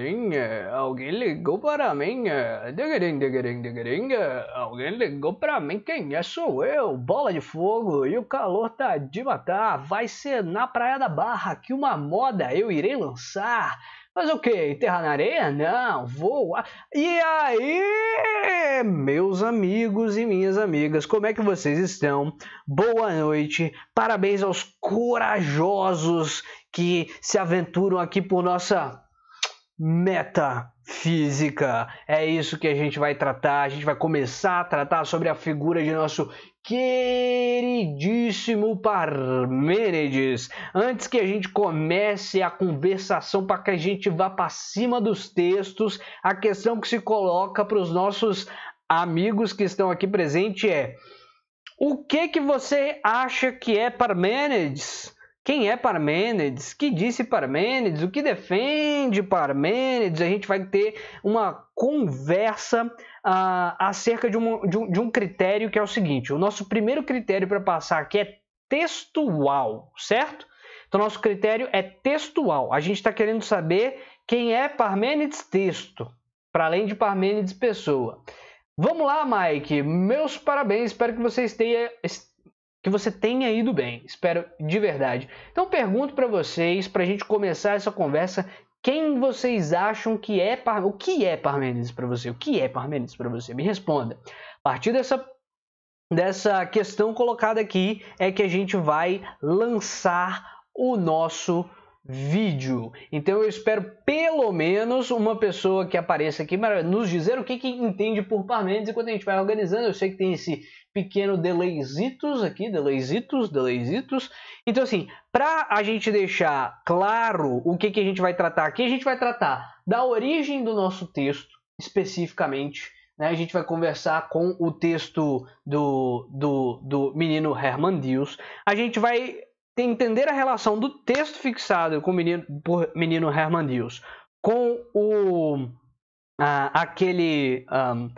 Sim, é, alguém ligou para mim. É, é, alguém ligou para mim. Quem é? Sou eu. Bola de fogo. E o calor tá de matar. Vai ser na Praia da Barra que uma moda eu irei lançar. Mas o okay, que? Terra na areia? Não, Vou. E aí, meus amigos e minhas amigas, como é que vocês estão? Boa noite. Parabéns aos corajosos que se aventuram aqui por nossa metafísica. É isso que a gente vai tratar. A gente vai começar a tratar sobre a figura de nosso queridíssimo Parmênides. Antes que a gente comece a conversação para que a gente vá para cima dos textos, a questão que se coloca para os nossos amigos que estão aqui presentes é: o que que você acha que é Parmênides? quem é Parmênides, que disse Parmênides, o que defende Parmênides. A gente vai ter uma conversa uh, acerca de um, de, um, de um critério que é o seguinte: o nosso primeiro critério para passar aqui é textual, certo? Então, nosso critério é textual. A gente está querendo saber quem é Parmênides texto, para além de Parmênides pessoa. Vamos lá, Mike. Meus parabéns. Espero que vocês esteja que você tenha ido bem. Espero de verdade. Então pergunto para vocês, para a gente começar essa conversa, quem vocês acham que é Par... o que é Parmênides para você? O que é Parmênides para você? Me responda. A partir dessa dessa questão colocada aqui é que a gente vai lançar o nosso vídeo. Então eu espero pelo menos uma pessoa que apareça aqui para nos dizer o que, que entende por par menos enquanto a gente vai organizando. Eu sei que tem esse pequeno delayzitos aqui, delayzitos, delayzitos. Então assim, para a gente deixar claro o que, que a gente vai tratar aqui, a gente vai tratar da origem do nosso texto especificamente. Né? A gente vai conversar com o texto do, do, do menino Herman Dios. A gente vai entender a relação do texto fixado com o menino, por menino Herman com o ah, aquele um,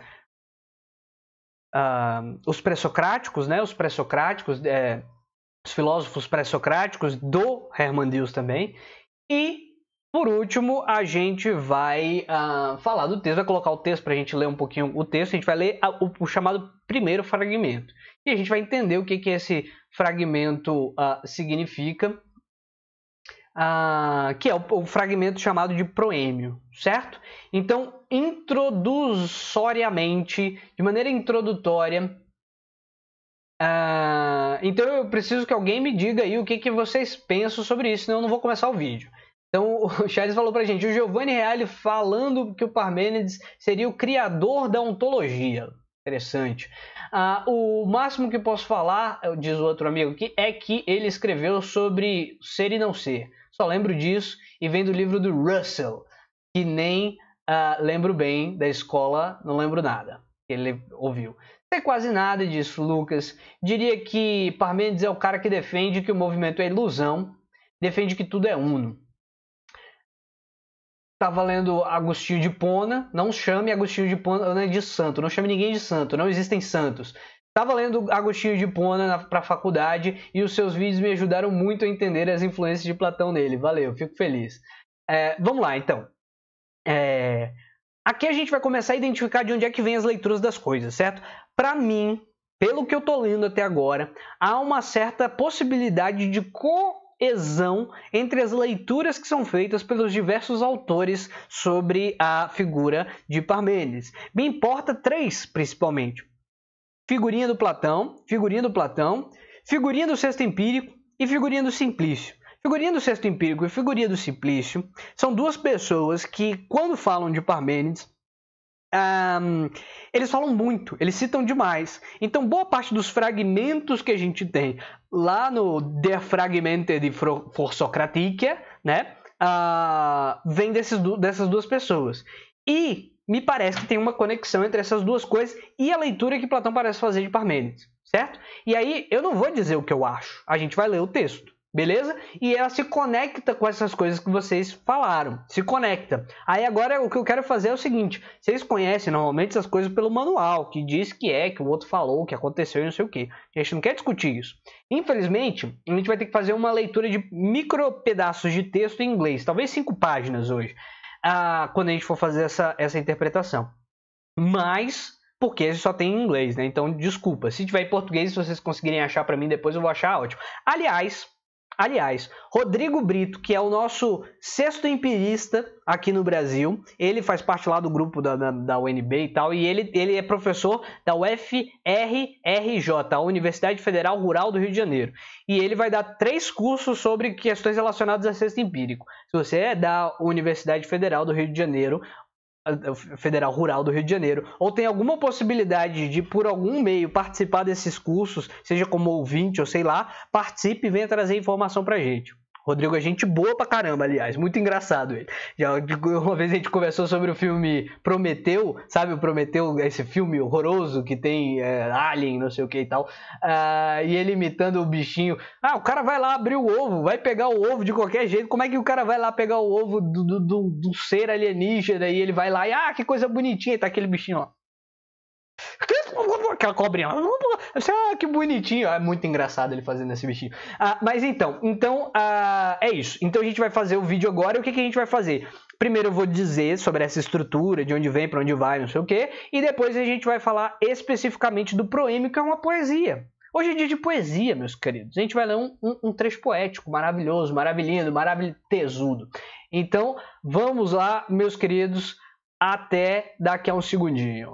os pré-socráticos, né? Os pré-socráticos, é, os filósofos pré-socráticos do Herman também. E por último, a gente vai ah, falar do texto, vai colocar o texto para a gente ler um pouquinho o texto. A gente vai ler a, o, o chamado primeiro fragmento e a gente vai entender o que, que esse fragmento uh, significa, uh, que é o, o, fragmento chamado de proêmio, certo? Então, introdutoriamente, de maneira introdutória, uh, então eu preciso que alguém me diga aí o que, que vocês pensam sobre isso, senão eu não vou começar o vídeo. Então o Charles falou pra gente, o Giovanni Reale falando que o Parmênides seria o criador da ontologia. Interessante. Ah, o máximo que posso falar, é, diz o outro amigo aqui, é que ele escreveu sobre ser e não ser. Só lembro disso e vem do livro do Russell, que nem ah, lembro bem da escola, não lembro nada. Ele ouviu. Sei quase nada disso, Lucas. Diria que Parmenides é o cara que defende que o movimento é ilusão, defende que tudo é uno. Tava tá lendo Agostinho de Pona, não chame Agostinho de Pona é de santo, não chame ninguém de santo, não existem santos. Tava tá lendo Agostinho de Pona para a faculdade e os seus vídeos me ajudaram muito a entender as influências de Platão nele. Valeu, fico feliz. É, vamos lá, então. É, aqui a gente vai começar a identificar de onde é que vem as leituras das coisas, certo? Para mim, pelo que eu tô lendo até agora, há uma certa possibilidade de co coesão entre as leituras que são feitas pelos diversos autores sobre a figura de Parmênides. Me importa três, principalmente. Figurinha do Platão, figurinha do Platão, figurinha do Sexto Empírico e figurinha do Simplício. Figurinha do Sexto Empírico e figurinha do Simplício são duas pessoas que, quando falam de Parmênides, um, eles falam muito, eles citam demais. Então, boa parte dos fragmentos que a gente tem lá no De Fragmente de For Socratica, né? Uh, vem desses, dessas duas pessoas. E me parece que tem uma conexão entre essas duas coisas e a leitura que Platão parece fazer de Parmênides, certo? E aí eu não vou dizer o que eu acho, a gente vai ler o texto. Beleza? E ela se conecta com essas coisas que vocês falaram. Se conecta. Aí agora o que eu quero fazer é o seguinte: vocês conhecem normalmente essas coisas pelo manual, que diz que é, que o outro falou, que aconteceu e não sei o que. A gente não quer discutir isso. Infelizmente, a gente vai ter que fazer uma leitura de micro pedaços de texto em inglês, talvez cinco páginas hoje, ah, quando a gente for fazer essa, essa interpretação. Mas porque só tem em inglês, né? Então, desculpa. Se tiver em português, se vocês conseguirem achar para mim depois, eu vou achar ótimo. Aliás, Aliás, Rodrigo Brito, que é o nosso sexto empirista aqui no Brasil, ele faz parte lá do grupo da, da, da UNB e tal, e ele, ele é professor da UFRRJ, a Universidade Federal Rural do Rio de Janeiro. E ele vai dar três cursos sobre questões relacionadas a sexto empírico. Se você é da Universidade Federal do Rio de Janeiro, Federal Rural do Rio de Janeiro, ou tem alguma possibilidade de, por algum meio, participar desses cursos, seja como ouvinte ou sei lá, participe e venha trazer informação para gente. Rodrigo é gente boa pra caramba, aliás, muito engraçado ele. Já, uma vez a gente conversou sobre o filme Prometeu, sabe o Prometeu, esse filme horroroso que tem é, Alien, não sei o que e tal, uh, e ele imitando o bichinho. Ah, o cara vai lá abrir o ovo, vai pegar o ovo de qualquer jeito, como é que o cara vai lá pegar o ovo do, do, do, do ser alienígena e ele vai lá e, ah, que coisa bonitinha, e tá aquele bichinho, lá. Aquela cobrinha. Ah, que bonitinho. É muito engraçado ele fazendo esse bichinho. Ah, mas então, então ah, é isso. Então a gente vai fazer o vídeo agora. E o que, que a gente vai fazer? Primeiro eu vou dizer sobre essa estrutura, de onde vem, para onde vai, não sei o quê. E depois a gente vai falar especificamente do proêmio, que é uma poesia. Hoje é dia de poesia, meus queridos. A gente vai ler um, um, um trecho poético maravilhoso, maravilhoso, maravilhoso. Então, vamos lá, meus queridos. Até daqui a um segundinho.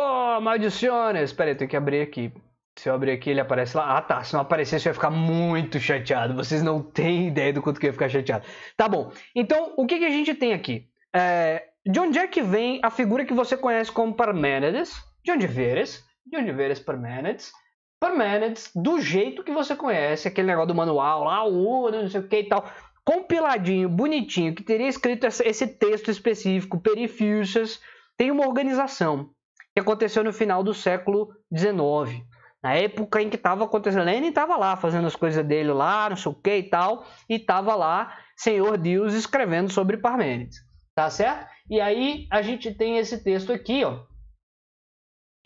Oh, maldiciones! Espera aí, tenho que abrir aqui. Se eu abrir aqui, ele aparece lá. Ah, tá. Se não aparecesse, eu ia ficar muito chateado. Vocês não têm ideia do quanto que eu ia ficar chateado. Tá bom. Então, o que, que a gente tem aqui? É, de onde é que vem a figura que você conhece como Parmenides? De onde veres? De onde veres Parmênides? Parmênides, do jeito que você conhece, aquele negócio do manual lá, o não sei o que e tal. Compiladinho, bonitinho, que teria escrito esse texto específico, Perifilces, tem uma organização que aconteceu no final do século XIX. Na época em que estava acontecendo, Lenin estava lá fazendo as coisas dele lá, não sei o que e tal, e estava lá, Senhor Deus, escrevendo sobre Parmênides, tá certo? E aí a gente tem esse texto aqui, ó,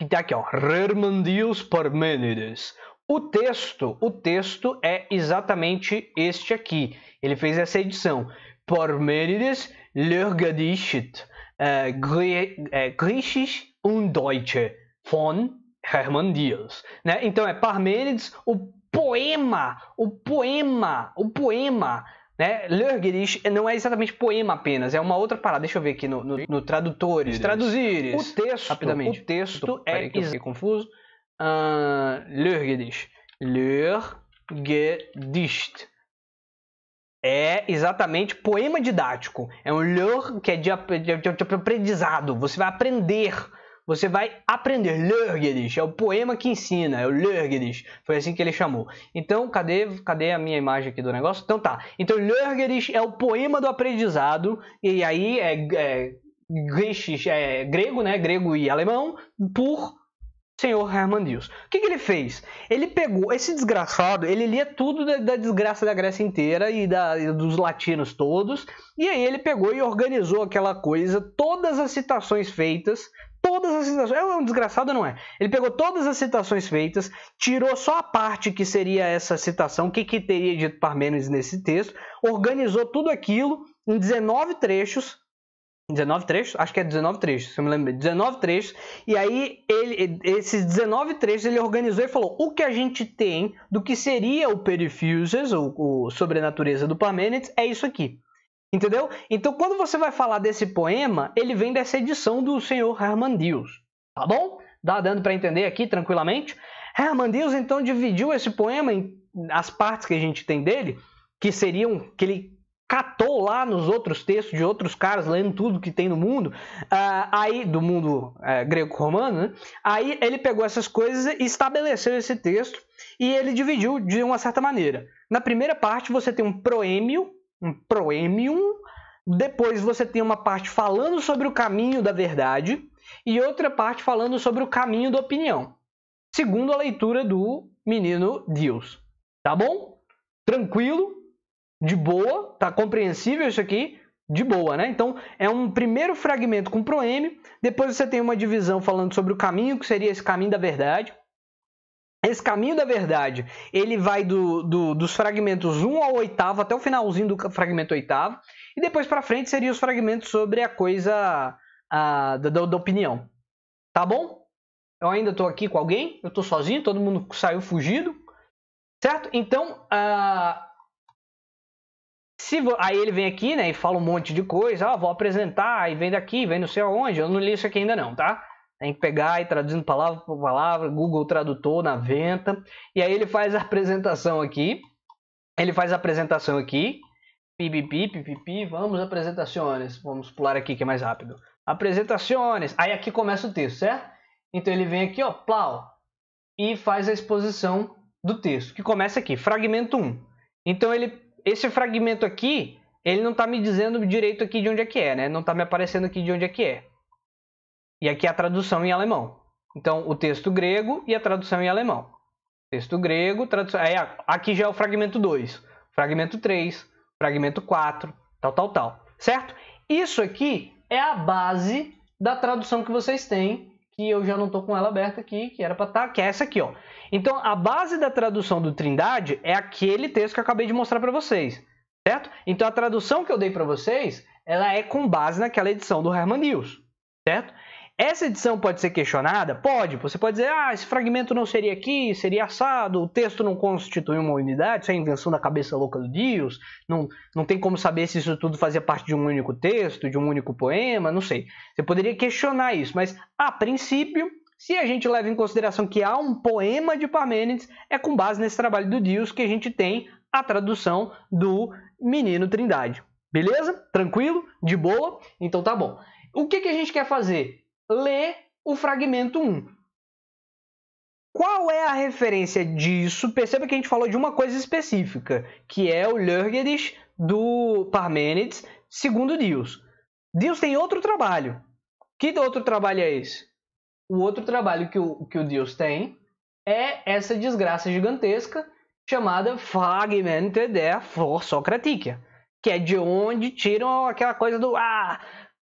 que tá aqui, ó, Hermandius Parmênides. O texto, o texto é exatamente este aqui. Ele fez essa edição. Parmênides l'Ergadishit, uh, eh, eh, Griechisch und Deutsche, von Hermann Dias. Né? Então é Parmênides, o poema, o poema, o poema. Né? Lurgerich não é exatamente poema apenas, é uma outra parada. Deixa eu ver aqui no, no, no tradutores. Traduzires. O texto, rapidamente. O texto é. Que eu confuso. Uh, ah, Lurgerich. É exatamente poema didático. É um lur que é de, de, de, de aprendizado. Você vai aprender você vai aprender. Lörgedes, é o poema que ensina, é o Lörgedes. Foi assim que ele chamou. Então, cadê, cadê a minha imagem aqui do negócio? Então tá. Então, Lörgedes é o poema do aprendizado, e aí é, é, é, é grego, né? Grego e alemão, por senhor Herman Dias. O que, que, ele fez? Ele pegou esse desgraçado, ele lia tudo da, da desgraça da Grécia inteira e, da, e, dos latinos todos, e aí ele pegou e organizou aquela coisa, todas as citações feitas todas as citações. É um desgraçado, não é? Ele pegou todas as citações feitas, tirou só a parte que seria essa citação, o que, que teria dito Parmênides nesse texto, organizou tudo aquilo em 19 trechos. 19 trechos? Acho que é 19 trechos, se eu me lembro. 19 trechos. E aí, ele, esses 19 trechos ele organizou e falou o que a gente tem do que seria o Perifuses, o, o sobrenatureza do Parmênides, é isso aqui. Entendeu? Então, quando você vai falar desse poema, ele vem dessa edição do senhor Herman Diels, tá bom? Dá dando para entender aqui tranquilamente? Herman Diels então dividiu esse poema em as partes que a gente tem dele, que seriam que ele catou lá nos outros textos de outros caras, lendo tudo que tem no mundo, uh, aí do mundo uh, eh, greco-romano, né? aí ele pegou essas coisas e estabeleceu esse texto e ele dividiu de uma certa maneira. Na primeira parte você tem um proêmio, um Proemium. Depois você tem uma parte falando sobre o caminho da verdade e outra parte falando sobre o caminho da opinião. Segundo a leitura do menino Deus. Tá bom? Tranquilo, de boa, tá compreensível isso aqui? de boa, né? Então é um primeiro fragmento com proêmio, depois você tem uma divisão falando sobre o caminho, que seria esse caminho da verdade, esse caminho da verdade, ele vai do, do, dos fragmentos 1 ao 8 até o finalzinho do fragmento 8 e depois para frente seriam os fragmentos sobre a coisa a, da, da, opinião. Tá bom? Eu ainda estou aqui com alguém, eu estou sozinho, todo mundo saiu fugido, certo? Então, se aí ele vem aqui né, e fala um monte de coisa, ah, vou apresentar, e vem daqui, vem não sei aonde, eu não li isso aqui ainda não, tá? Tem que pegar e traduzindo palavra por palavra, Google Tradutor na venta. E aí ele faz a apresentação aqui. Ele faz a apresentação aqui. Pipipi, pipipi, vamos apresentações. Vamos pular aqui que é mais rápido. Apresentações. Aí aqui começa o texto, certo? Então ele vem aqui, ó, plau, e faz a exposição do texto, que começa aqui, fragmento 1. Então ele esse fragmento aqui, ele não está me dizendo direito aqui de onde é que é, né? Não está me aparecendo aqui de onde é que é. E aqui é a tradução em alemão. Então, o texto grego e a tradução em alemão. Texto grego, tradução. Aí, ah, aqui já é o fragmento 2, fragmento 3, fragmento 4, tal, tal, tal. Certo? Isso aqui é a base da tradução que vocês têm, que eu já não estou com ela aberta aqui, que era para estar, tá, que é essa aqui, ó. Então, a base da tradução do Trindade é aquele texto que eu acabei de mostrar para vocês, certo? Então, a tradução que eu dei para vocês, ela é com base naquela edição do Herman News, certo? Essa edição pode ser questionada? Pode. Você pode dizer, ah, esse fragmento não seria aqui, seria assado, o texto não constitui uma unidade, isso é invenção da cabeça louca do Dios, não, não tem como saber se isso tudo fazia parte de um único texto, de um único poema, não sei. Você poderia questionar isso, mas a princípio, se a gente leva em consideração que há um poema de Parmênides, é com base nesse trabalho do Dios que a gente tem a tradução do Menino Trindade. Beleza? Tranquilo? De boa? Então tá bom. O que, que a gente quer fazer? lê o fragmento 1. Qual é a referência disso? Perceba que a gente falou de uma coisa específica, que é o Lurgeris do Parmênides, segundo Deus. Deus tem outro trabalho. Que outro trabalho é esse? O outro trabalho que o, que o Dios tem é essa desgraça gigantesca chamada Fragmente der For Socratica, que é de onde tiram aquela coisa do ah,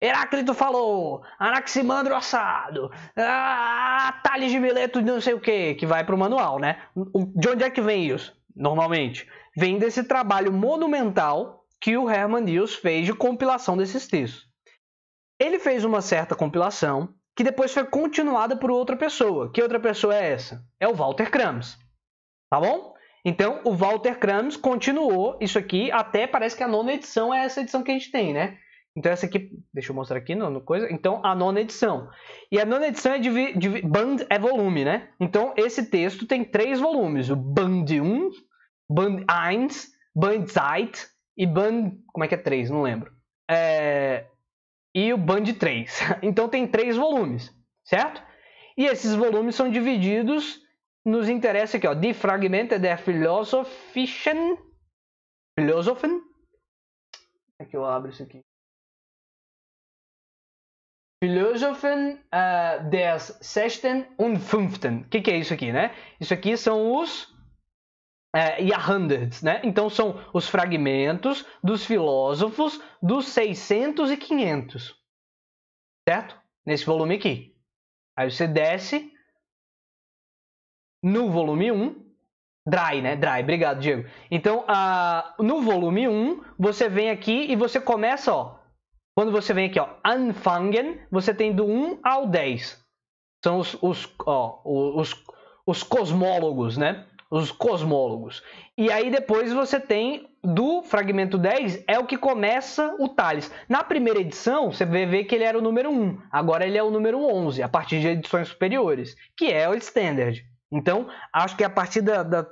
Heráclito falou, Anaximandro assado, ah, Tales de Mileto não sei o que, que vai para o manual, né? De onde é que vem isso, normalmente? Vem desse trabalho monumental que o Herman Niels fez de compilação desses textos. Ele fez uma certa compilação, que depois foi continuada por outra pessoa. Que outra pessoa é essa? É o Walter Krams, tá bom? Então, o Walter Krams continuou isso aqui até parece que a nona edição é essa edição que a gente tem, né? Então essa aqui, deixa eu mostrar aqui não, coisa. Então a nona edição. E a nona edição é de, de band é volume, né? Então esse texto tem três volumes, o band 1, band 1, band Zeit e band, como é que é 3, não lembro. É... e o band 3. Então tem três volumes, certo? E esses volumes são divididos nos interessa aqui, ó, Die Fragmente der Philosophischen Philosophen. Aqui eu abro isso aqui. Philosophen uh, des Sexten und Fünften. O que, que, é isso aqui, né? Isso aqui são os uh, Jahrhunderts, né? Então são os fragmentos dos filósofos dos 600 e 500, certo? Nesse volume aqui. Aí você desce no volume 1, Dry, né? Dry, obrigado, Diego. Então, uh, no volume 1, você vem aqui e você começa, ó, quando você vem aqui, ó, anfangen, você tem do 1 ao 10. São os, os, ó, os, os cosmólogos, né? Os cosmólogos. E aí depois você tem do fragmento 10 é o que começa o Tales. Na primeira edição, você vai ver que ele era o número 1, agora ele é o número 11, a partir de edições superiores, que é o Standard. Então, acho que é a partir da, da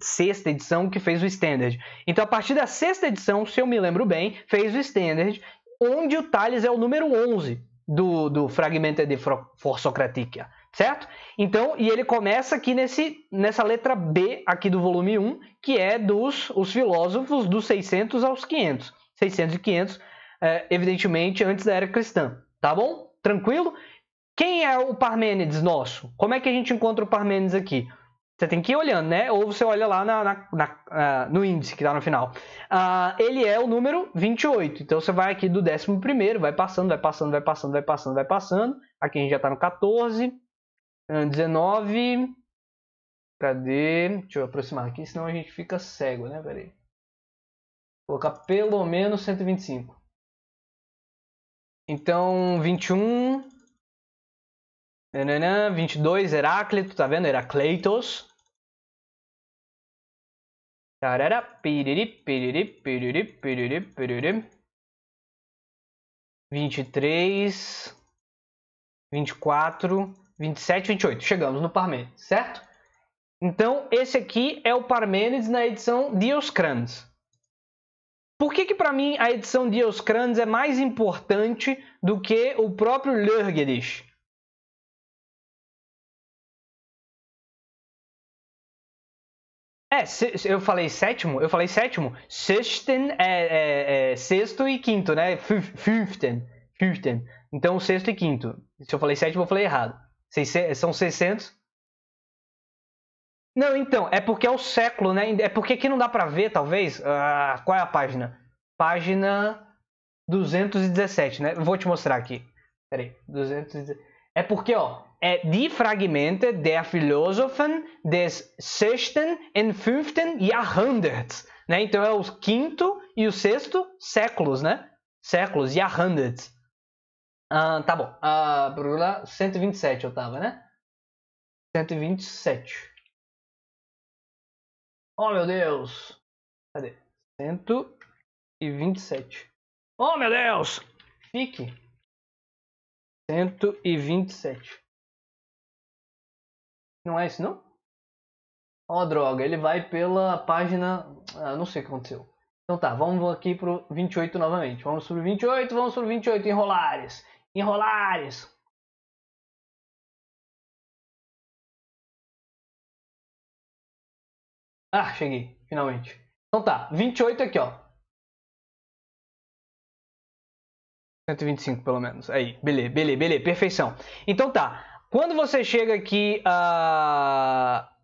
sexta edição que fez o Standard. Então, a partir da sexta edição, se eu me lembro bem, fez o Standard, onde o Thales é o número 11 do, do fragmento de For Socratica, certo? Então, e ele começa aqui nesse, nessa letra B aqui do volume 1, que é dos os filósofos dos 600 aos 500. 600 e 500, é, evidentemente, antes da era cristã, tá bom? Tranquilo? Quem é o Parmênides nosso? Como é que a gente encontra o Parmênides aqui? Você tem que ir olhando, né? Ou você olha lá na, na, na, ah, no índice que está no final. Uh, ele é o número 28. Então você vai aqui do 11, vai passando, vai passando, vai passando, vai passando, vai passando. Aqui a gente já está no 14, 19. Ah, Cadê? Deixa eu aproximar aqui, senão a gente fica cego, né? Peraí. Vou colocar pelo menos 125. Então, 21, 22, Heráclito, tá vendo? Heracleitos. Tarara, piriri, piriri, piriri, piriri, piriri. 23, 24, 27, 28. Chegamos no Parmênides, certo? Então, esse aqui é o Parmênides na edição Dioscrandes. Por que, que para mim, a edição Dioscrandes é mais importante do que o próprio Lurgelis? É, se, eu falei sétimo, eu falei sétimo. Sexten é, é, é sexto e quinto, né? Fiften, fiften. Então sexto e quinto. Se eu falei sétimo, eu falei errado. Seis, são 600. Não, então, é porque é o século, né? É porque aqui não dá pra ver, talvez. Ah, qual é a página? Página 217, né? Vou te mostrar aqui. Peraí, 217. É porque, ó, é die Fragmente der Philosophen des sechsten e fünften Jahrhunderts. Né? Então é o quinto e o sexto séculos, né? Séculos, Jahrhunderts. Ah, tá bom. Ah, 127 eu tava, né? 127. Oh, meu Deus. Cadê? 127. Oh, meu Deus. Fique. 127. Não é isso não? Ó, oh, droga, ele vai pela página. Ah, não sei o que aconteceu. Então tá, vamos aqui pro 28 novamente. Vamos pro 28, vamos pro 28. Enrolares. Enrolares. Ah, cheguei, finalmente. Então tá, 28 aqui, ó. 125 pelo menos. Aí, beleza, beleza, beleza, perfeição. Então tá, quando você chega aqui a. Ah,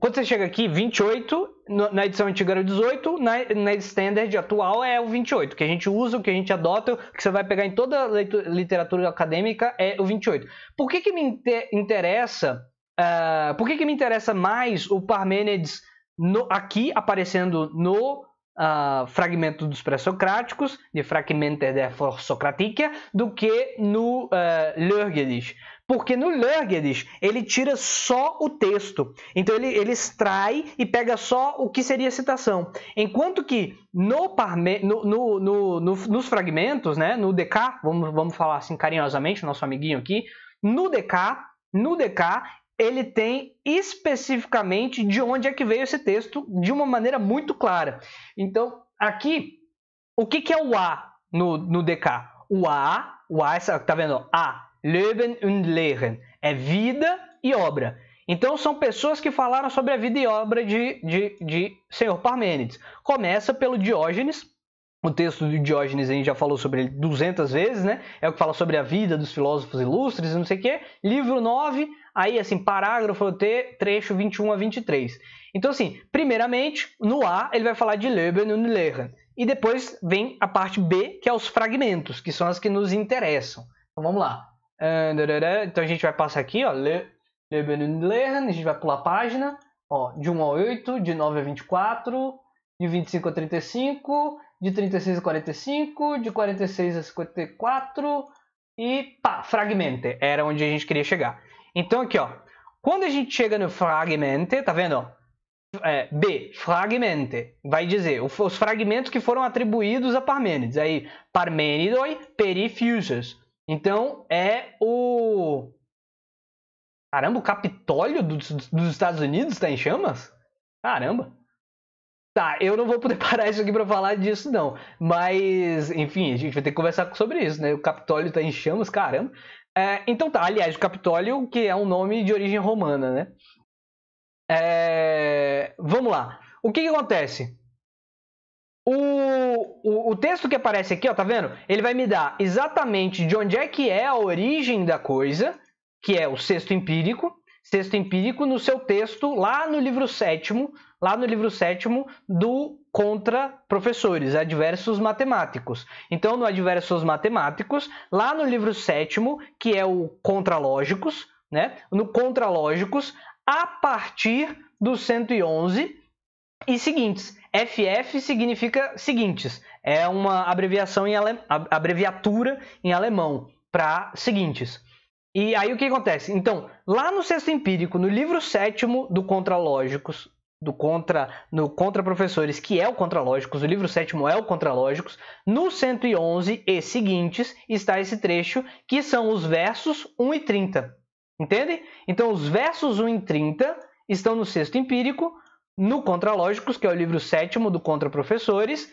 quando você chega aqui, 28, na edição antiga era 18, na, na standard atual é o 28, que a gente usa, que a gente adota, que você vai pegar em toda a literatura acadêmica é o 28. Por que, que me interessa, uh, por que, que me interessa mais o Parmênides no, aqui aparecendo no uh, fragmento dos pré-socráticos, de Fragmente der Socratica, do que no uh, Porque no Lurgedes ele tira só o texto. Então ele, ele extrai e pega só o que seria citação. Enquanto que no, parme, no, no, no, nos fragmentos, né, no DK, vamos, vamos falar assim carinhosamente, nosso amiguinho aqui, no DK, no DK ele tem especificamente de onde é que veio esse texto de uma maneira muito clara. Então, aqui, o que, que é o A no, no DK? O A, o A, é tá vendo? A, Leben und Lehren, é vida e obra. Então, são pessoas que falaram sobre a vida e obra de, de, de Senhor Parmênides. Começa pelo Diógenes, o texto de Diógenes a gente já falou sobre ele 200 vezes, né? É o que fala sobre a vida dos filósofos ilustres, não sei o quê. Livro 9, aí assim, parágrafo T, trecho 21 a 23. Então assim, primeiramente, no A, ele vai falar de Leben und Lehren. E depois vem a parte B, que é os fragmentos, que são as que nos interessam. Então vamos lá. Então a gente vai passar aqui, ó, Leben und Lehren, a gente vai pular a página, ó, de 1 a 8, de 9 a 24, de 25 a 35 de 36 a 45, de 46 a 54 e pá, fragmente. Era onde a gente queria chegar. Então aqui, ó. Quando a gente chega no fragmente, tá vendo? É, B, fragmente, vai dizer os fragmentos que foram atribuídos a Parmênides. Aí, Parmenidoi perifusus. Então, é o... Caramba, o Capitólio dos, dos Estados Unidos está em chamas? Caramba! Tá, eu não vou poder parar isso aqui para falar disso, não. Mas, enfim, a gente vai ter que conversar sobre isso, né? O Capitólio tá em chamas, caramba. É, então tá, aliás, o Capitólio, que é um nome de origem romana, né? É, vamos lá. O que, que acontece? O, o, o, texto que aparece aqui, ó, tá vendo? Ele vai me dar exatamente de onde é que é a origem da coisa, que é o sexto empírico. Sexto empírico no seu texto, lá no livro sétimo, lá no livro sétimo do Contra Professores, Adversos Matemáticos. Então, no Adversos Matemáticos, lá no livro sétimo, que é o Contra Lógicos, né? No Contra Lógicos, a partir do 111 e seguintes. FF significa seguintes, é uma abreviação em ale... abreviatura em alemão para seguintes. E aí o que acontece? Então, lá no sexto empírico, no livro sétimo do Contra Lógicos, do contra no contra professores que é o contra lógicos o livro sétimo é o contra lógicos no 111 e seguintes está esse trecho que são os versos 1 e 30 entende então os versos 1 e 30 estão no sexto empírico no contra lógicos que é o livro sétimo do contra professores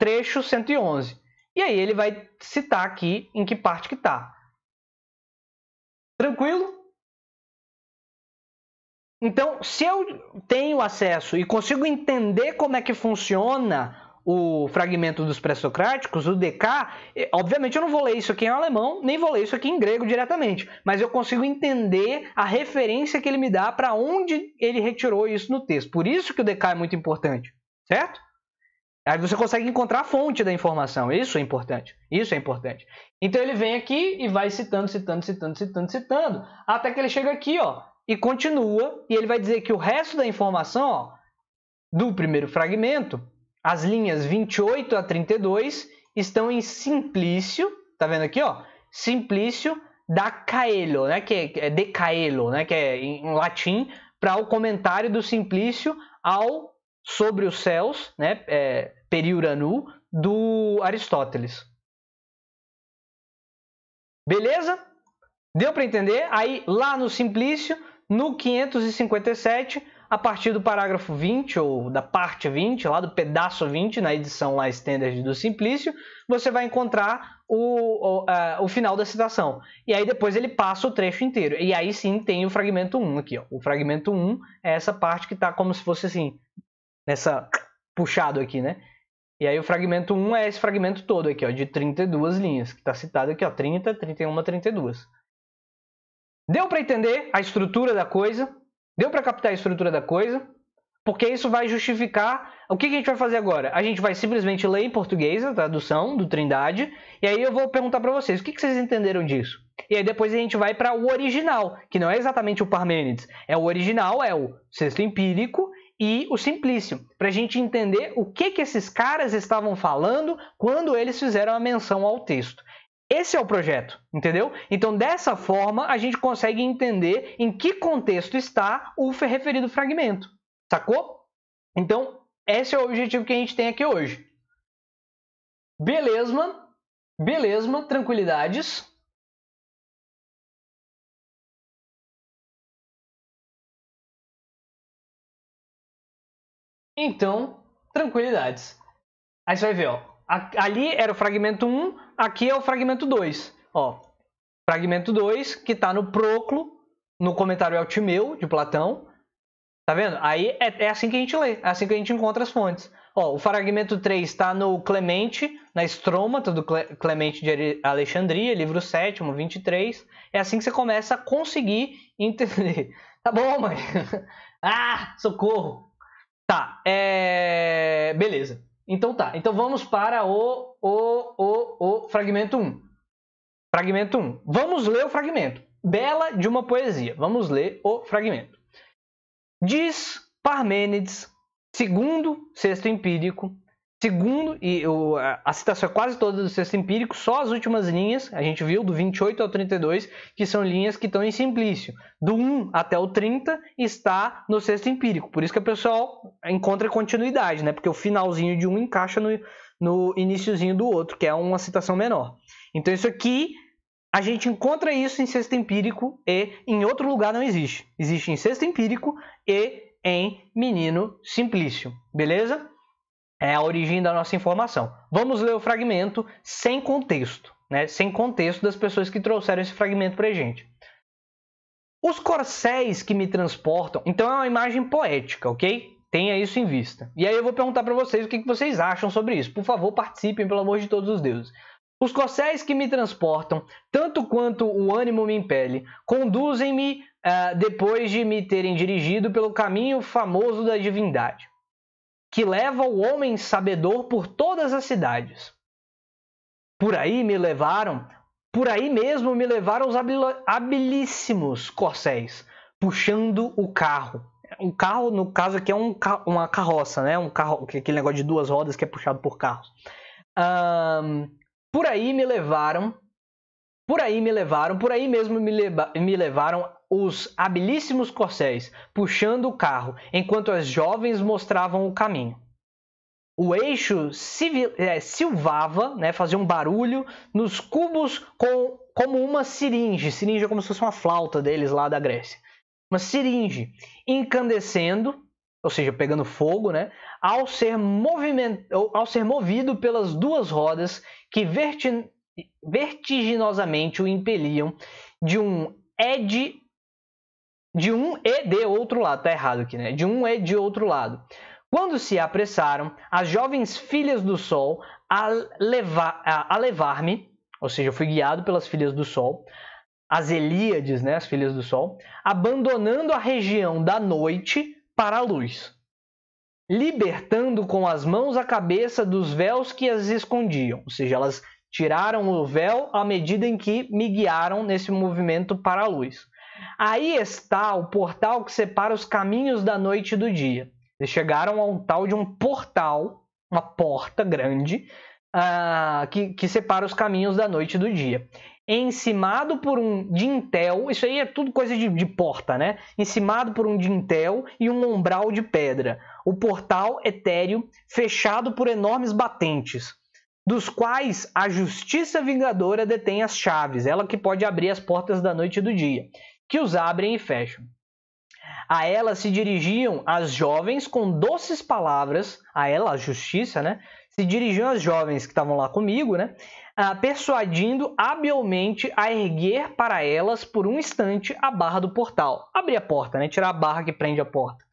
trecho 111 e aí ele vai citar aqui em que parte que tá tranquilo então, se eu tenho acesso e consigo entender como é que funciona o fragmento dos pré-socráticos, o DK, obviamente eu não vou ler isso aqui em alemão, nem vou ler isso aqui em grego diretamente, mas eu consigo entender a referência que ele me dá para onde ele retirou isso no texto. Por isso que o DK é muito importante, certo? Aí você consegue encontrar a fonte da informação. Isso é importante. Isso é importante. Então ele vem aqui e vai citando, citando, citando, citando, citando, até que ele chega aqui, ó, e continua, e ele vai dizer que o resto da informação ó, do primeiro fragmento, as linhas 28 a 32, estão em Simplício, tá vendo aqui, ó? Simplício da Caelo, né? Que é, é de Caelo, né? Que é em latim, para o comentário do Simplício ao Sobre os Céus, né? É, periuranu, do Aristóteles. Beleza? Deu para entender? Aí lá no Simplício no 557, a partir do parágrafo 20, ou da parte 20, lá do pedaço 20, na edição lá standard do Simplício, você vai encontrar o, o, o, final da citação. E aí depois ele passa o trecho inteiro. E aí sim tem o fragmento 1 aqui. Ó. O fragmento 1 é essa parte que está como se fosse assim, nessa puxado aqui, né? E aí o fragmento 1 é esse fragmento todo aqui, ó, de 32 linhas, que está citado aqui, ó, 30, 31, 32. Deu para entender a estrutura da coisa? Deu para captar a estrutura da coisa? Porque isso vai justificar. O que, a gente vai fazer agora? A gente vai simplesmente ler em português a tradução do Trindade, e aí eu vou perguntar para vocês: o que, que vocês entenderam disso? E aí depois a gente vai para o original, que não é exatamente o Parmênides. É o original, é o sexto empírico e o simplício, para a gente entender o que, que esses caras estavam falando quando eles fizeram a menção ao texto. Esse é o projeto, entendeu? Então, dessa forma, a gente consegue entender em que contexto está o referido fragmento, sacou? Então, esse é o objetivo que a gente tem aqui hoje. Beleza, beleza, tranquilidades. Então, tranquilidades. Aí você vai ver, ó, Ali era o fragmento 1, aqui é o fragmento 2. Ó, fragmento 2 que está no Proclo, no comentário Altimeu, de Platão. Tá vendo? Aí é, é, assim que a gente lê, é assim que a gente encontra as fontes. Ó, o fragmento 3 está no Clemente, na Estrômata do Clemente de Alexandria, livro 7, 23. É assim que você começa a conseguir entender. Tá bom, mãe? ah, socorro! Tá, é... beleza. Então tá, então vamos para o, o, o, o fragmento 1. Fragmento 1. Vamos ler o fragmento. Bela de uma poesia. Vamos ler o fragmento. Diz Parmênides, segundo sexto empírico, Segundo, e eu, a citação é quase toda do sexto empírico, só as últimas linhas, a gente viu, do 28 ao 32, que são linhas que estão em Simplício. Do 1 até o 30 está no sexto empírico. Por isso que o pessoal encontra continuidade, né? Porque o finalzinho de um encaixa no, no iníciozinho do outro, que é uma citação menor. Então isso aqui, a gente encontra isso em sexto empírico e em outro lugar não existe. Existe em sexto empírico e em Menino Simplício, beleza? é a origem da nossa informação. Vamos ler o fragmento sem contexto, né? sem contexto das pessoas que trouxeram esse fragmento para a gente. Os corcéis que me transportam. Então é uma imagem poética, ok? Tenha isso em vista. E aí eu vou perguntar para vocês o que vocês acham sobre isso. Por favor, participem, pelo amor de todos os deuses. Os corcéis que me transportam, tanto quanto o ânimo me impele, conduzem-me uh, depois de me terem dirigido pelo caminho famoso da divindade que leva o homem sabedor por todas as cidades. Por aí me levaram, por aí mesmo me levaram os habilíssimos corcéis, puxando o carro. o carro, no caso aqui, é um, uma carroça, né? Um carro, é aquele negócio de duas rodas que é puxado por carros. Um, por aí me levaram, por aí me levaram, por aí mesmo me, me levaram os habilíssimos corcéis puxando o carro enquanto as jovens mostravam o caminho. O eixo eh, silvava, né, fazia um barulho nos cubos com, como uma siringe. Siringe é como se fosse uma flauta deles lá da Grécia. Uma siringe incandescendo, ou seja, pegando fogo, né, ao, ser ao ser movido pelas duas rodas que vertiginosamente o impeliam de um ed de um e de outro lado, tá errado aqui, né? De um e de outro lado. Quando se apressaram, as jovens filhas do sol a levar-me, a, a levar ou seja, eu fui guiado pelas filhas do sol, as Elíades, né, as filhas do sol, abandonando a região da noite para a luz, libertando com as mãos a cabeça dos véus que as escondiam, ou seja, elas tiraram o véu à medida em que me guiaram nesse movimento para a luz. Aí está o portal que separa os caminhos da noite e do dia. Eles chegaram a um tal de um portal, uma porta grande, uh, que, que separa os caminhos da noite e do dia. Encimado por um dintel, isso aí é tudo coisa de, de porta, né? Encimado por um dintel e um umbral de pedra. O portal etéreo fechado por enormes batentes, dos quais a Justiça Vingadora detém as chaves, ela que pode abrir as portas da noite e do dia que os abrem e fecham. A ela se dirigiam as jovens com doces palavras, a ela, a justiça, né? Se dirigiam as jovens que estavam lá comigo, né? Ah, persuadindo habilmente a erguer para elas por um instante a barra do portal. Abrir a porta, né? Tirar a barra que prende a porta.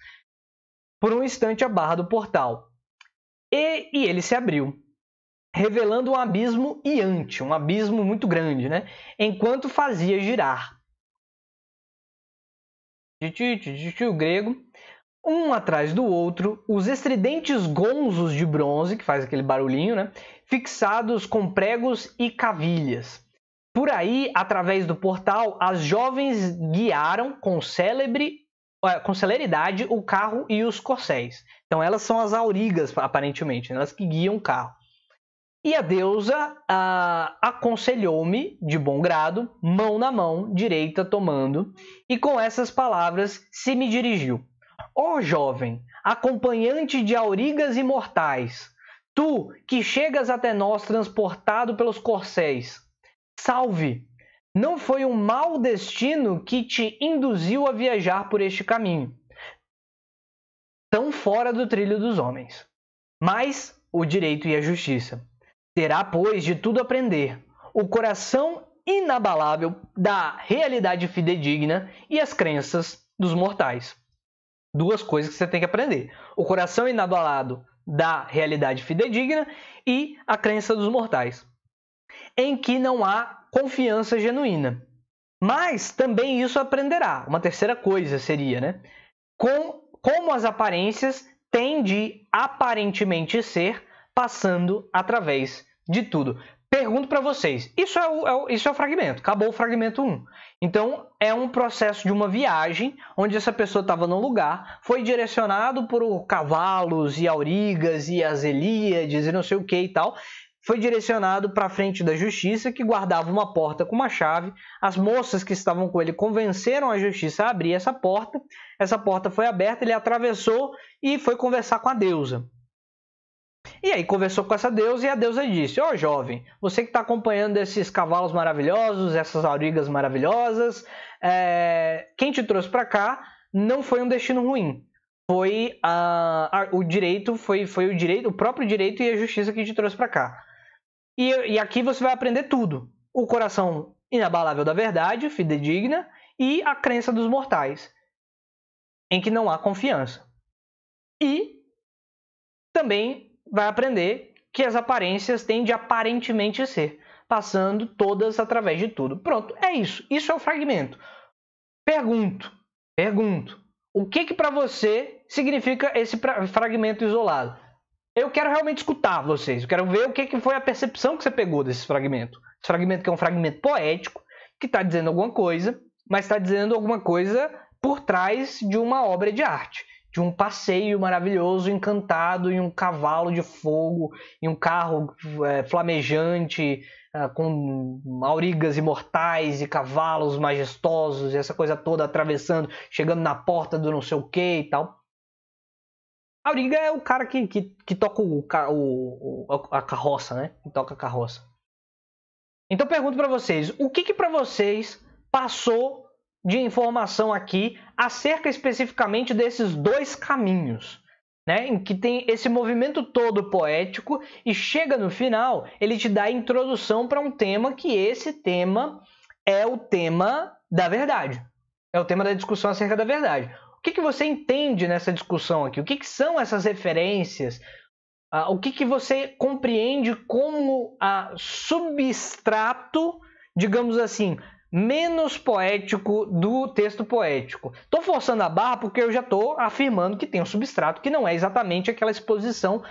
Por um instante a barra do portal. E, e ele se abriu, revelando um abismo iante, um abismo muito grande, né? Enquanto fazia girar titio grego, um atrás do outro, os estridentes gonzos de bronze, que faz aquele barulhinho, né? Fixados com pregos e cavilhas. Por aí, através do portal, as jovens guiaram com célebre é, com celeridade o carro e os corcéis. Então elas são as aurigas, aparentemente, né, elas que guiam o carro. E a deusa ah, aconselhou-me, de bom grado, mão na mão, direita tomando, e com essas palavras se me dirigiu: Ó oh, jovem, acompanhante de aurigas imortais, tu que chegas até nós transportado pelos corcéis, salve! Não foi um mau destino que te induziu a viajar por este caminho, tão fora do trilho dos homens, mas o direito e a justiça. Terá, pois, de tudo aprender, o coração inabalável da realidade fidedigna e as crenças dos mortais. Duas coisas que você tem que aprender: o coração inabalado da realidade fidedigna e a crença dos mortais, em que não há confiança genuína. Mas também isso aprenderá. Uma terceira coisa seria, né? Com, como as aparências têm de aparentemente ser passando através de tudo. Pergunto para vocês, isso é, o, é o, isso é o fragmento, acabou o fragmento 1. Então, é um processo de uma viagem, onde essa pessoa estava num lugar, foi direcionado por cavalos e aurigas e as Elíades e não sei o que e tal, foi direcionado para a frente da justiça, que guardava uma porta com uma chave. As moças que estavam com ele convenceram a justiça a abrir essa porta. Essa porta foi aberta, ele atravessou e foi conversar com a deusa. E aí conversou com essa deusa e a deusa disse: Ó oh, jovem, você que está acompanhando esses cavalos maravilhosos, essas aurigas maravilhosas, é... quem te trouxe para cá não foi um destino ruim. Foi a... o direito, foi, foi o direito, o próprio direito e a justiça que te trouxe para cá. E, e aqui você vai aprender tudo: o coração inabalável da verdade, fidedigna, e a crença dos mortais, em que não há confiança. E também vai aprender que as aparências têm de aparentemente ser, passando todas através de tudo. Pronto, é isso. Isso é o fragmento. Pergunto, pergunto, o que que para você significa esse fragmento isolado? Eu quero realmente escutar vocês, eu quero ver o que, que foi a percepção que você pegou desse fragmento. Esse fragmento que é um fragmento poético, que está dizendo alguma coisa, mas está dizendo alguma coisa por trás de uma obra de arte de um passeio maravilhoso, encantado, em um cavalo de fogo, em um carro é, flamejante, é, com aurigas imortais e cavalos majestosos, e essa coisa toda atravessando, chegando na porta do não sei o que e tal. auriga é o cara que, que, que toca o, o, a carroça, né? Que toca a carroça. Então pergunto para vocês, o que que para vocês passou de informação aqui acerca especificamente desses dois caminhos, né? Em que tem esse movimento todo poético e chega no final, ele te dá a introdução para um tema que esse tema é o tema da verdade. É o tema da discussão acerca da verdade. O que, que você entende nessa discussão aqui? O que, que são essas referências? Ah, o que, que você compreende como a substrato, digamos assim, menos poético do texto poético. Estou forçando a barra porque eu já estou afirmando que tem um substrato que não é exatamente aquela exposição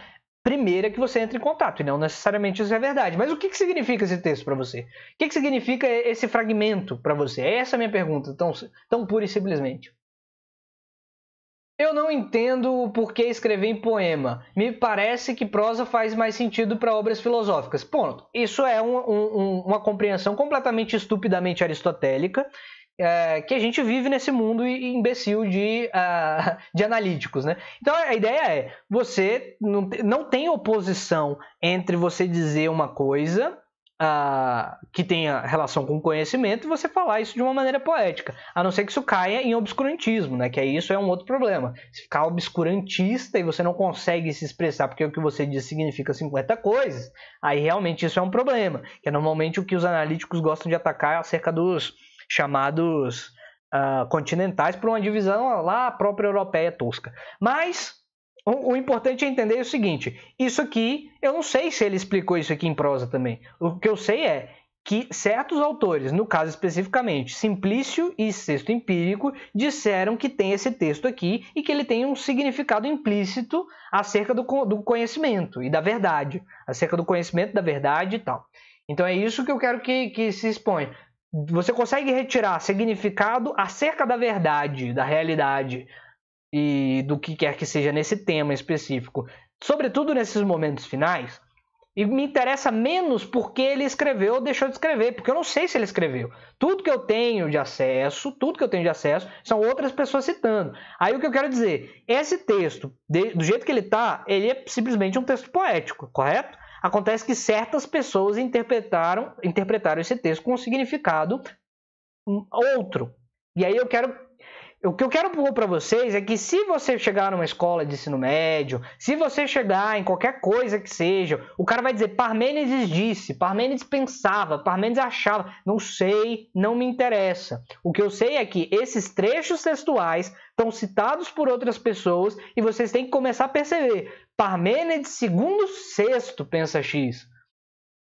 primeira que você entra em contato, e não necessariamente isso é verdade. Mas o que, que significa esse texto para você? O que, que significa esse fragmento para você? É essa é a minha pergunta, tão, tão pura e simplesmente. Eu não entendo o porquê escrever em poema. Me parece que prosa faz mais sentido para obras filosóficas. Ponto. Isso é um, um, uma compreensão completamente estupidamente aristotélica é, que a gente vive nesse mundo imbecil de, uh, de analíticos, né? Então a ideia é, você não tem oposição entre você dizer uma coisa que tenha relação com conhecimento e você falar isso de uma maneira poética. A não ser que isso caia em obscurantismo, né? Que aí isso é um outro problema. Se ficar obscurantista e você não consegue se expressar porque o que você diz significa 50 coisas, aí realmente isso é um problema. Que é normalmente o que os analíticos gostam de atacar é acerca dos chamados ah, continentais por uma divisão lá própria europeia tosca. Mas o, o, importante é entender é o seguinte: isso aqui, eu não sei se ele explicou isso aqui em prosa também. O que eu sei é que certos autores, no caso especificamente Simplício e Sexto Empírico, disseram que tem esse texto aqui e que ele tem um significado implícito acerca do, do conhecimento e da verdade, acerca do conhecimento da verdade e tal. Então é isso que eu quero que, que se exponha você consegue retirar significado acerca da verdade, da realidade, e do que quer que seja nesse tema específico, sobretudo nesses momentos finais. E me interessa menos porque ele escreveu ou deixou de escrever, porque eu não sei se ele escreveu. Tudo que eu tenho de acesso, tudo que eu tenho de acesso, são outras pessoas citando. Aí o que eu quero dizer, esse texto, do jeito que ele está, ele é simplesmente um texto poético, correto? Acontece que certas pessoas interpretaram, interpretaram esse texto com um significado outro. E aí eu quero o que eu quero pôr para vocês é que se você chegar numa escola de ensino médio, se você chegar em qualquer coisa que seja, o cara vai dizer Parmênides disse, Parmênides pensava, Parmênides achava, não sei, não me interessa. O que eu sei é que esses trechos textuais estão citados por outras pessoas e vocês têm que começar a perceber. Parmênides segundo sexto pensa X.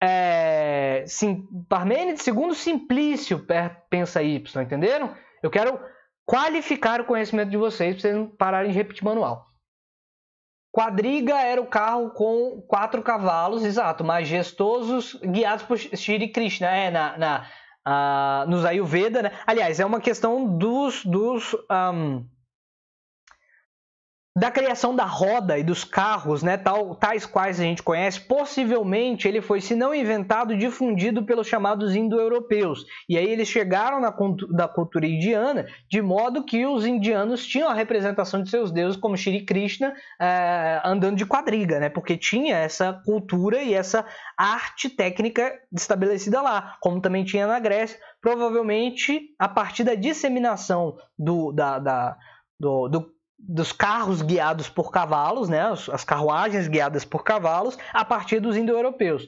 É, sim, Parmênides segundo Simplício pensa Y, entenderam? Eu quero qualificar o conhecimento de vocês para vocês não pararem de repetir manual. Quadriga era o carro com quatro cavalos, exato, majestosos, guiados por Shri Krishna, é, na, na, uh, nos Ayurveda. Né? Aliás, é uma questão dos, dos um, da criação da roda e dos carros, né, tal, tais quais a gente conhece, possivelmente ele foi, se não inventado, difundido pelos chamados indo-europeus. E aí eles chegaram na da cultura indiana, de modo que os indianos tinham a representação de seus deuses como Shri Krishna eh, andando de quadriga, né, porque tinha essa cultura e essa arte técnica estabelecida lá, como também tinha na Grécia. Provavelmente, a partir da disseminação do, da, da do, do dos carros guiados por cavalos, né, as, carruagens guiadas por cavalos, a partir dos indo-europeus.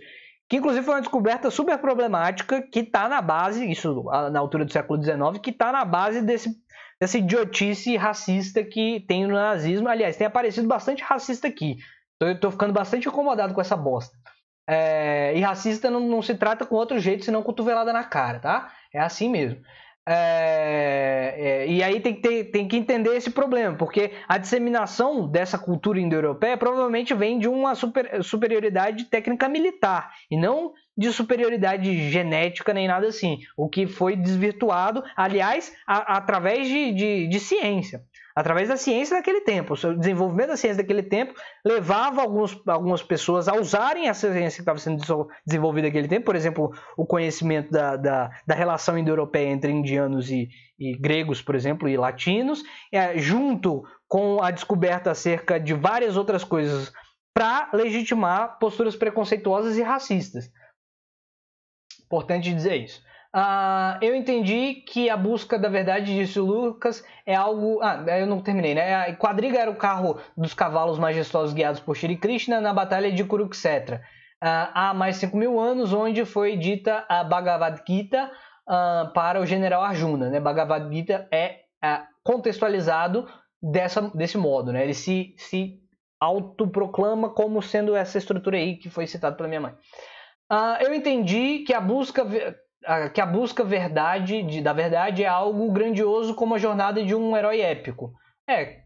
Que inclusive foi uma descoberta super problemática que está na base, isso na altura do século XIX, que está na base desse, dessa idiotice racista que tem no nazismo. Aliás, tem aparecido bastante racista aqui. Então eu tô ficando bastante incomodado com essa bosta. É, e racista não, não se trata com outro jeito senão cotovelada na cara, tá? É assim mesmo. É, é, e aí tem que, ter, tem que entender esse problema, porque a disseminação dessa cultura indo-europeia provavelmente vem de uma super, superioridade técnica militar e não de superioridade genética nem nada assim, o que foi desvirtuado, aliás, a, através de, de, de ciência através da ciência daquele tempo. O desenvolvimento da ciência daquele tempo levava alguns, algumas pessoas a usarem a ciência que estava sendo desenvolvida naquele tempo, por exemplo, o conhecimento da, da, da relação indo-europeia entre indianos e, e, gregos, por exemplo, e latinos, é, junto com a descoberta acerca de várias outras coisas para legitimar posturas preconceituosas e racistas. Importante dizer isso. Uh, eu entendi que a busca da verdade, disse o Lucas, é algo. Ah, eu não terminei, né? A quadriga era o carro dos cavalos majestosos guiados por Shri Krishna na Batalha de Kuruksetra. Uh, ah, há mais 5 mil anos, onde foi dita a Bhagavad Gita uh, para o general Arjuna. Né? Bhagavad Gita é contextualizado dessa, desse modo, né? ele se, se autoproclama como sendo essa estrutura aí que foi citada pela minha mãe. eu entendi que a busca que a busca verdade de, da verdade é algo grandioso como a jornada de um herói épico. É,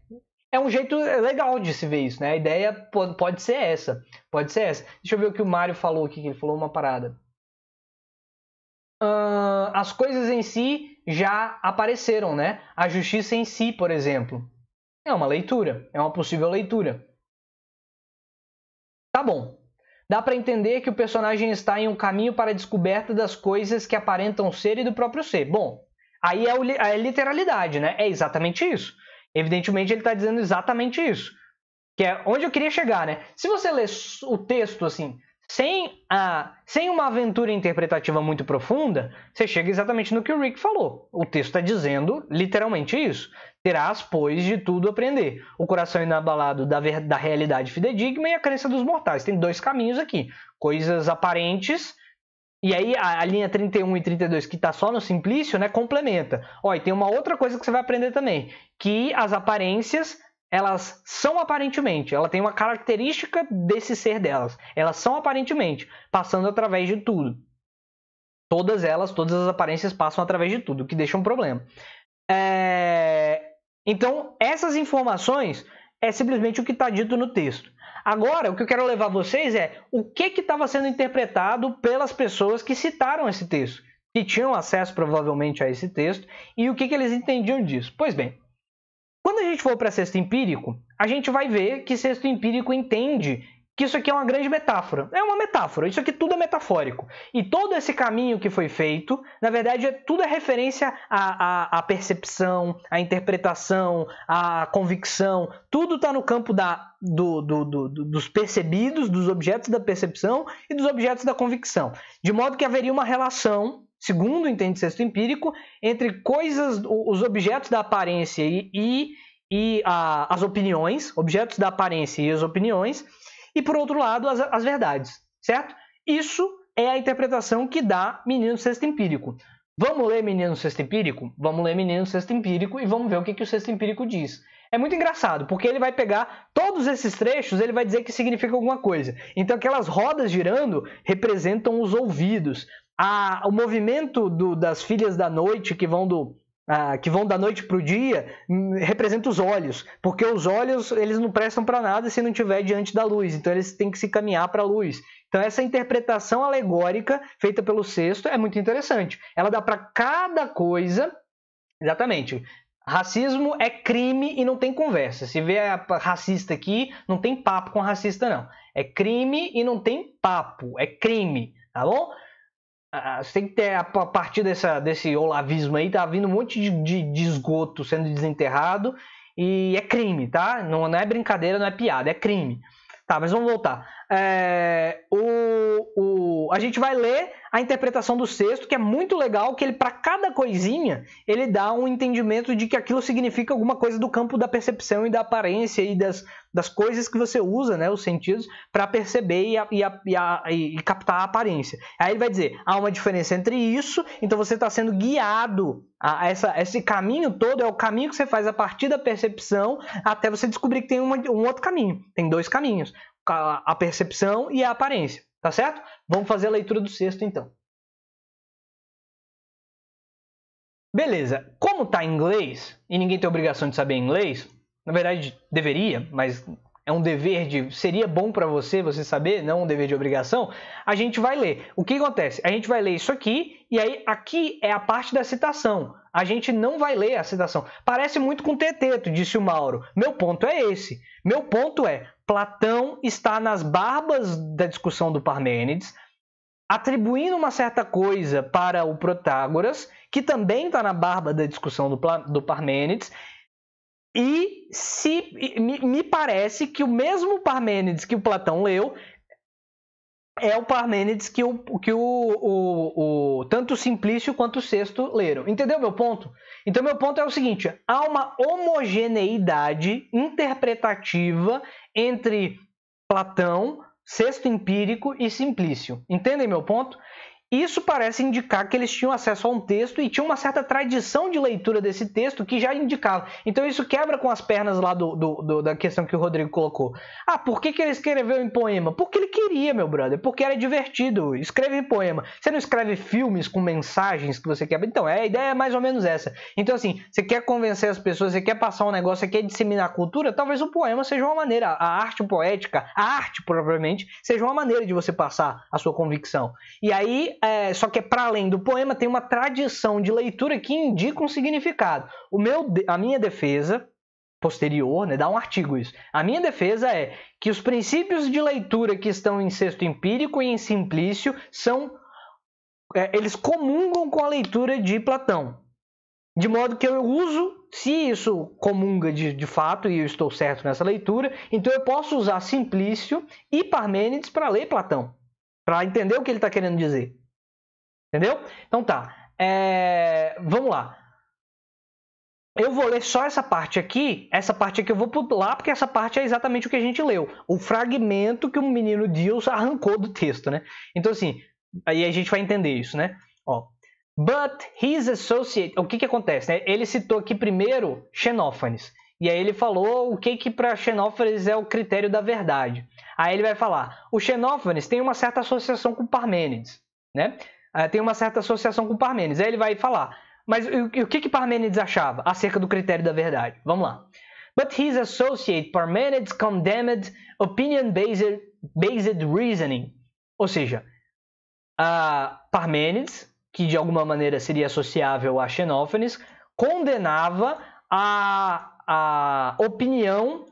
é um jeito legal de se ver isso, né? A ideia pode, pode ser essa. Pode ser essa. Deixa eu ver o que o Mário falou aqui, que ele falou uma parada. Uh, as coisas em si já apareceram, né? A justiça em si, por exemplo. É uma leitura, é uma possível leitura. Tá bom. Dá para entender que o personagem está em um caminho para a descoberta das coisas que aparentam ser e do próprio ser. Bom, aí é a é literalidade, né? É exatamente isso. Evidentemente, ele está dizendo exatamente isso. Que é onde eu queria chegar, né? Se você lê o texto assim, sem, a, sem uma aventura interpretativa muito profunda, você chega exatamente no que o Rick falou. O texto está dizendo literalmente isso terás, pois, de tudo aprender. O coração inabalado da, da realidade fidedigna e a crença dos mortais. Tem dois caminhos aqui. Coisas aparentes e aí a, a, linha 31 e 32 que está só no simplício, né, complementa. Ó, e tem uma outra coisa que você vai aprender também, que as aparências elas são aparentemente, ela tem uma característica desse ser delas. Elas são aparentemente, passando através de tudo. Todas elas, todas as aparências passam através de tudo, o que deixa um problema. É... Então, essas informações é simplesmente o que está dito no texto. Agora, o que eu quero levar vocês é o que estava sendo interpretado pelas pessoas que citaram esse texto, que tinham acesso provavelmente a esse texto, e o que, que eles entendiam disso. Pois bem, quando a gente for para sexto empírico, a gente vai ver que sexto empírico entende que isso aqui é uma grande metáfora. É uma metáfora, isso aqui tudo é metafórico. E todo esse caminho que foi feito, na verdade, é tudo é referência à, à, à percepção, à interpretação, à convicção. Tudo está no campo da, do, do, do, dos percebidos, dos objetos da percepção e dos objetos da convicção. De modo que haveria uma relação segundo entende sexto empírico, entre coisas, os objetos da aparência e, e, e a, as opiniões, objetos da aparência e as opiniões, e, por outro lado, as, as verdades, certo? Isso é a interpretação que dá Menino Sexto Empírico. Vamos ler Menino Sexto Empírico? Vamos ler Menino Sexto Empírico e vamos ver o que, que o Sexto Empírico diz. É muito engraçado, porque ele vai pegar todos esses trechos, ele vai dizer que significa alguma coisa. Então, aquelas rodas girando representam os ouvidos. A, o movimento do, das filhas da noite, que vão do, ah, que vão da noite para o dia, hum, representa os olhos, porque os olhos eles não prestam para nada se não tiver diante da luz, então eles têm que se caminhar para a luz. Então essa interpretação alegórica feita pelo sexto é muito interessante. Ela dá para cada coisa, exatamente, Racismo é crime e não tem conversa. Se vê racista aqui, não tem papo com racista, não. É crime e não tem papo. É crime, tá bom? Ah, você tem que ter, a partir dessa, desse olavismo aí, tá vindo um monte de, de, de, esgoto sendo desenterrado e é crime, tá? Não, não é brincadeira, não é piada, é crime. Tá, mas vamos voltar. É, o, o, a gente vai ler a interpretação do sexto, que é muito legal, que ele para cada coisinha ele dá um entendimento de que aquilo significa alguma coisa do campo da percepção e da aparência e das, das coisas que você usa, né, os sentidos, para perceber e, a, e, a, e, a, e, captar a aparência. Aí ele vai dizer, há uma diferença entre isso, então você está sendo guiado. A essa, esse caminho todo é o caminho que você faz a partir da percepção até você descobrir que tem uma, um outro caminho. Tem dois caminhos a, a percepção e a aparência, tá certo? Vamos fazer a leitura do sexto então. Beleza, como está em inglês, e ninguém tem obrigação de saber inglês, na verdade deveria, mas é um dever de seria bom para você você saber, não um dever de obrigação, a gente vai ler. O que acontece? A gente vai ler isso aqui e aí aqui é a parte da citação. A gente não vai ler a citação. Parece muito com Teteto, disse o Mauro. Meu ponto é esse. Meu ponto é Platão está nas barbas da discussão do Parmênides, atribuindo uma certa coisa para o Protágoras, que também está na barba da discussão do, do Parmênides, e se me, me parece que o mesmo Parmênides que o Platão leu é o Parmênides que o, que o, o, o tanto o Simplício quanto o Sexto leram. Entendeu meu ponto? Então meu ponto é o seguinte: há uma homogeneidade interpretativa entre Platão, Sexto Empírico e Simplício. Entendem meu ponto? Isso parece indicar que eles tinham acesso a um texto e tinham uma certa tradição de leitura desse texto que já indicava. Então isso quebra com as pernas lá do, do, do, da questão que o Rodrigo colocou. Ah, por que, que ele escreveu em poema? Porque ele queria, meu brother, porque era divertido. Escreve em poema. Você não escreve filmes com mensagens que você quer. Então, é, a ideia é mais ou menos essa. Então, assim, você quer convencer as pessoas, você quer passar um negócio, você quer disseminar a cultura, talvez o poema seja uma maneira, a arte poética, a arte propriamente, seja uma maneira de você passar a sua convicção. E aí é, só que é para além do poema, tem uma tradição de leitura que indica um significado. O meu, a minha defesa posterior, né, dá um artigo isso. A minha defesa é que os princípios de leitura que estão em Sexto Empírico e em Simplício são é, eles comungam com a leitura de Platão. De modo que eu uso, se isso comunga de, de fato, e eu estou certo nessa leitura, então eu posso usar Simplício e Parmênides para ler Platão, para entender o que ele está querendo dizer. Entendeu? Então tá. É... Vamos lá. Eu vou ler só essa parte aqui. Essa parte aqui eu vou pular, porque essa parte é exatamente o que a gente leu. O fragmento que o menino Deus arrancou do texto, né? Então, assim, aí a gente vai entender isso, né? Ó. But his associate. O que que acontece? Né? Ele citou aqui primeiro Xenófanes. E aí ele falou o que que para Xenófanes é o critério da verdade. Aí ele vai falar: o Xenófanes tem uma certa associação com Parmênides, né? Ah, tem uma certa associação com Parmênides. Aí ele vai falar. Mas o, que, que Parmênides achava acerca do critério da verdade? Vamos lá. But his associate Parmenides condemned opinion-based based reasoning. Ou seja, Parmênides, que de alguma maneira seria associável a Xenófanes, condenava a, a opinião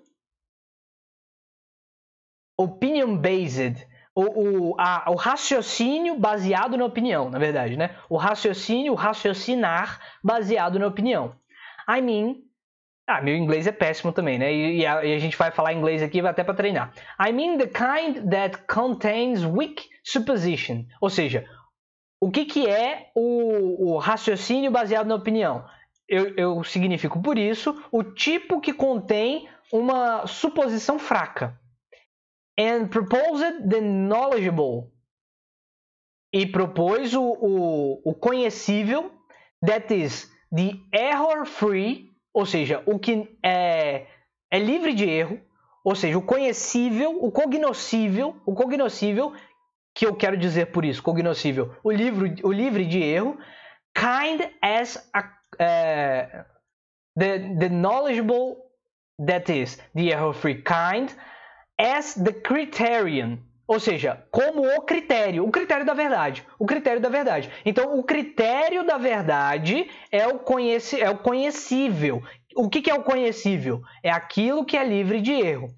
opinion-based o, o, a, o, raciocínio baseado na opinião, na verdade, né? O raciocínio, o raciocinar baseado na opinião. I mean, ah, meu inglês é péssimo também, né? E, e, a, e a, gente vai falar inglês aqui até para treinar. I mean the kind that contains weak supposition. Ou seja, o que, que é o, o raciocínio baseado na opinião? Eu, eu significo por isso o tipo que contém uma suposição fraca and proposed the knowledgeable. E propôs o, o, o conhecível, that is the error-free, ou seja, o que é, é livre de erro, ou seja, o conhecível, o cognoscível, o cognoscível, que eu quero dizer por isso, cognoscível, o, livre o livre de erro, kind as a, é, the, the knowledgeable, that is, the error-free kind, as the criterion, ou seja, como o critério, o critério da verdade, o critério da verdade. Então, o critério da verdade é o, conheci, é o conhecível. O que, que é o conhecível? É aquilo que é livre de erro.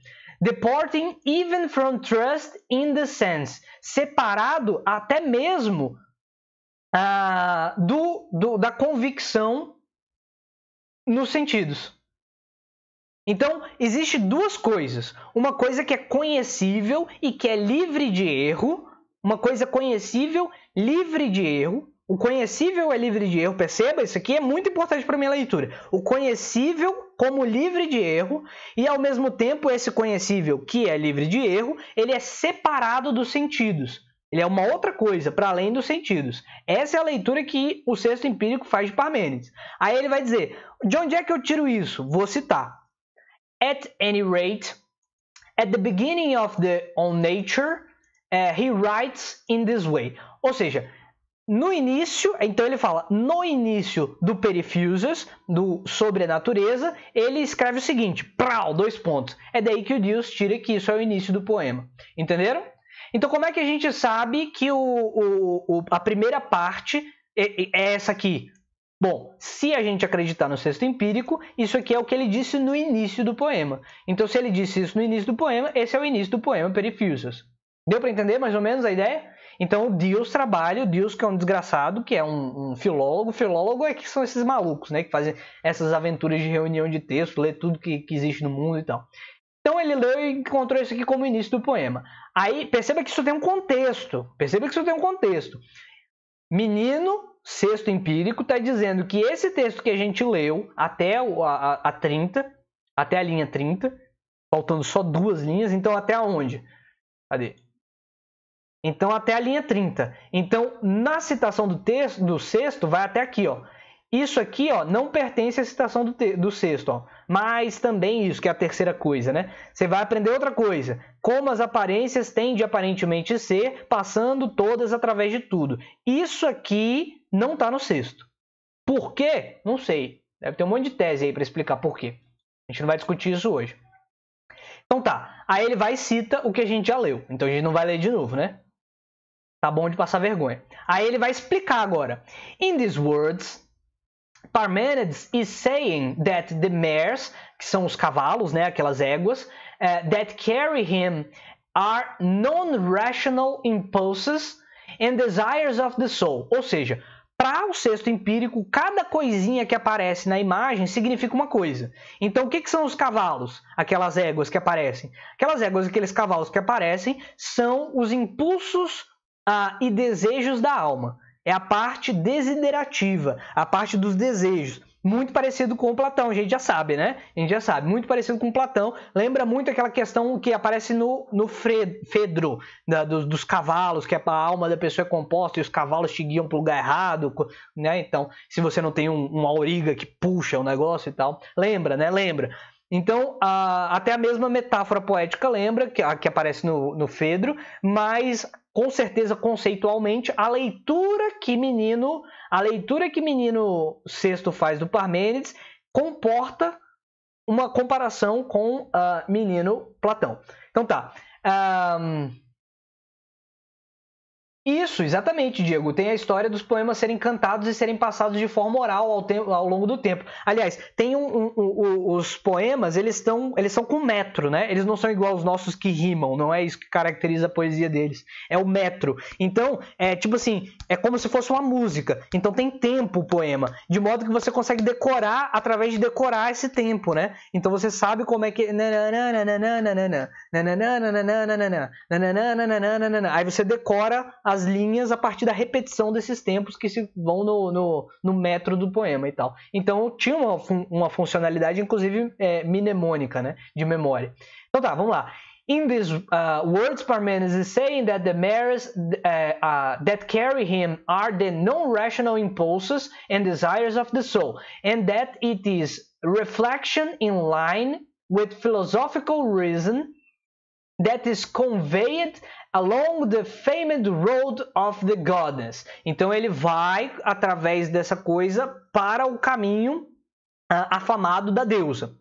Deporting even from trust in the sense, separado até mesmo ah, do, do, da convicção nos sentidos. Então, existe duas coisas. Uma coisa que é conhecível e que é livre de erro, uma coisa conhecível, livre de erro. O conhecível é livre de erro, perceba, isso aqui é muito importante para minha leitura. O conhecível como livre de erro e ao mesmo tempo esse conhecível que é livre de erro, ele é separado dos sentidos. Ele é uma outra coisa, para além dos sentidos. Essa é a leitura que o sexto empírico faz de Parmênides. Aí ele vai dizer: de onde é que eu tiro isso? Vou citar. At any rate, at the beginning of the On Nature, uh, he writes in this way. Ou seja, no início, então ele fala, no início do Perifusas, do Sobre a Natureza, ele escreve o seguinte, prau, dois pontos. É daí que o Deus tira que isso é o início do poema. Entenderam? Então como é que a gente sabe que o, o, o a primeira parte é, é essa aqui, Bom, se a gente acreditar no sexto empírico, isso aqui é o que ele disse no início do poema. Então, se ele disse isso no início do poema, esse é o início do poema Perifusas. Deu para entender mais ou menos a ideia? Então, o Dios trabalha, o que é um desgraçado, que é um, um filólogo. Filólogo é que são esses malucos, né? Que fazem essas aventuras de reunião de texto, lê tudo que, que existe no mundo e tal. Então ele leu e encontrou isso aqui como início do poema. Aí perceba que isso tem um contexto. Perceba que isso tem um contexto. Menino sexto empírico está dizendo que esse texto que a gente leu até a, a, a 30, até a linha 30, faltando só duas linhas, então até onde? Cadê? Então até a linha 30. Então, na citação do texto do sexto vai até aqui, ó. Isso aqui, ó, não pertence à citação do, do sexto, ó. Mas também isso, que é a terceira coisa, né? Você vai aprender outra coisa. Como as aparências têm de aparentemente ser, passando todas através de tudo. Isso aqui não está no sexto. Por quê? Não sei. Deve ter um monte de tese aí para explicar por quê. A gente não vai discutir isso hoje. Então tá. Aí ele vai e cita o que a gente já leu. Então a gente não vai ler de novo, né? Tá bom de passar vergonha. Aí ele vai explicar agora. In these words, Parmenides is saying that the mares, que são os cavalos, né, aquelas éguas, uh, that carry him are non-rational impulses and desires of the soul. Ou seja, para o sexto empírico, cada coisinha que aparece na imagem significa uma coisa. Então, o que, que são os cavalos? Aquelas éguas que aparecem. Aquelas éguas, aqueles cavalos que aparecem, são os impulsos ah, e desejos da alma. É a parte desiderativa, a parte dos desejos muito parecido com Platão, a gente já sabe, né? A gente já sabe, muito parecido com Platão, lembra muito aquela questão que aparece no, no Fedro, da, dos, dos, cavalos, que é a alma da pessoa é composta e os cavalos te guiam para o lugar errado, né? Então, se você não tem um, uma auriga que puxa o negócio e tal, lembra, né? Lembra. Então, a, até a mesma metáfora poética lembra, que, a, que aparece no, no Fedro, mas com certeza conceitualmente a leitura que menino a leitura que menino sexto faz do Parmênides comporta uma comparação com uh, menino Platão então tá um, ah, isso, exatamente, Diego. Tem a história dos poemas serem cantados e serem passados de forma oral ao, tempo, ao longo do tempo. Aliás, tem um, um, um, os poemas, eles, tão, eles são com metro, né? Eles não são igual aos nossos que rimam, não é isso que caracteriza a poesia deles. É o metro. Então, é tipo assim, é como se fosse uma música. Então tem tempo o poema, de modo que você consegue decorar através de decorar esse tempo, né? Então você sabe como é que aí você decora as linhas a partir da repetição desses tempos que se vão no, no, no metro do poema e tal. Então tinha uma, uma funcionalidade, inclusive, é, mnemônica, né? De memória. Então tá, vamos lá. In these uh, words, Parmenides is saying that the mares uh, uh, that carry him are the non-rational impulses and desires of the soul, and that it is reflection in line with philosophical reason that is conveyed along the famed road of the goddess. Então ele vai através dessa coisa para o caminho uh, afamado da deusa.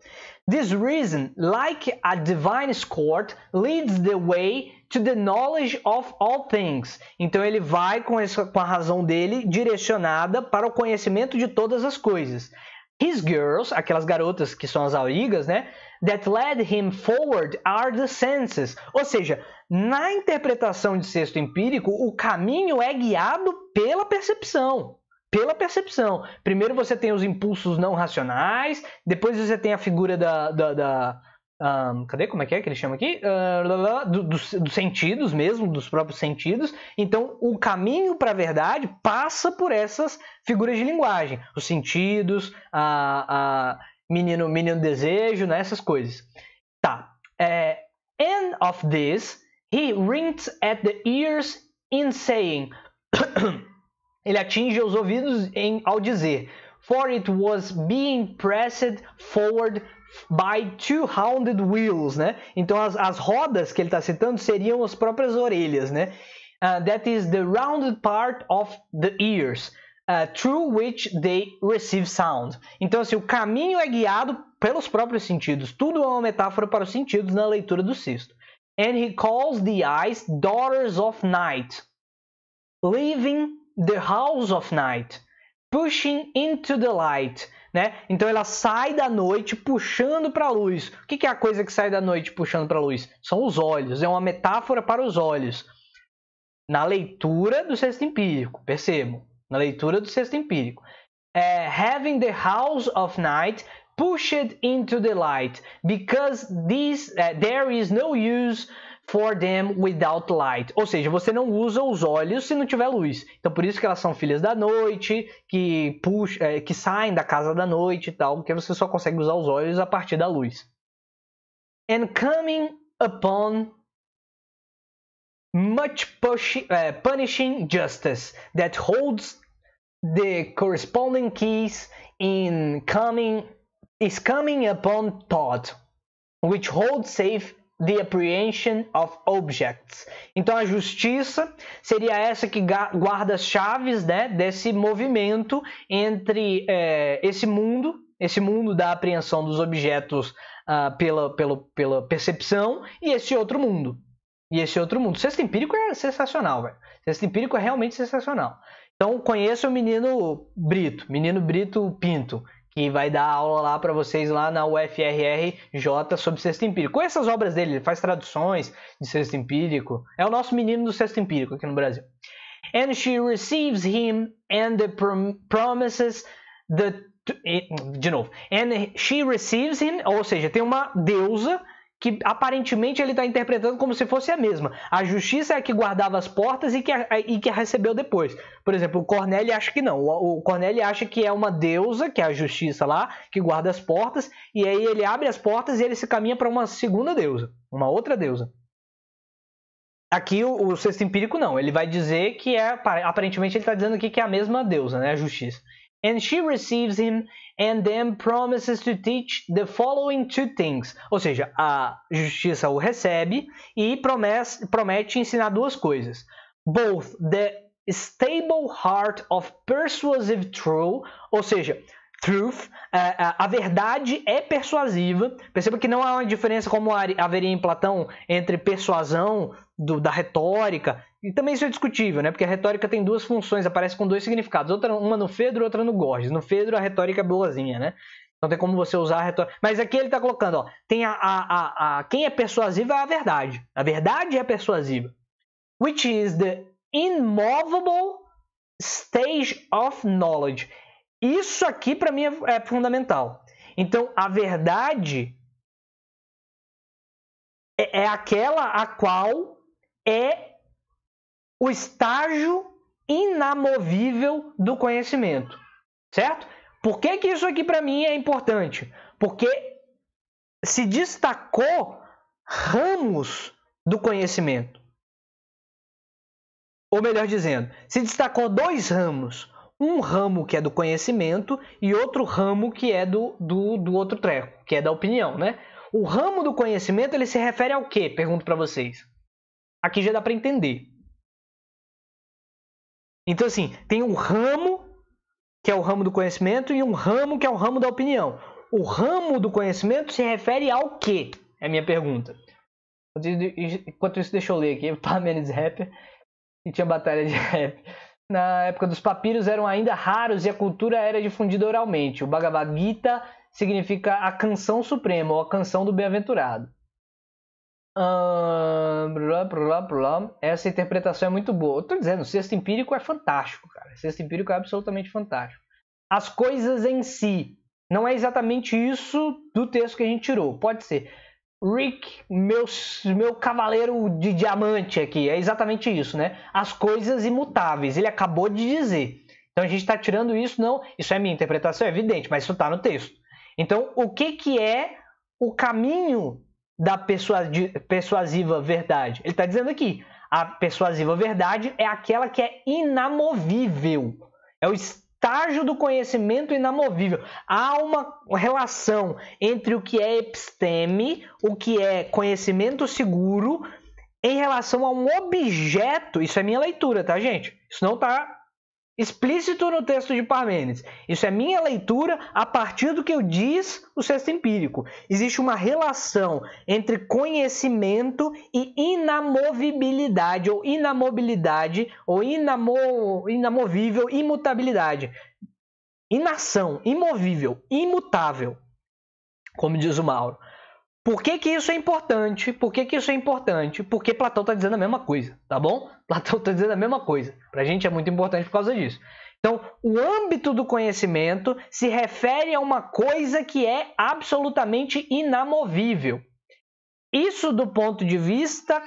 This reason, like a divine escort, leads the way to the knowledge of all things. Então ele vai com, essa, com a razão dele direcionada para o conhecimento de todas as coisas. His girls, aquelas garotas que são as aurigas, né? that led him forward are the senses. Ou seja, na interpretação de sexto empírico, o caminho é guiado pela percepção. Pela percepção. Primeiro você tem os impulsos não racionais, depois você tem a figura da. da, da um, cadê? Como é que é que ele chama aqui? Uh, do, dos, dos sentidos mesmo, dos próprios sentidos. Então, o caminho para a verdade passa por essas figuras de linguagem. Os sentidos, a, a Menino, Menino Desejo, né? Essas coisas. Tá. É, of this, he rings at the ears in saying. Ele atinge os ouvidos em, ao dizer. For it was being pressed forward by two hounded wheels, né? Então as, as rodas que ele está citando seriam as próprias orelhas, né? Uh, that is the rounded part of the ears uh, through which they receive sound. Então, assim, o caminho é guiado pelos próprios sentidos. Tudo é uma metáfora para os sentidos na leitura do sexto. And he calls the eyes daughters of night, leaving the house of night, pushing into the light. Né? Então ela sai da noite puxando para a luz. O que, que é a coisa que sai da noite puxando para a luz? São os olhos. É uma metáfora para os olhos. Na leitura do sexto empírico, percebam na leitura do sexto empírico. É, having the house of night pushed into the light, because this, uh, é, there is no use for them without light. Ou seja, você não usa os olhos se não tiver luz. Então por isso que elas são filhas da noite, que puxa, é, que saem da casa da noite e tal, porque você só consegue usar os olhos a partir da luz. And coming upon much push, uh, eh, punishing justice that holds the corresponding keys in coming is coming upon thought, which holds safe the apprehension of objects. Então a justiça seria essa que guarda as chaves né, desse movimento entre é, esse mundo, esse mundo da apreensão dos objetos ah, pela, pela, pela percepção e esse outro mundo e esse é outro mundo. Sexto empírico é sensacional, velho. Sexto empírico é realmente sensacional. Então conheça o menino Brito, menino Brito Pinto, que vai dar aula lá para vocês lá na UFRRJ sobre sexto empírico. Conheça as obras dele, ele faz traduções de sexto empírico. É o nosso menino do sexto empírico aqui no Brasil. And she receives him and the promises the de novo. And she receives him, ou seja, tem uma deusa que aparentemente ele está interpretando como se fosse a mesma. A justiça é que guardava as portas e que a, e que a recebeu depois. Por exemplo, o Cornélio acha que não. O, o Cornélio acha que é uma deusa, que é a justiça lá, que guarda as portas, e aí ele abre as portas e ele se caminha para uma segunda deusa, uma outra deusa. Aqui o, o sexto empírico não, ele vai dizer que é, aparentemente ele está dizendo aqui que é a mesma deusa, né, a justiça. And she receives him and then promises to teach the following two things. Ou seja, a justiça o recebe e promete, promete ensinar duas coisas. Both the stable heart of persuasive truth, ou seja, truth, a, é, a, é, a, verdade é persuasiva. Perceba que não há uma diferença como haveria em Platão entre persuasão do, da retórica e também isso é discutível, né? Porque a retórica tem duas funções, aparece com dois significados. Outra, uma no Fedro, outra no Gorges. No Fedro, a retórica é boazinha, né? Não tem como você usar a retórica. Mas aqui ele está colocando, ó. Tem a, a, a, a, Quem é persuasiva é a verdade. A verdade é persuasiva. Which is the immovable stage of knowledge. Isso aqui, para mim, é, é fundamental. Então, a verdade é, é aquela a qual é o estágio inamovível do conhecimento, certo? Por que, que isso aqui para mim é importante? Porque se destacou ramos do conhecimento. Ou melhor dizendo, se destacou dois ramos. Um ramo que é do conhecimento e outro ramo que é do, do, do outro treco, que é da opinião, né? O ramo do conhecimento ele se refere ao quê? Pergunto para vocês. Aqui já dá para entender. Então, assim, tem um ramo que é o ramo do conhecimento e um ramo que é o ramo da opinião. O ramo do conhecimento se refere ao quê? É a minha pergunta. Enquanto isso, deixa eu ler aqui. Parmenides Rapper. E tinha batalha de rap. Na época dos papiros eram ainda raros e a cultura era difundida oralmente. O Bhagavad Gita significa a canção suprema ou a canção do bem-aventurado blá, blá, blá, Essa interpretação é muito boa. Eu tô dizendo, o sexto empírico é fantástico, cara. O sexto empírico é absolutamente fantástico. As coisas em si. Não é exatamente isso do texto que a gente tirou. Pode ser. Rick, meu, meu cavaleiro de diamante aqui. É exatamente isso, né? As coisas imutáveis. Ele acabou de dizer. Então a gente está tirando isso, não. Isso é minha interpretação, é evidente, mas isso está no texto. Então, o que, que é o caminho da persuasiva verdade? Ele está dizendo aqui: a persuasiva verdade é aquela que é inamovível, é o estágio do conhecimento inamovível. Há uma relação entre o que é episteme, o que é conhecimento seguro, em relação a um objeto. Isso é minha leitura, tá, gente? Isso não está explícito no texto de Parmênides. Isso é minha leitura a partir do que eu diz o sexto empírico. Existe uma relação entre conhecimento e inamovibilidade ou inamobilidade ou inamo, inamovível, imutabilidade. Inação, imovível, imutável, como diz o Mauro. Por que, que isso é importante? Por que, que isso é importante? Porque Platão está dizendo a mesma coisa, tá bom? Platão está dizendo a mesma coisa. Para a gente é muito importante por causa disso. Então, o âmbito do conhecimento se refere a uma coisa que é absolutamente inamovível. Isso do ponto de vista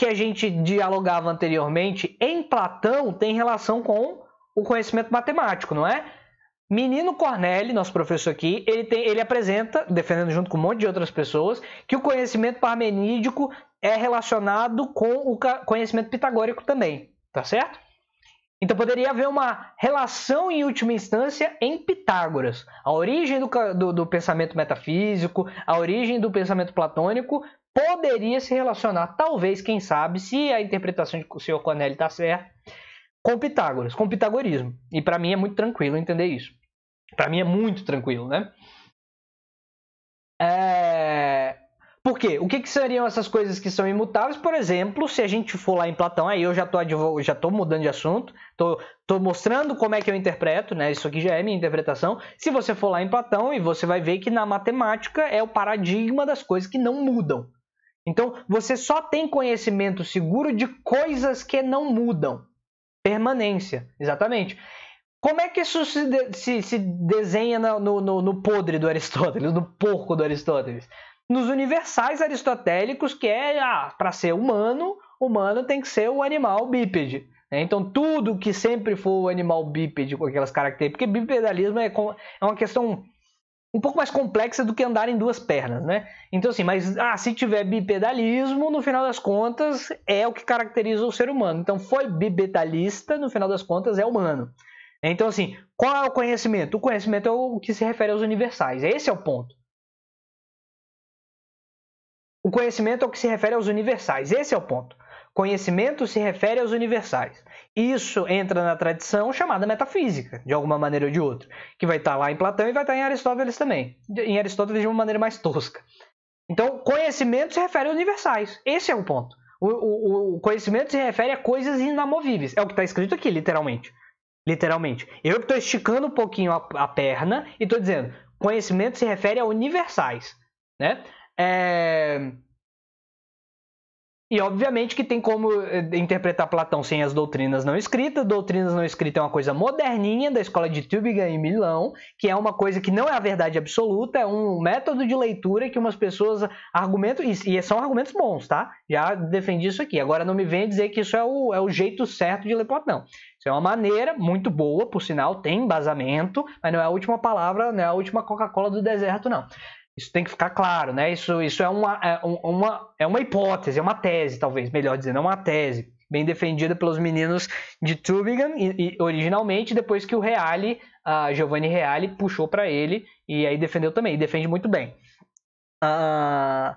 que a gente dialogava anteriormente em Platão tem relação com o conhecimento matemático, não é? Menino Cornelli, nosso professor aqui, ele, tem, ele apresenta, defendendo junto com um monte de outras pessoas, que o conhecimento parmenídico é relacionado com o conhecimento pitagórico também, tá certo? Então poderia haver uma relação em última instância em Pitágoras. A origem do, do, do pensamento metafísico, a origem do pensamento platônico poderia se relacionar, talvez, quem sabe, se a interpretação de o senhor Cornelli está certa, com Pitágoras, com pitagorismo. E para mim é muito tranquilo entender isso. Para mim é muito tranquilo, né? É... Por quê? O que, que, seriam essas coisas que são imutáveis? Por exemplo, se a gente for lá em Platão, aí eu já tô, mudando de assunto, tô... tô mostrando como é que eu interpreto, né? Isso aqui já é minha interpretação. Se você for lá em Platão, e você vai ver que na matemática é o paradigma das coisas que não mudam. Então, você só tem conhecimento seguro de coisas que não mudam. Permanência, exatamente. Como é que isso se, de, se, se desenha no, no, no podre do Aristóteles, no porco do Aristóteles? Nos universais aristotélicos, que é, ah, para ser humano, humano tem que ser o animal bípede. Né? Então, tudo que sempre for animal bípede, com aquelas características, porque bipedalismo é, é uma questão um pouco mais complexa do que andar em duas pernas, né? Então, assim, mas ah, se tiver bipedalismo, no final das contas, é o que caracteriza o ser humano. Então, foi bipedalista, no final das contas, é humano. Então, assim, qual é o conhecimento? O conhecimento é o que se refere aos universais. Esse é o ponto. O conhecimento é o que se refere aos universais. Esse é o ponto. Conhecimento se refere aos universais. Isso entra na tradição chamada metafísica, de alguma maneira ou de outra, que vai estar tá lá em Platão e vai estar tá em Aristóteles também. Em Aristóteles de uma maneira mais tosca. Então, conhecimento se refere a universais. Esse é o ponto. O, o, o conhecimento se refere a coisas inamovíveis. É o que está escrito aqui, literalmente. Literalmente. Eu estou esticando um pouquinho a, a perna e estou dizendo: conhecimento se refere a universais. Né? É... E obviamente que tem como eh, interpretar Platão sem as doutrinas não escritas. Doutrinas não escritas é uma coisa moderninha da escola de Tübingen em Milão, que é uma coisa que não é a verdade absoluta, é um método de leitura que umas pessoas argumentam, e são argumentos bons, tá? Já defendi isso aqui. Agora não me venha dizer que isso é o, é o jeito certo de ler Platão. Isso é uma maneira muito boa, por sinal, tem embasamento, mas não é a última palavra, não é a última Coca-Cola do deserto, não. Isso tem que ficar claro, né? Isso, isso é, uma, é, uma, é uma hipótese, é uma tese, talvez, melhor dizendo, é uma tese, bem defendida pelos meninos de Tübingen, e, e originalmente, depois que o Reale, a Giovanni Reale, puxou para ele, e aí defendeu também, e defende muito bem. Uh...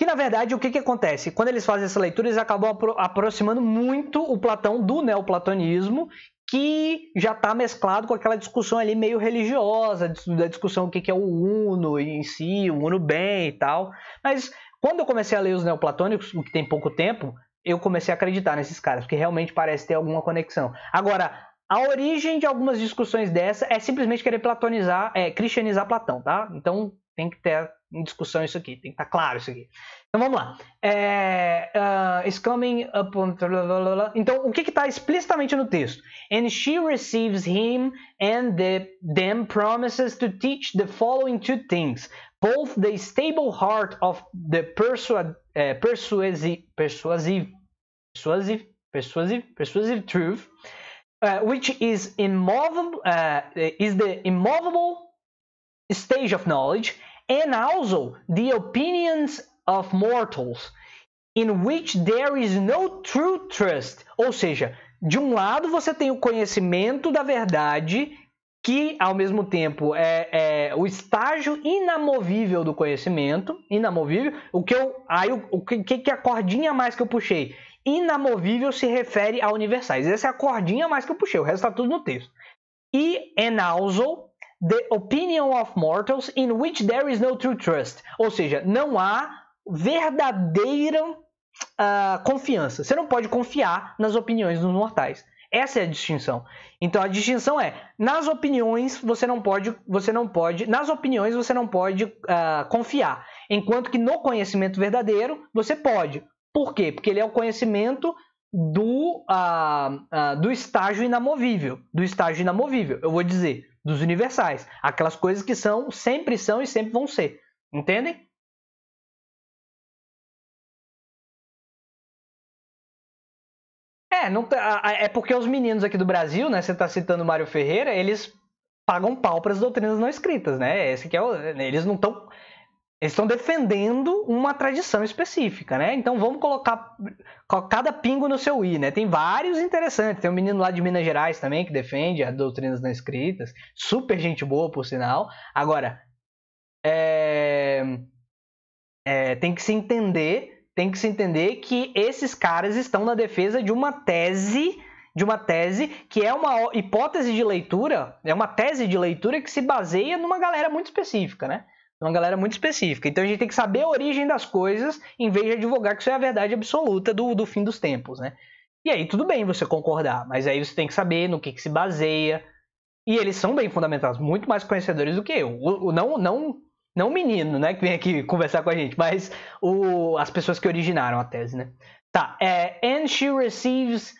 Que na verdade o que, que acontece? Quando eles fazem essa leitura, eles acabam apro aproximando muito o Platão do neoplatonismo que já está mesclado com aquela discussão ali meio religiosa, da discussão o que é o Uno em si, o Uno bem e tal. Mas quando eu comecei a ler os neoplatônicos, o que tem pouco tempo, eu comecei a acreditar nesses caras, porque realmente parece ter alguma conexão. Agora, a origem de algumas discussões dessa é simplesmente querer platonizar, é, cristianizar Platão, tá? Então tem que ter, em discussão isso aqui, tem que estar tá claro isso aqui. Então vamos lá. É, uh, ah, is coming up. Então o que está explicitamente no texto? And she receives him and the, them promises to teach the following two things: both the stable heart of the persuad, uh, eh, persuasive, persuasive, persuasive, persuasive, persuasive truth. Uh, which is immovable uh, is the immovable stage of knowledge and also the opinions of mortals, in which there is no true trust. Ou seja, de um lado você tem o conhecimento da verdade, que ao mesmo tempo é, é o estágio inamovível do conhecimento, inamovível. O que eu, aí o, o que, que a cordinha mais que eu puxei? Inamovível se refere a universais. Essa é a cordinha mais que eu puxei. O resto está tudo no texto. E and also The Opinion of Mortals in Which There Is No True Trust. Ou seja, não há verdadeira uh, confiança. Você não pode confiar nas opiniões dos mortais. Essa é a distinção. Então a distinção é: nas opiniões você não pode, você não pode, nas opiniões você não pode uh, confiar, enquanto que no conhecimento verdadeiro você pode. Por quê? Porque ele é o conhecimento do, uh, uh, do estágio inamovível, do estágio inamovível. Eu vou dizer, dos universais, aquelas coisas que são, sempre são e sempre vão ser. Entendem? É, não, tá, é porque os meninos aqui do Brasil, né? Você está citando o Mário Ferreira, eles pagam pau para as doutrinas não escritas, né? Esse que é o, eles não estão eles estão defendendo uma tradição específica, né? Então vamos colocar cada pingo no seu i, né? Tem vários interessantes. Tem um menino lá de Minas Gerais também que defende as doutrinas não escritas. Super gente boa, por sinal. Agora, é... É, tem que se entender, tem que se entender que esses caras estão na defesa de uma tese de uma tese que é uma hipótese de leitura, é uma tese de leitura que se baseia numa galera muito específica, né? É uma galera muito específica. Então a gente tem que saber a origem das coisas, em vez de advogar que isso é a verdade absoluta do, do fim dos tempos, né? E aí tudo bem você concordar, mas aí você tem que saber no que, que se baseia. E eles são bem fundamentados, muito mais conhecedores do que eu. O, o, não, não, não o menino, né, que vem aqui conversar com a gente, mas o, as pessoas que originaram a tese, né? Tá, é, and she receives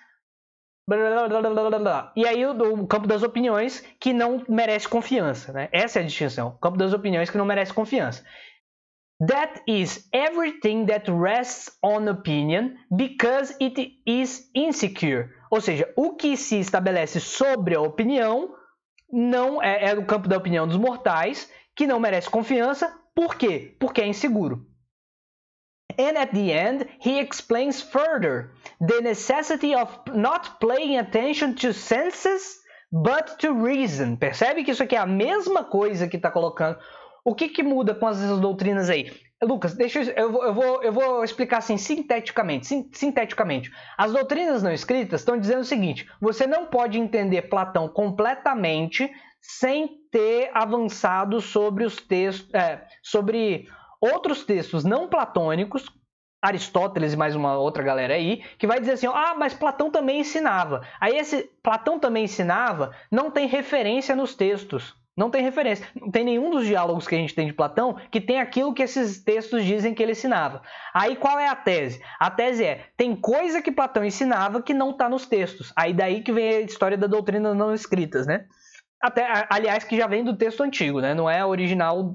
e aí o, o, campo das opiniões que não merece confiança, né? Essa é a distinção. O campo das opiniões que não merece confiança. That is everything that rests on opinion because it is insecure. Ou seja, o que se estabelece sobre a opinião não é, é o campo da opinião dos mortais que não merece confiança. Por quê? Porque é inseguro. And at the end, he explains further the necessity of not paying attention to senses but to reason. Percebe que isso aqui é a mesma coisa que está colocando. O que, que muda com essas doutrinas aí? Lucas, deixa eu, eu, vou, eu, vou, eu vou explicar assim sinteticamente, sinteticamente. As doutrinas não escritas estão dizendo o seguinte: você não pode entender Platão completamente sem ter avançado sobre os textos, é, sobre outros textos não platônicos Aristóteles e mais uma outra galera aí, que vai dizer assim: ah, mas Platão também ensinava. Aí esse Platão também ensinava não tem referência nos textos. Não tem referência. Não tem nenhum dos diálogos que a gente tem de Platão que tem aquilo que esses textos dizem que ele ensinava. Aí qual é a tese? A tese é: tem coisa que Platão ensinava que não está nos textos. Aí daí que vem a história da doutrina não escritas, né? Até, aliás, que já vem do texto antigo, né? Não é original.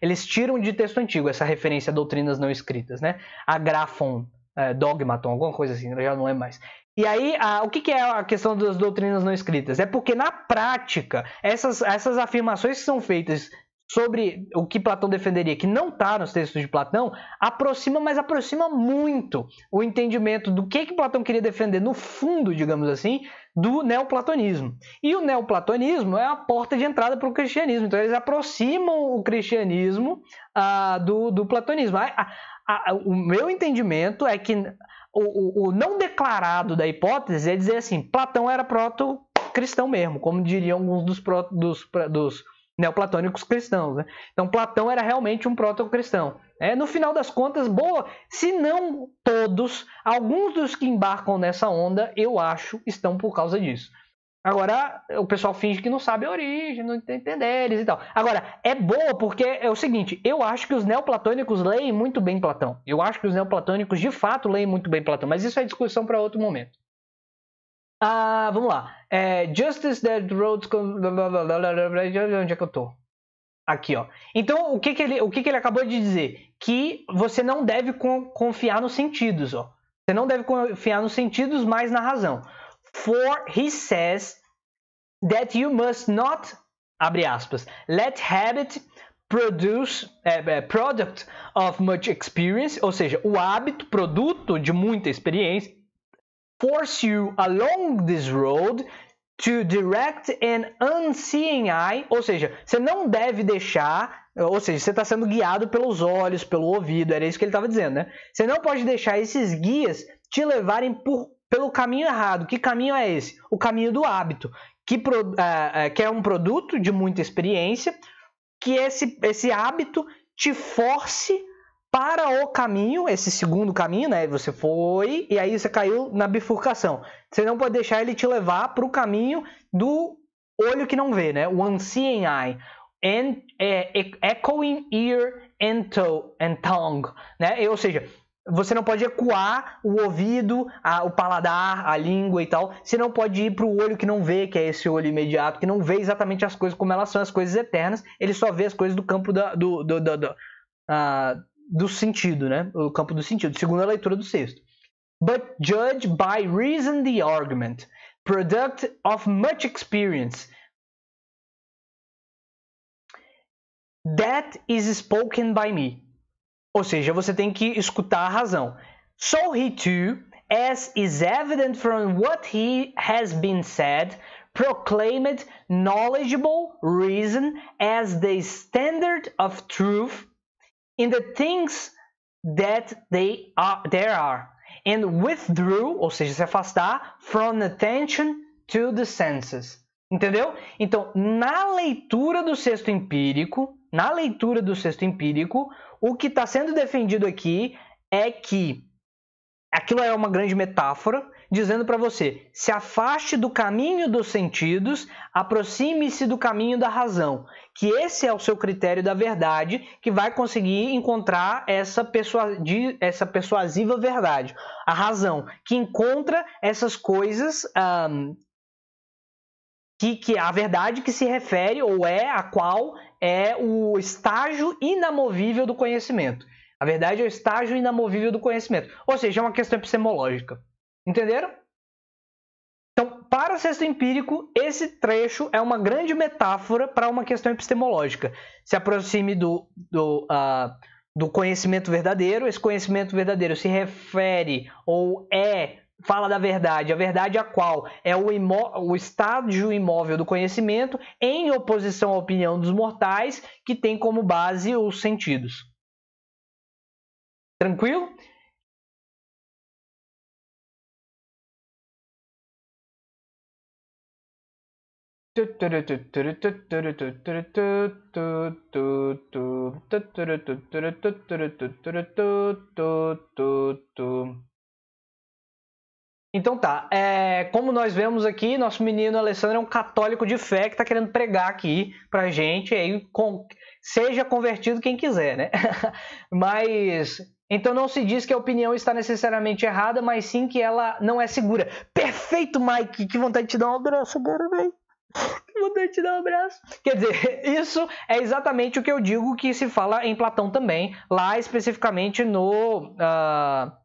Eles tiram de texto antigo essa referência a doutrinas não escritas, né? Agrafon, é, dogmaton, alguma coisa assim, já não é mais. E aí, a, o que, que, é a questão das doutrinas não escritas? É porque, na prática, essas, essas afirmações que são feitas sobre o que Platão defenderia, que não está nos textos de Platão, aproxima, mas aproxima muito o entendimento do que, que Platão queria defender, no fundo, digamos assim, do neoplatonismo. E o neoplatonismo é a porta de entrada para o cristianismo. Então, eles aproximam o cristianismo ah, do, do platonismo. A, a, a, o meu entendimento é que o, o, o não declarado da hipótese é dizer assim: Platão era proto-cristão mesmo, como diriam alguns dos, dos, dos neoplatônicos cristãos. Né? Então, Platão era realmente um proto-cristão. Né? No final das contas, boa, se não todos, alguns dos que embarcam nessa onda, eu acho, estão por causa disso. Agora, o pessoal finge que não sabe a origem, não entende eles e tal. Agora, é boa porque é o seguinte, eu acho que os neoplatônicos leem muito bem Platão. Eu acho que os neoplatônicos de fato leem muito bem Platão, mas isso é discussão para outro momento. Ah, vamos lá. É, Justice Dead Roads. Onde é que eu tô? Aqui, ó. Então, o que, que, ele, o que, que ele acabou de dizer? Que você não deve confiar nos sentidos, ó. Você não deve confiar nos sentidos, mas na razão. For he says that you must not, abre aspas, let habit produce, é, é product of much experience, ou seja, o hábito, produto de muita experiência, force you along this road to direct an unseeing eye, ou seja, você não deve deixar, ou seja, você está sendo guiado pelos olhos, pelo ouvido, era isso que ele estava dizendo, né? Você não pode deixar esses guias te levarem por, pelo caminho errado. Que caminho é esse? O caminho do hábito, que, pro, uh, que é um produto de muita experiência, que esse, esse hábito te force para o caminho, esse segundo caminho, né? Você foi e aí você caiu na bifurcação. Você não pode deixar ele te levar para o caminho do olho que não vê, né? O unseeing eye. And, é, echoing ear and, toe, and tongue, né? E, ou seja, você não pode ecoar o ouvido, a, o paladar, a língua e tal. Você não pode ir para o olho que não vê, que é esse olho imediato, que não vê exatamente as coisas como elas são, as coisas eternas. Ele só vê as coisas do campo da, do, do, do, do uh, do sentido, né? O campo do sentido, segundo a leitura do sexto. But judge by reason the argument, product of much experience. That is spoken by me. Ou seja, você tem que escutar a razão. So he too, as is evident from what he has been said, proclaimed knowledgeable reason as the standard of truth in the things that they are, there are, and withdrew, ou seja, se afastar, from attention to the senses. Entendeu? Então, na leitura do sexto empírico, na leitura do sexto empírico, o que está sendo defendido aqui é que aquilo é uma grande metáfora dizendo para você: se afaste do caminho dos sentidos, aproxime-se do caminho da razão. Que esse é o seu critério da verdade, que vai conseguir encontrar essa, persuadi essa persuasiva verdade. A razão, que encontra essas coisas. Um, que, que a verdade que se refere ou é a qual é o estágio inamovível do conhecimento. A verdade é o estágio inamovível do conhecimento. Ou seja, é uma questão epistemológica. Entenderam? Então, para o sexto empírico, esse trecho é uma grande metáfora para uma questão epistemológica. Se aproxime do, do, uh, do conhecimento verdadeiro, esse conhecimento verdadeiro se refere ou é fala da verdade, a verdade a qual é o, imó o estágio imóvel do conhecimento, em oposição à opinião dos mortais, que tem como base os sentidos. Tranquilo? Então tá, é, como nós vemos aqui, nosso menino Alessandro é um católico de fé que está querendo pregar aqui pra gente, aí com, seja convertido quem quiser, né? mas então não se diz que a opinião está necessariamente errada, mas sim que ela não é segura. Perfeito, Mike, que vontade de te dar um abraço agora, velho. Vou te dar um abraço. Quer dizer, isso é exatamente o que eu digo que se fala em Platão também, lá especificamente no. Uh,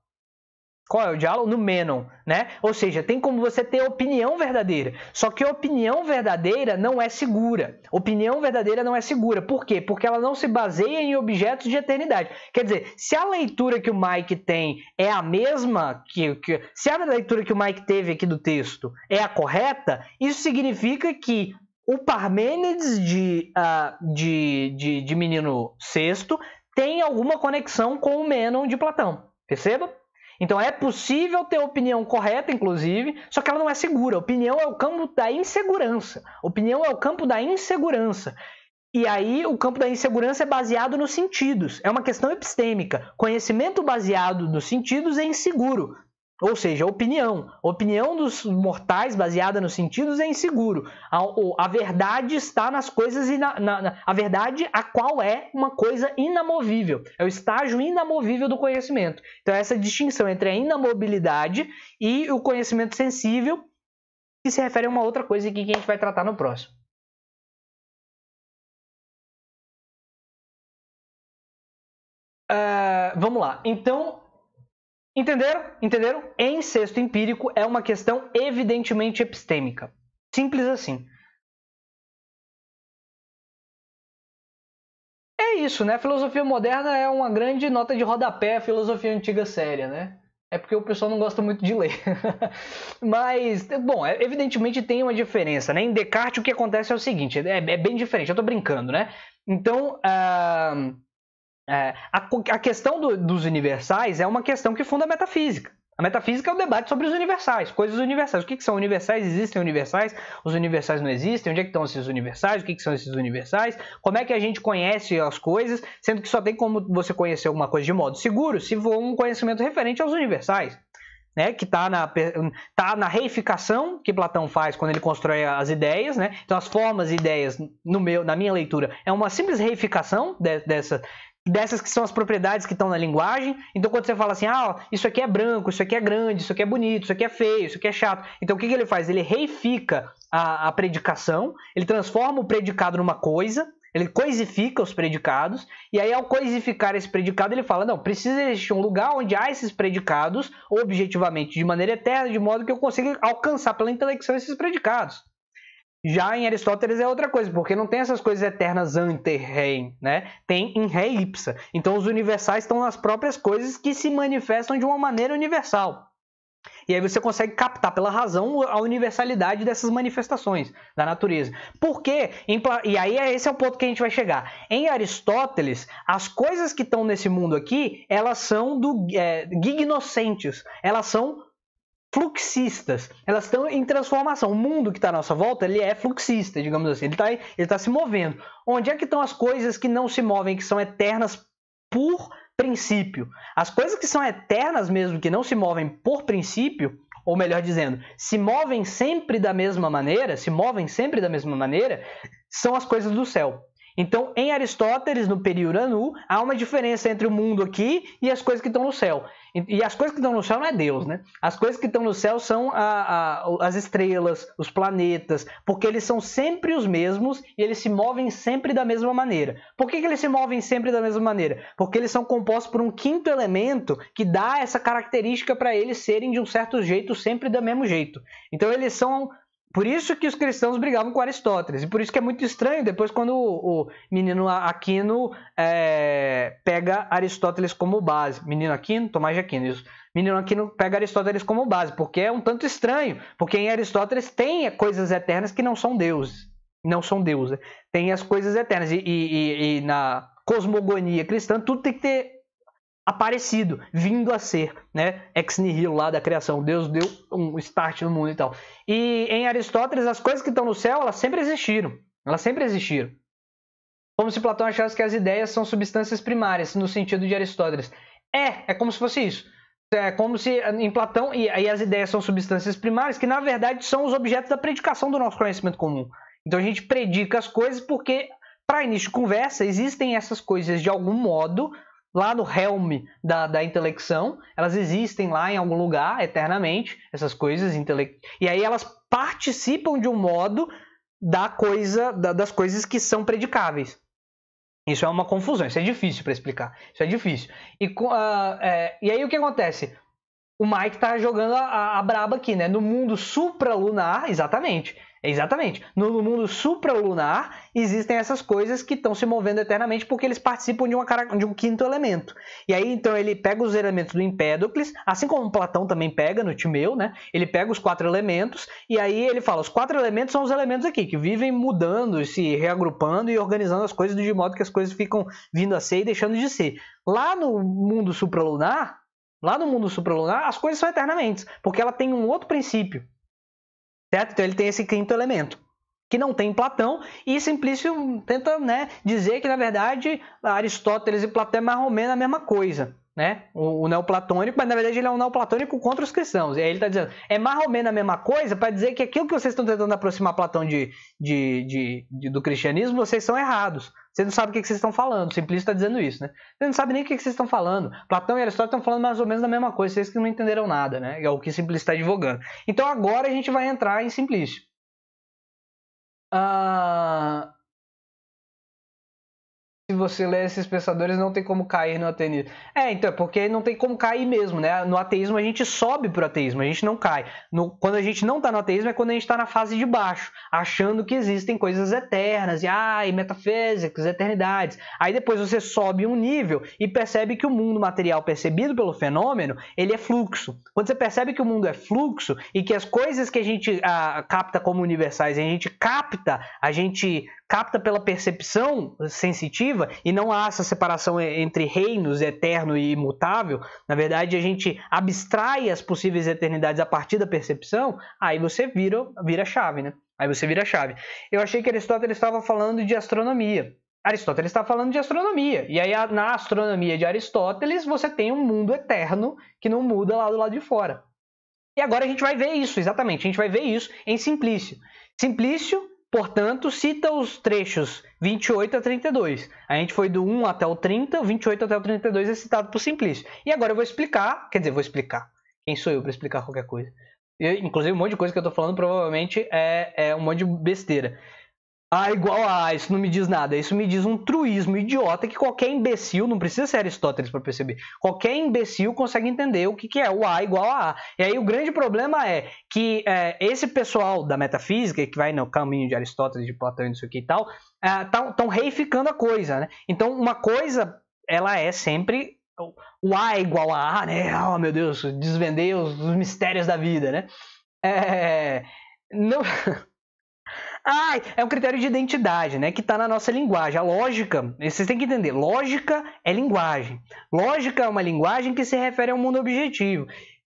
qual é o diálogo? No Menon, né? Ou seja, tem como você ter opinião verdadeira. Só que opinião verdadeira não é segura. Opinião verdadeira não é segura. Por quê? Porque ela não se baseia em objetos de eternidade. Quer dizer, se a leitura que o Mike tem é a mesma que, que se a leitura que o Mike teve aqui do texto é a correta, isso significa que o Parmênides de, uh, de, de, de Menino Sexto tem alguma conexão com o Menon de Platão. Perceba? Então é possível ter opinião correta, inclusive, só que ela não é segura. Opinião é o campo da insegurança. Opinião é o campo da insegurança. E aí o campo da insegurança é baseado nos sentidos. É uma questão epistêmica. Conhecimento baseado nos sentidos é inseguro. Ou seja, opinião. Opinião dos mortais baseada nos sentidos é inseguro. A, a verdade está nas coisas. e na, na, a verdade, a qual é uma coisa inamovível. É o estágio inamovível do conhecimento. Então, essa distinção entre a inamobilidade e o conhecimento sensível, que se refere a uma outra coisa aqui que a gente vai tratar no próximo. Uh, vamos lá. Então, Entenderam? Entenderam? Em sexto empírico é uma questão evidentemente epistêmica. Simples assim. É isso, né? A filosofia moderna é uma grande nota de rodapé à filosofia antiga séria, né? É porque o pessoal não gosta muito de ler. Mas, bom, é, evidentemente tem uma diferença, né? Em Descartes o que acontece é o seguinte, é, é bem diferente, eu tô brincando, né? Então, uh é, a, a, questão do, dos universais é uma questão que funda a metafísica. A metafísica é o debate sobre os universais, coisas universais. O que, que, são universais? Existem universais? Os universais não existem? Onde é que estão esses universais? O que, que, são esses universais? Como é que a gente conhece as coisas, sendo que só tem como você conhecer alguma coisa de modo seguro se for um conhecimento referente aos universais? Né, que está na, tá na reificação que Platão faz quando ele constrói as ideias. Né? Então, as formas e ideias, no meu, na minha leitura, é uma simples reificação de, dessa, dessas que são as propriedades que estão na linguagem. Então, quando você fala assim, ah, ó, isso aqui é branco, isso aqui é grande, isso aqui é bonito, isso aqui é feio, isso aqui é chato. Então, o que, que ele faz? Ele reifica a, a predicação, ele transforma o predicado numa coisa, ele coisifica os predicados, e aí, ao coisificar esse predicado, ele fala: não, precisa existir um lugar onde há esses predicados, objetivamente, de maneira eterna, de modo que eu consiga alcançar pela intelecção esses predicados. Já em Aristóteles é outra coisa, porque não tem essas coisas eternas ante rei, né? Tem em rei ipsa. Então os universais estão nas próprias coisas que se manifestam de uma maneira universal. E aí você consegue captar pela razão a universalidade dessas manifestações da natureza. Porque, e aí é esse é o ponto que a gente vai chegar. Em Aristóteles, as coisas que estão nesse mundo aqui, elas são do é, elas são fluxistas. Elas estão em transformação. O mundo que está à nossa volta, ele é fluxista, digamos assim. Ele está ele tá se movendo. Onde é que estão as coisas que não se movem, que são eternas por princípio? As coisas que são eternas mesmo, que não se movem por princípio, ou melhor dizendo, se movem sempre da mesma maneira, se movem sempre da mesma maneira, são as coisas do céu. Então, em Aristóteles, no Periuranu, há uma diferença entre o mundo aqui e as coisas que estão no céu. E as coisas que estão no céu não é Deus, né? As coisas que estão no céu são a, a, as estrelas, os planetas, porque eles são sempre os mesmos e eles se movem sempre da mesma maneira. Por que, que eles se movem sempre da mesma maneira? Porque eles são compostos por um quinto elemento que dá essa característica para eles serem de um certo jeito, sempre do mesmo jeito. Então, eles são por isso que os cristãos brigavam com Aristóteles. E por isso que é muito estranho depois quando o, menino Aquino é, pega Aristóteles como base. Menino Aquino, Tomás de Aquino. Isso. Menino Aquino pega Aristóteles como base, porque é um tanto estranho. Porque em Aristóteles tem coisas eternas que não são deuses. Não são deuses. Né? Tem as coisas eternas. E, e, e, e na cosmogonia cristã, tudo tem que ter aparecido, vindo a ser, né? Ex nihilo lá da criação, Deus deu um start no mundo e então. tal. E em Aristóteles, as coisas que estão no céu, elas sempre existiram. Elas sempre existiram. Como se Platão achasse que as ideias são substâncias primárias, no sentido de Aristóteles. É, é como se fosse isso. É como se em Platão e, aí as ideias são substâncias primárias, que na verdade são os objetos da predicação do nosso conhecimento comum. Então a gente predica as coisas porque, para início de conversa, existem essas coisas de algum modo, lá no realm da, da intelecção, elas existem lá em algum lugar eternamente, essas coisas intele... e aí elas participam de um modo da coisa da, das coisas que são predicáveis. Isso é uma confusão, isso é difícil para explicar, isso é difícil. E, uh, é, e aí o que acontece? O Mike tá jogando a, a, a braba aqui, né? No mundo supralunar, exatamente. Exatamente. No mundo supralunar existem essas coisas que estão se movendo eternamente porque eles participam de, uma, de um quinto elemento. E aí então ele pega os elementos do Empédocles, assim como Platão também pega no Timeu, né? Ele pega os quatro elementos e aí ele fala: os quatro elementos são os elementos aqui que vivem mudando, se reagrupando e organizando as coisas de modo que as coisas ficam vindo a ser e deixando de ser. Lá no mundo supralunar, lá no mundo supralunar, as coisas são eternamente, porque ela tem um outro princípio Certo? Então ele tem esse quinto elemento que não tem Platão, e Simplício tenta né, dizer que, na verdade, Aristóteles e Platão é mais ou menos a mesma coisa né? O, o neoplatônico, mas na verdade ele é um neoplatônico contra os cristãos. E aí ele está dizendo, é mais ou menos a mesma coisa para dizer que aquilo que vocês estão tentando aproximar Platão de, de, de, de do cristianismo, vocês são errados. Vocês não sabem o que, que vocês estão falando. Simplício está dizendo isso, né? Vocês não sabem nem o que, que vocês estão falando. Platão e Aristóteles estão falando mais ou menos a mesma coisa, vocês que não entenderam nada, né? É o que Simplício está advogando. Então agora a gente vai entrar em Simplício. Ah... Uh se você lê esses pensadores, não tem como cair no ateísmo. É, então, porque não tem como cair mesmo, né? No ateísmo a gente sobe pro ateísmo, a gente não cai. No, quando a gente não tá no ateísmo é quando a gente tá na fase de baixo, achando que existem coisas eternas, e ai, metafísicas, eternidades. Aí depois você sobe um nível e percebe que o mundo material percebido pelo fenômeno, ele é fluxo. Quando você percebe que o mundo é fluxo e que as coisas que a gente ah, capta como universais, a gente capta, a gente capta pela percepção sensitiva e não há essa separação entre reinos eterno e imutável. Na verdade, a gente abstrai as possíveis eternidades a partir da percepção, aí você vira, vira chave, né? Aí você vira chave. Eu achei que Aristóteles estava falando de astronomia. Aristóteles está falando de astronomia. E aí, na astronomia de Aristóteles, você tem um mundo eterno que não muda lá do lado de fora. E agora a gente vai ver isso, exatamente. A gente vai ver isso em Simplício. Simplício Portanto, cita os trechos 28 a 32. A gente foi do 1 até o 30, 28 até o 32 é citado por Simplício. E agora eu vou explicar, quer dizer, vou explicar. Quem sou eu para explicar qualquer coisa? Eu, inclusive, um monte de coisa que eu estou falando provavelmente é, é um monte de besteira. A igual a A, isso não me diz nada. Isso me diz um truísmo idiota que qualquer imbecil, não precisa ser Aristóteles para perceber, qualquer imbecil consegue entender o que, que é o A igual a A. E aí o grande problema é que é, esse pessoal da metafísica, que vai no caminho de Aristóteles, de Platão, não sei o que e tal, estão é, reificando a coisa. Né? Então uma coisa, ela é sempre o A é igual a A, né? Oh, meu Deus, desvendei os, os mistérios da vida, né? É, não... Ah, é um critério de identidade, né? Que está na nossa linguagem. A lógica, vocês têm que entender, lógica é linguagem. Lógica é uma linguagem que se refere ao mundo objetivo.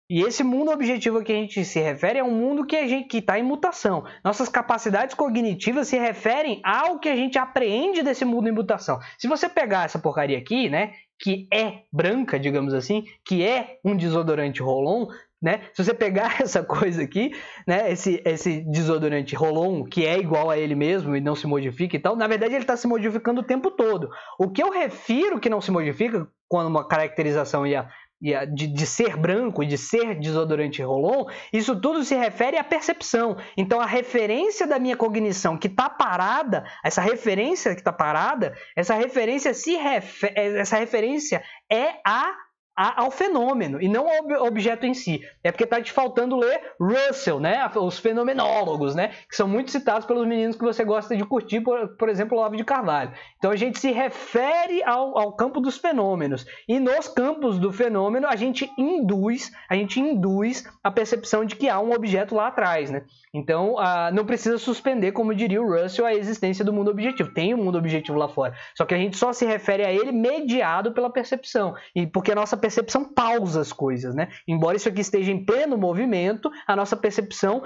E esse mundo objetivo a que a gente se refere é um mundo que a gente que está em mutação. Nossas capacidades cognitivas se referem ao que a gente apreende desse mundo em mutação. Se você pegar essa porcaria aqui, né, que é branca, digamos assim, que é um desodorante Rolon, né? Se você pegar essa coisa aqui, né? Esse, esse desodorante Rolon, que é igual a ele mesmo e não se modifica e tal, na verdade ele está se modificando o tempo todo. O que eu refiro que não se modifica, quando uma caracterização ia, ia de, de ser branco e de ser desodorante Rolon, isso tudo se refere à percepção. Então a referência da minha cognição que está parada, essa referência que está parada, essa referência se refer... essa referência é a ao fenômeno e não ao objeto em si. É porque está te faltando ler Russell, né? Os fenomenólogos, né? Que são muito citados pelos meninos que você gosta de curtir, por, por exemplo, Olavo de Carvalho. Então a gente se refere ao, ao campo dos fenômenos e nos campos do fenômeno a gente induz, a gente induz a percepção de que há um objeto lá atrás, né? Então a, não precisa suspender, como diria o Russell, a existência do mundo objetivo. Tem um mundo objetivo lá fora, só que a gente só se refere a ele mediado pela percepção e porque a nossa percepção pausa as coisas, né? Embora isso aqui esteja em pleno movimento, a nossa percepção,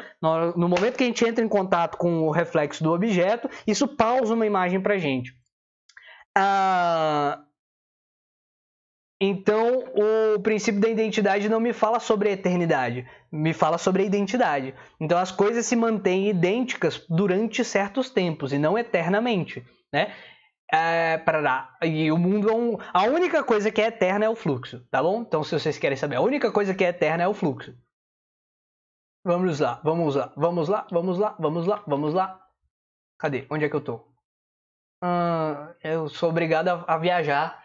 no momento que a gente entra em contato com o reflexo do objeto, isso pausa uma imagem para a gente. Ah, então, o princípio da identidade não me fala sobre a eternidade, me fala sobre a identidade. Então, as coisas se mantêm idênticas durante certos tempos e não eternamente. Né? É, parará. E o mundo é um. A única coisa que é eterna é o fluxo, tá bom? Então, se vocês querem saber, a única coisa que é eterna é o fluxo. Vamos lá, vamos lá, vamos lá, vamos lá, vamos lá, vamos lá. Cadê? Onde é que eu tô? Ah, eu sou obrigado a, a viajar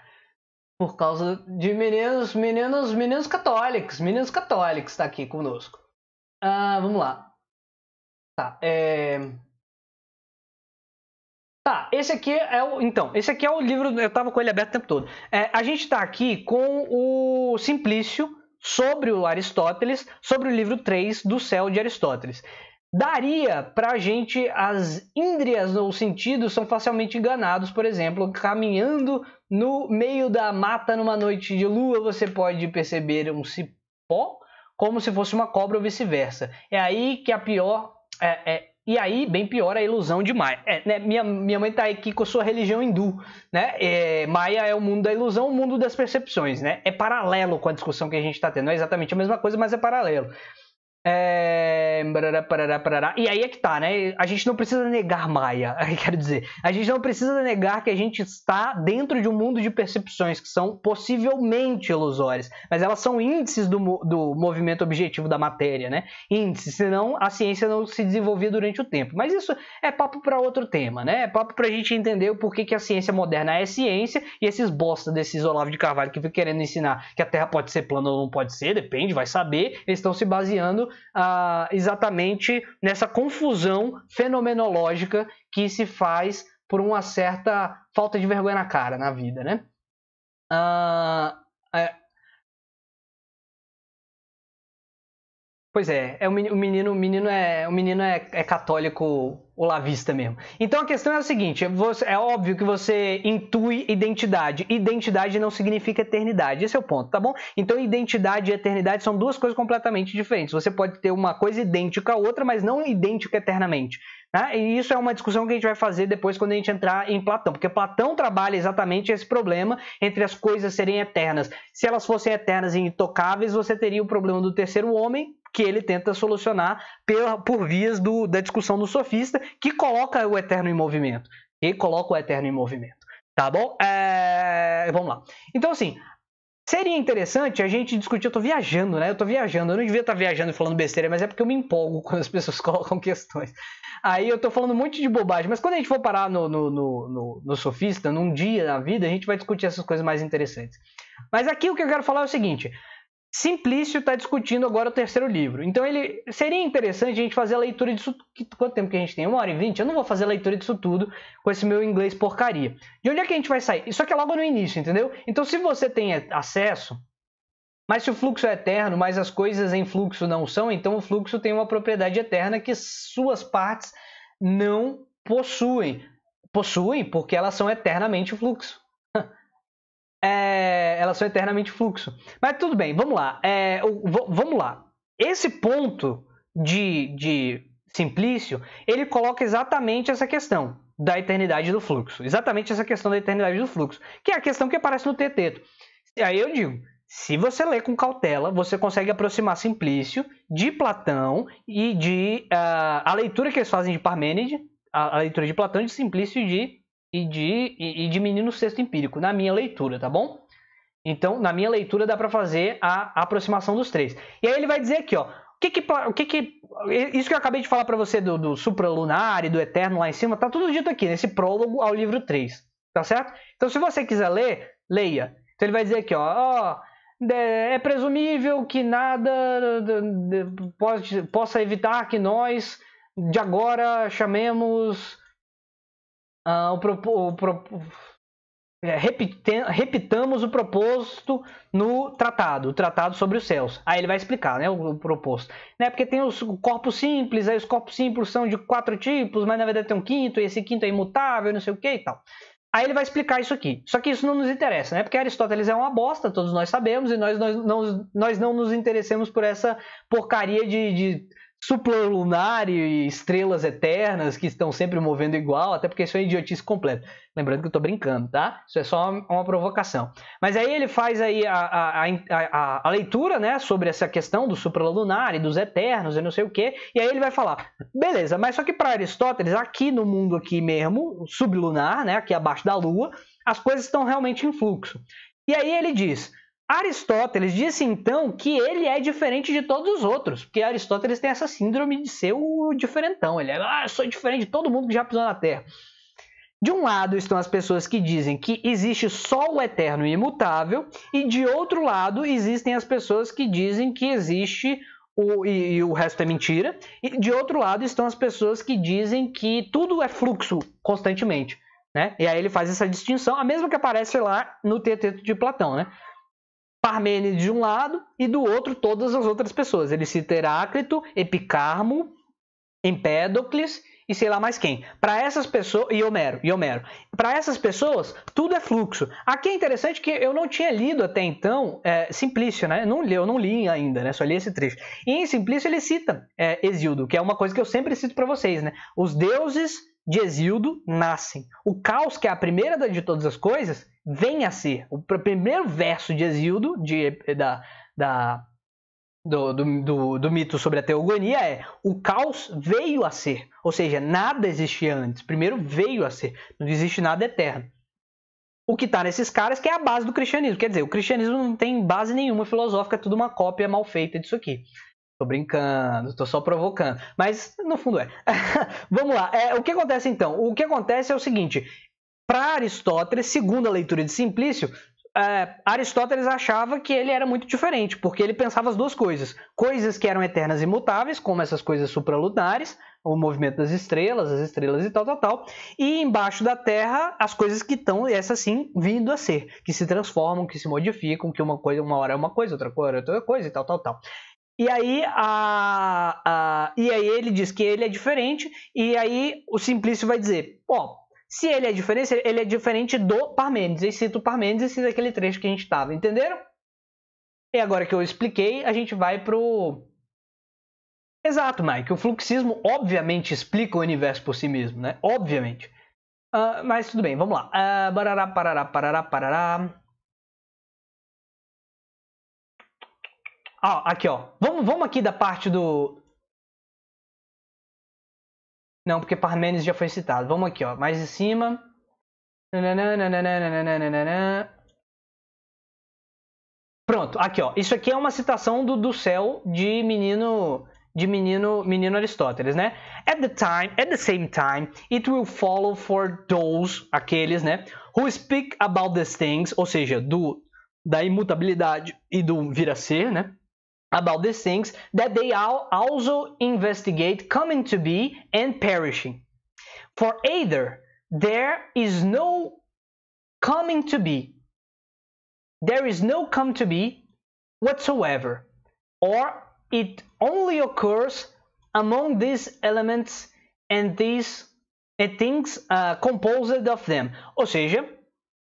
por causa de meninos, meninos, meninos católicos, meninos católicos tá aqui conosco. Ah, vamos lá. Tá, é. Tá, esse aqui é o. Então, esse aqui é o livro. Eu tava com ele aberto o tempo todo. É, a gente tá aqui com o Simplício sobre o Aristóteles, sobre o livro 3 do Céu de Aristóteles. Daria pra gente as índrias ou sentidos são facilmente enganados, por exemplo, caminhando no meio da mata numa noite de lua, você pode perceber um cipó como se fosse uma cobra ou vice-versa. É aí que a pior é, é, e aí, bem pior, a ilusão de Maia. É, né, minha, minha mãe tá aqui com a sua religião hindu, né? É, Maia é o mundo da ilusão, o mundo das percepções, né? É paralelo com a discussão que a gente está tendo. Não é exatamente a mesma coisa, mas é paralelo. É... E aí é que tá, né? A gente não precisa negar Maia, quero dizer. A gente não precisa negar que a gente está dentro de um mundo de percepções que são possivelmente ilusórias, mas elas são índices do, do movimento objetivo da matéria, né? Índices, senão a ciência não se desenvolvia durante o tempo. Mas isso é papo para outro tema, né? É papo para a gente entender o porquê que a ciência moderna é ciência e esses bosta desses Olavo de Carvalho que ficam querendo ensinar que a Terra pode ser plana ou não pode ser, depende, vai saber, eles estão se baseando ah, exatamente nessa confusão fenomenológica que se faz por uma certa falta de vergonha na cara na vida, né? Ah, é. Pois é, é o menino, o menino, é, o menino é, é católico lavista mesmo. Então a questão é a seguinte: é óbvio que você intui identidade. Identidade não significa eternidade. Esse é o ponto, tá bom? Então identidade e eternidade são duas coisas completamente diferentes. Você pode ter uma coisa idêntica à outra, mas não idêntica eternamente. Né? E isso é uma discussão que a gente vai fazer depois quando a gente entrar em Platão, porque Platão trabalha exatamente esse problema entre as coisas serem eternas. Se elas fossem eternas e intocáveis, você teria o problema do terceiro homem, que ele tenta solucionar por, por vias do, da discussão do sofista, que coloca o eterno em movimento. E coloca o eterno em movimento. Tá bom? É... Vamos lá. Então, assim, Seria interessante a gente discutir. Eu tô viajando, né? Eu tô viajando. Eu não devia estar tá viajando e falando besteira, mas é porque eu me empolgo quando as pessoas colocam questões. Aí eu tô falando um monte de bobagem. Mas quando a gente for parar no, no, no, no, no sofista, num dia na vida, a gente vai discutir essas coisas mais interessantes. Mas aqui o que eu quero falar é o seguinte: Simplício está discutindo agora o terceiro livro. Então ele seria interessante a gente fazer a leitura disso. Quanto tempo que a gente tem? Uma hora e vinte? Eu não vou fazer a leitura disso tudo com esse meu inglês porcaria. De onde é que a gente vai sair? Isso aqui é logo no início, entendeu? Então se você tem acesso, mas se o fluxo é eterno, mas as coisas em fluxo não são, então o fluxo tem uma propriedade eterna que suas partes não possuem. Possuem porque elas são eternamente fluxo é, elas são eternamente fluxo. Mas tudo bem, vamos lá. É, vamos lá. Esse ponto de, de Simplício, ele coloca exatamente essa questão da eternidade do fluxo. Exatamente essa questão da eternidade do fluxo, que é a questão que aparece no TT. Aí eu digo, se você ler com cautela, você consegue aproximar Simplício de Platão e de uh, a leitura que eles fazem de Parmênides, a, a leitura de Platão de Simplício e de e de, e, e de menino sexto empírico, na minha leitura, tá bom? Então, na minha leitura, dá para fazer a, aproximação dos três. E aí ele vai dizer aqui, ó, o que que, o que que, isso que eu acabei de falar para você do, do supralunar e do eterno lá em cima, tá tudo dito aqui nesse prólogo ao livro 3, tá certo? Então se você quiser ler, leia. Então ele vai dizer aqui, ó, ó é presumível que nada pode, possa evitar que nós de agora chamemos ah, o propo, o é, repite, repitamos o proposto no tratado, o tratado sobre os céus. Aí ele vai explicar né, o, o proposto. Né, porque tem os corpos simples, aí os corpos simples são de quatro tipos, mas na verdade tem um quinto, e esse quinto é imutável, não sei o que e tal. Aí ele vai explicar isso aqui. Só que isso não nos interessa, né? Porque Aristóteles é uma bosta, todos nós sabemos, e nós, nós, não, nós não nos interessamos por essa porcaria de, de suplalunar e estrelas eternas que estão sempre movendo igual, até porque isso é idiotice completa. Lembrando que eu estou brincando, tá? Isso é só uma, uma, provocação. Mas aí ele faz aí a, a, a, a, leitura, né, sobre essa questão do supralunar e dos eternos e não sei o que, e aí ele vai falar, beleza, mas só que para Aristóteles, aqui no mundo aqui mesmo, sublunar, né, aqui abaixo da Lua, as coisas estão realmente em fluxo. E aí ele diz, Aristóteles disse então que ele é diferente de todos os outros, porque Aristóteles tem essa síndrome de ser o diferentão. Ele é, ah, eu sou diferente de todo mundo que já pisou na Terra. De um lado estão as pessoas que dizem que existe só o eterno e imutável, e de outro lado existem as pessoas que dizem que existe o, e, e o resto é mentira, e de outro lado estão as pessoas que dizem que tudo é fluxo constantemente. Né? E aí ele faz essa distinção, a mesma que aparece lá no Teteto de Platão, né? Parmênides de um lado e do outro todas as outras pessoas. Ele cita Heráclito, Epicarmo, Empédocles e sei lá mais quem. Para essas pessoas e Homero, e Homero. Para essas pessoas tudo é fluxo. Aqui é interessante que eu não tinha lido até então é, Simplício, né? Não li, eu não li ainda, né? Só li esse trecho. E em Simplício ele cita é, Exildo, que é uma coisa que eu sempre cito para vocês, né? Os deuses de Exildo nascem. O caos que é a primeira de todas as coisas venha a ser. O primeiro verso de Exildo, de, da, da, do, do, do, do, mito sobre a teogonia, é o caos veio a ser. Ou seja, nada existia antes. Primeiro veio a ser. Não existe nada eterno. O que está nesses caras que é a base do cristianismo. Quer dizer, o cristianismo não tem base nenhuma filosófica, é tudo uma cópia mal feita disso aqui. Tô brincando, tô só provocando. Mas no fundo é. Vamos lá. É, o que acontece então? O que acontece é o seguinte: para Aristóteles, segundo a leitura de Simplício, é, Aristóteles achava que ele era muito diferente, porque ele pensava as duas coisas: coisas que eram eternas e mutáveis, como essas coisas supralunares, o movimento das estrelas, as estrelas e tal, tal, tal, e embaixo da Terra as coisas que estão, essas sim, vindo a ser, que se transformam, que se modificam, que uma coisa uma hora é uma coisa, outra hora é outra coisa e tal, tal, tal. E aí, a, a, e aí ele diz que ele é diferente, e aí o Simplício vai dizer, se ele é diferente, ele é diferente do Parmênides. Eu cito o Parmênides e cito aquele trecho que a gente estava, entenderam? E agora que eu expliquei, a gente vai pro. Exato, Mike. O fluxismo obviamente explica o universo por si mesmo, né? Obviamente. Uh, mas tudo bem, vamos lá. Uh, barará, parará, parará, parará. Ah, aqui, ó. Vamos, vamos aqui da parte do, não, porque Parmênides já foi citado. Vamos aqui, ó. Mais em cima. Pronto, aqui, ó. Isso aqui é uma citação do, do céu de menino de menino, menino Aristóteles, né? At the time, at the same time, it will follow for those, aqueles, né? Who speak about these things, ou seja, do da imutabilidade e do vir a ser, né? about these things that they all also investigate coming to be and perishing. For either there is no coming to be, there is no come to be whatsoever, or it only occurs among these elements and these things uh, composed of them. Ou seja,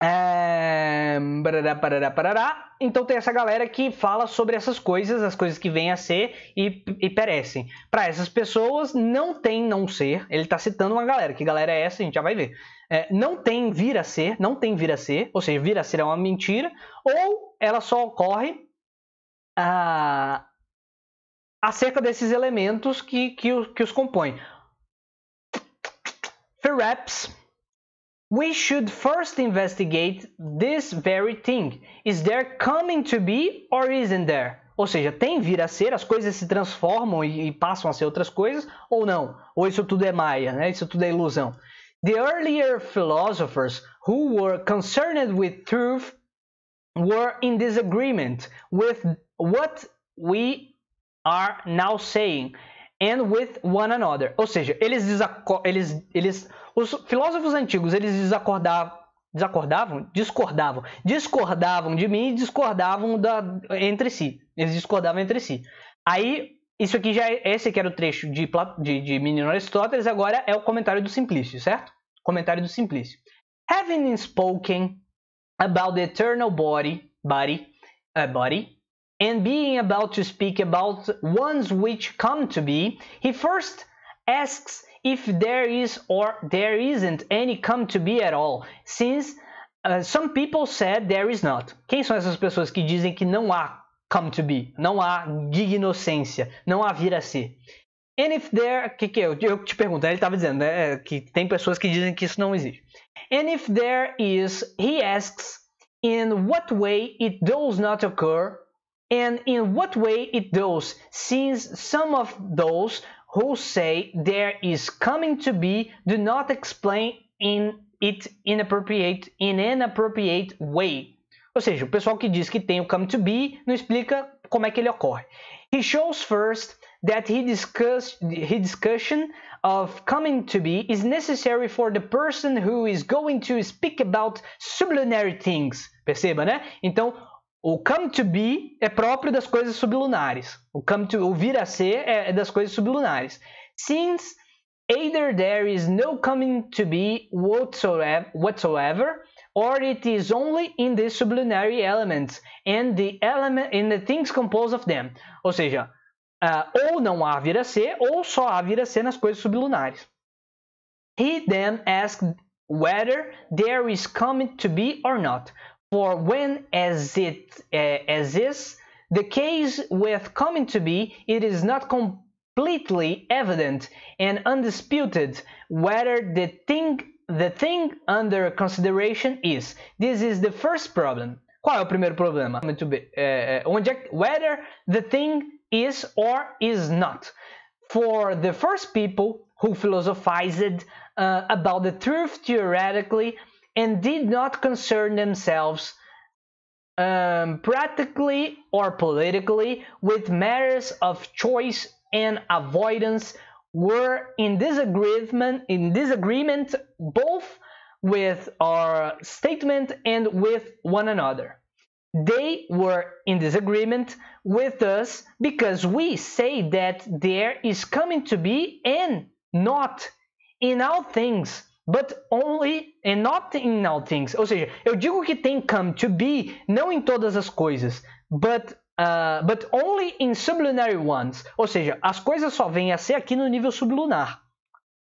É... Então tem essa galera que fala sobre essas coisas, as coisas que vêm a ser e, e perecem. Para essas pessoas, não tem não ser. Ele está citando uma galera. Que galera é essa? A gente já vai ver. É, não tem vir a ser, não tem vir a ser, ou seja, vir a ser é uma mentira, ou ela só ocorre ah, acerca desses elementos que, que, que os compõem. raps we should first investigate this very thing. Is there coming to be or isn't there? Ou seja, tem vir a ser, as coisas se transformam e, passam a ser outras coisas, ou não? Ou isso tudo é maia, né? Isso tudo é ilusão. The earlier philosophers who were concerned with truth were in disagreement with what we are now saying and with one another. Ou seja, eles, eles, eles os filósofos antigos, eles desacordavam, desacordavam, discordavam, discordavam de mim e discordavam da, entre si. Eles discordavam entre si. Aí, isso aqui já, é, esse que era o trecho de, de, de Menino Aristóteles, agora é o comentário do Simplício, certo? Comentário do Simplício. Having spoken about the eternal body, body, uh, body, and being about to speak about ones which come to be, he first asks if there is or there isn't any come to be at all, since uh, some people said there is not. Quem são essas pessoas que dizem que não há come to be, não há gnocência, não há vir a ser? And if there, que que é? eu, eu te pergunto, ele estava dizendo, né, é, que tem pessoas que dizem que isso não existe. And if there is, he asks, in what way it does not occur, and in what way it does, since some of those who say there is coming to be do not explain in it inappropriate in inappropriate way. Ou seja, o pessoal que diz que tem o come to be não explica como é que ele ocorre. He shows first that he his discussion of coming to be is necessary for the person who is going to speak about sublunary things. Perceba, né? Então, O come to be é próprio das coisas sublunares. O come to, o vir a ser é, é das coisas sublunares. Since either there is no coming to be whatsoever, or it is only in the sublunary elements and the element and the things composed of them. Ou seja, uh, ou não há vir a ser ou só há vir a ser nas coisas sublunares. He then asked whether there is coming to be or not. for when as it uh, as is the case with coming to be it is not completely evident and undisputed whether the thing the thing under consideration is this is the first problem qual é o primeiro problema to be uh, onde é, whether the thing is or is not for the first people who philosophized uh, about the truth theoretically and did not concern themselves um, practically or politically with matters of choice and avoidance were in disagreement in disagreement both with our statement and with one another they were in disagreement with us because we say that there is coming to be and not in all things but only and not in all things. Ou seja, eu digo que tem come to be não em todas as coisas, but uh, but only in sublunary ones. Ou seja, as coisas só vêm a ser aqui no nível sublunar.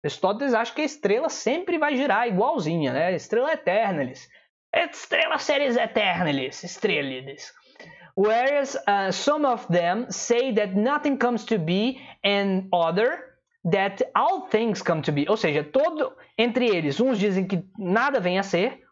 Aristóteles acha que a estrela sempre vai girar igualzinha, né? estrela eternalis. Estrela seres eternalis, estrelides. Whereas uh, some of them say that nothing comes to be and other that all things come to be. Ou seja, todo entre eles, uns dizem que nada vem a ser,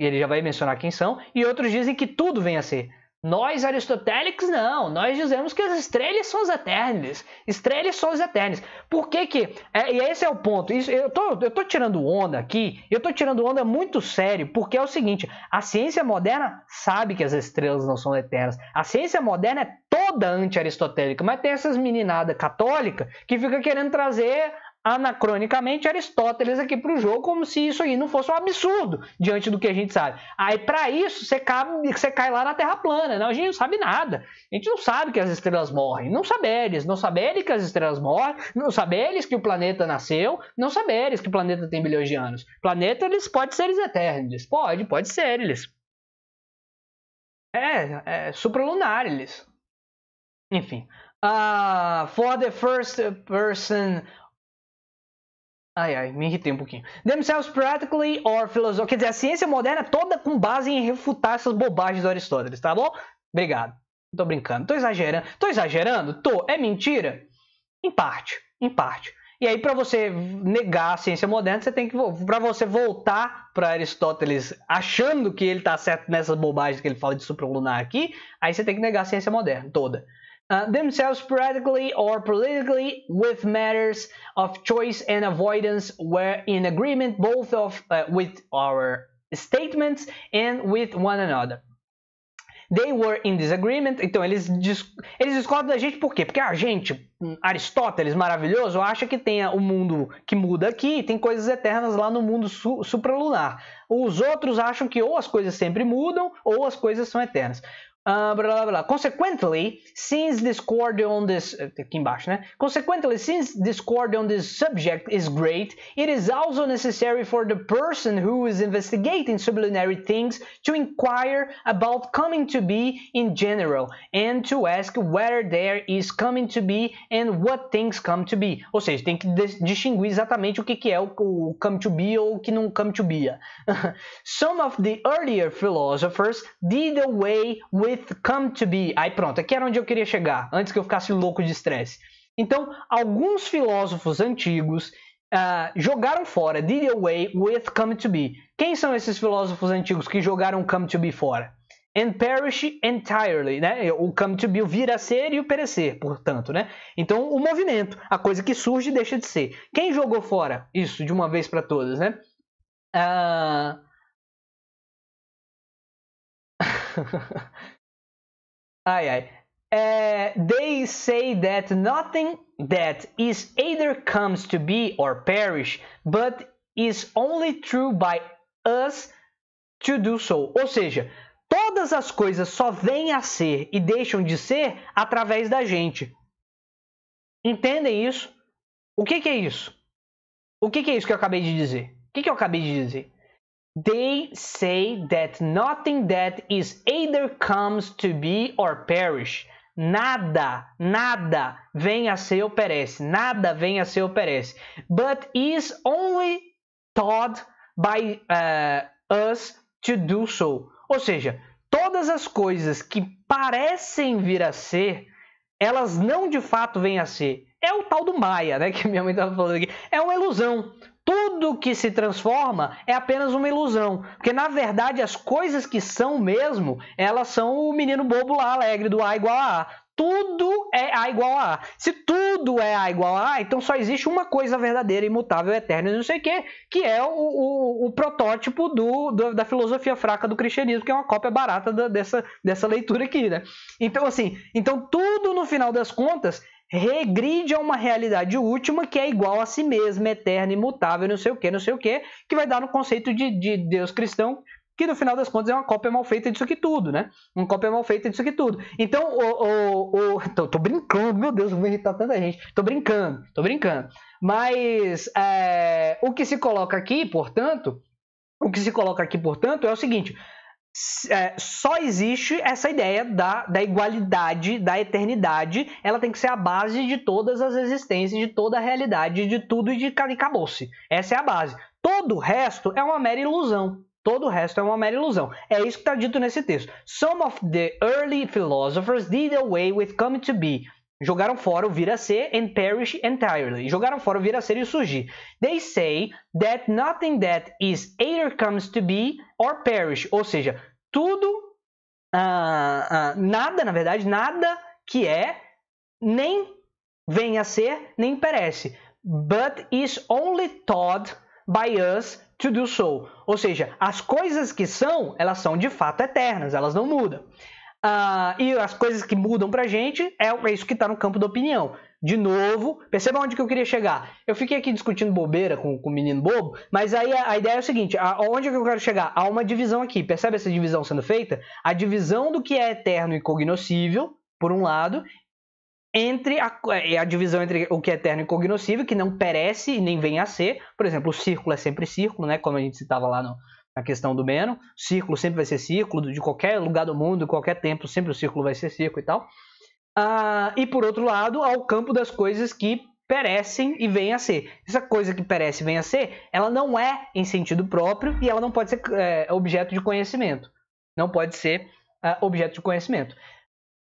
e ele já vai mencionar quem são, e outros dizem que tudo vem a ser. Nós aristotélicos não, nós dizemos que as estrelas são as eternas, estrelas são as eternas. Por que que, é, e esse é o ponto, isso, eu, tô, eu tô tirando onda aqui, eu tô tirando onda muito sério, porque é o seguinte, a ciência moderna sabe que as estrelas não são eternas, a ciência moderna é toda anti-aristotélica, mas tem essas meninadas católica que fica querendo trazer anacronicamente Aristóteles aqui para o jogo, como se isso aí não fosse um absurdo diante do que a gente sabe. Aí, para isso, você cai, você cai lá na Terra plana. né? a gente não sabe nada. A gente não sabe que as estrelas morrem. Não saberes. Não saberes que as estrelas morrem. Não saberes que o planeta nasceu. Não saberes que o planeta tem bilhões de anos. Planeta, eles podem ser eternos. Pode, pode ser eles. É, é supralunar eles. Enfim. Uh, for the first person Ai, ai, me irritei um pouquinho. Themselves practically or philosophy. Quer dizer, a ciência moderna é toda com base em refutar essas bobagens do Aristóteles, tá bom? Obrigado. Tô brincando. Tô exagerando. Tô exagerando? Tô. É mentira? Em parte. Em parte. E aí, para você negar a ciência moderna, você tem que. para você voltar para Aristóteles achando que ele tá certo nessas bobagens que ele fala de supralunar aqui, aí você tem que negar a ciência moderna toda. Uh, themselves practically or politically with matters of choice and avoidance were in agreement both of uh, with our statements and with one another. They were in disagreement. Então, eles, eles discordam da gente por quê? Porque a ah, gente, hum, Aristóteles maravilhoso, acha que tem o um mundo que muda aqui e tem coisas eternas lá no mundo su supralunar. Os outros acham que ou as coisas sempre mudam ou as coisas são eternas. Uh, blah, blah, blah. Consequently, since discord on this, eh, aqui embaixo, né? Consequently, since discord on this subject is great, it is also necessary for the person who is investigating sublunary things to inquire about coming to be in general and to ask whether there is coming to be and what things come to be. Ou seja, tem que distinguir exatamente o que, que é o, o come to be ou o que não come to be. Some of the earlier philosophers did away with it come to be. Aí pronto, aqui é era onde eu queria chegar, antes que eu ficasse louco de estresse. Então, alguns filósofos antigos uh, jogaram fora did away with come to be. Quem são esses filósofos antigos que jogaram come to be fora? and perish entirely, né? O come to be, o vir a ser e o perecer, portanto, né? Então, o movimento, a coisa que surge deixa de ser. Quem jogou fora isso de uma vez para todas, né? Uh... Ai, ai. É, they say that nothing that is either comes to be or perish, but is only true by us to do so. Ou seja, todas as coisas só vêm a ser e deixam de ser através da gente. Entendem isso? O que, que é isso? O que, que é isso que eu acabei de dizer? O que, que eu acabei de dizer? They say that nothing that is either comes to be or perish. Nada, nada vem a ser ou perece. Nada vem a ser ou perece. But is only taught by uh, us to do so. Ou seja, todas as coisas que parecem vir a ser, elas não de fato vêm a ser. É o tal do Maia, né? Que minha mãe estava falando aqui. É uma ilusão tudo que se transforma é apenas uma ilusão. Porque, na verdade, as coisas que são mesmo, elas são o menino bobo lá, alegre, do A igual a A. Tudo é A igual a A. Se tudo é A igual a A, então só existe uma coisa verdadeira, imutável, eterna e não sei o quê, que é o, o, o protótipo do, do, da filosofia fraca do cristianismo, que é uma cópia barata da, dessa, dessa leitura aqui, né? Então, assim, então tudo no final das contas regride a uma realidade última que é igual a si mesma, eterna, imutável, não sei o que, não sei o que, que vai dar no conceito de, de Deus cristão, que no final das contas é uma cópia mal feita disso aqui tudo, né? Uma cópia mal feita disso aqui tudo. Então, o, o, o tô, tô, brincando, meu Deus, vou irritar tanta gente. Tô brincando, tô brincando. Mas é, o que se coloca aqui, portanto, o que se coloca aqui, portanto, é o seguinte: é, só existe essa ideia da, da igualdade, da eternidade, ela tem que ser a base de todas as existências, de toda a realidade, de tudo e de acabou-se. Essa é a base. Todo o resto é uma mera ilusão. Todo o resto é uma mera ilusão. É isso que está dito nesse texto. Some of the early philosophers did away with coming to be Jogaram fora o vir a ser and perish entirely. Jogaram fora o vir a ser e surgir. They say that nothing that is either comes to be or perish. Ou seja, tudo, uh, uh, nada, na verdade, nada que é, nem vem a ser, nem perece. But is only taught by us to do so. Ou seja, as coisas que são, elas são de fato eternas, elas não mudam. Uh, e as coisas que mudam pra gente é, é isso que está no campo da opinião. De novo, perceba onde que eu queria chegar. Eu fiquei aqui discutindo bobeira com, com o menino bobo, mas aí a, a ideia é o seguinte: aonde que eu quero chegar? Há uma divisão aqui. Percebe essa divisão sendo feita? A divisão do que é eterno e cognoscível, por um lado, entre a, é, a, divisão entre o que é eterno e cognoscível, que não perece e nem vem a ser. Por exemplo, o círculo é sempre círculo, né? Como a gente citava lá no, a questão do Bannon. Círculo sempre vai ser círculo, de qualquer lugar do mundo, qualquer tempo, sempre o círculo vai ser círculo e tal. Ah, e por outro lado, ao campo das coisas que perecem e vêm a ser. Essa coisa que perece e vem a ser, ela não é em sentido próprio e ela não pode ser é, objeto de conhecimento. Não pode ser é, objeto de conhecimento.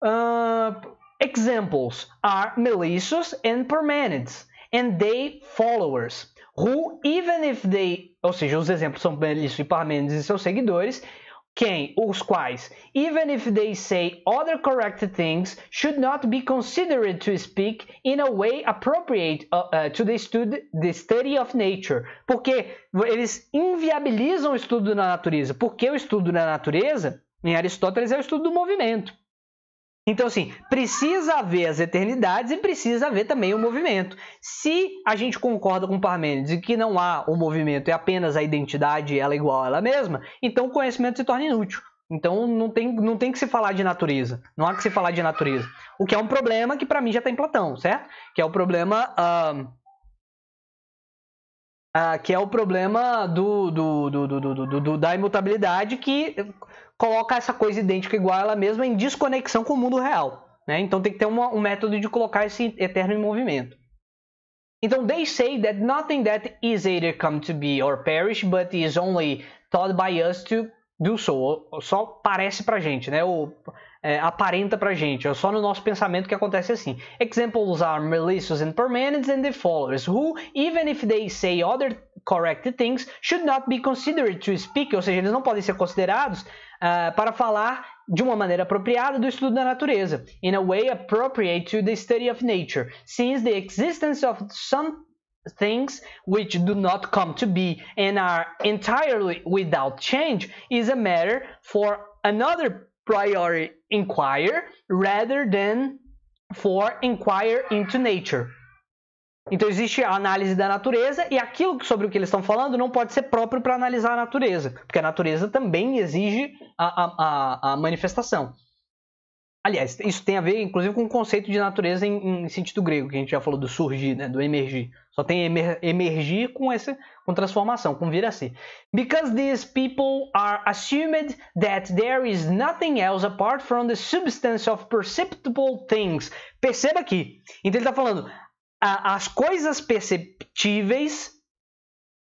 Uh, examples are malicious and permanent, and they followers, who even if they ou seja, os exemplos são benefícios de Parmênides e seus seguidores, quem, os quais, even if they say other correct things, should not be considered to speak in a way appropriate uh, uh, to the, the study of nature. Porque eles inviabilizam o estudo da natureza. Porque o estudo da natureza, em Aristóteles, é o estudo do movimento. Então, assim, precisa ver as eternidades e precisa ver também o movimento. Se a gente concorda com Parmênides e que não há o movimento, é apenas a identidade, ela é igual a ela mesma, então o conhecimento se torna inútil. Então não tem, não tem que se falar de natureza. Não há que se falar de natureza. O que é um problema que para mim já tem tá em Platão, certo? Que é o problema. Uh ah, que é o problema do, do, do, da imutabilidade que coloca essa coisa idêntica igual a ela mesma em desconexão com o mundo real. Né? Então tem que ter uma, um método de colocar esse eterno em movimento. Então they say that nothing that is either come to be or perish, but is only taught by us to do so. Só parece pra gente, né? Ou é, aparenta pra gente. É só no nosso pensamento que acontece assim. Examples are malicious and permanent and the followers, who, even if they say other correct things, should not be considered to speak, ou seja, eles não podem ser considerados uh, para falar de uma maneira apropriada do estudo da natureza, in a way appropriate to the study of nature, since the existence of some things which do not come to be and are entirely without change is a matter for another priori inquire rather than for inquire into nature. Então existe a análise da natureza e aquilo sobre o que eles estão falando não pode ser próprio para analisar a natureza, porque a natureza também exige a, a, a, a manifestação. Aliás, isso tem a ver, inclusive, com o conceito de natureza em, em sentido grego, que a gente já falou do surgir, né? do emergir. Só tem emer, emergir com essa com transformação, com vir a ser. Because these people are assumed that there is nothing else apart from the substance of perceptible things. Perceba aqui. Então ele está falando, as coisas perceptíveis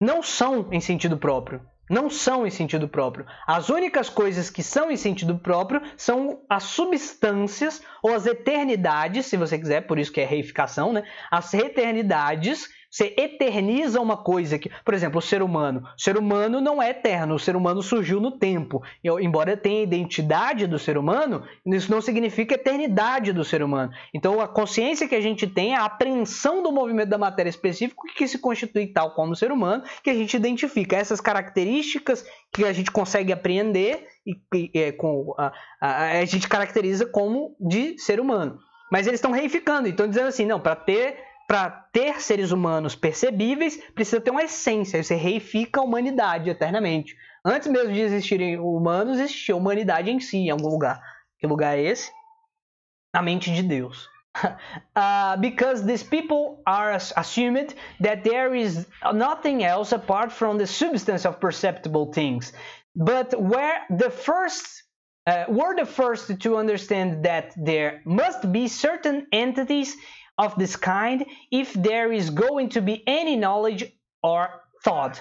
não são em sentido próprio não são em sentido próprio. As únicas coisas que são em sentido próprio são as substâncias ou as eternidades, se você quiser, por isso que é reificação, né? As eternidades você eterniza uma coisa que, por exemplo, o ser humano. O ser humano não é eterno, o ser humano surgiu no tempo. Eu, embora tenha a identidade do ser humano, isso não significa eternidade do ser humano. Então a consciência que a gente tem é a apreensão do movimento da matéria específico que se constitui tal como o ser humano, que a gente identifica essas características que a gente consegue apreender e, e é, com, a, a, a gente caracteriza como de ser humano. Mas eles estão reificando, então dizendo assim, não, para ter para ter seres humanos percebíveis, precisa ter uma essência. Você reifica a humanidade eternamente. Antes mesmo de existirem humanos, existia a humanidade em si, em algum lugar. Que lugar é esse? Na mente de Deus. uh, because these people are assumed that there is nothing else apart from the substance of perceptible things. But where the first uh, were the first to understand that there must be certain entities of this kind if there is going to be any knowledge or thought.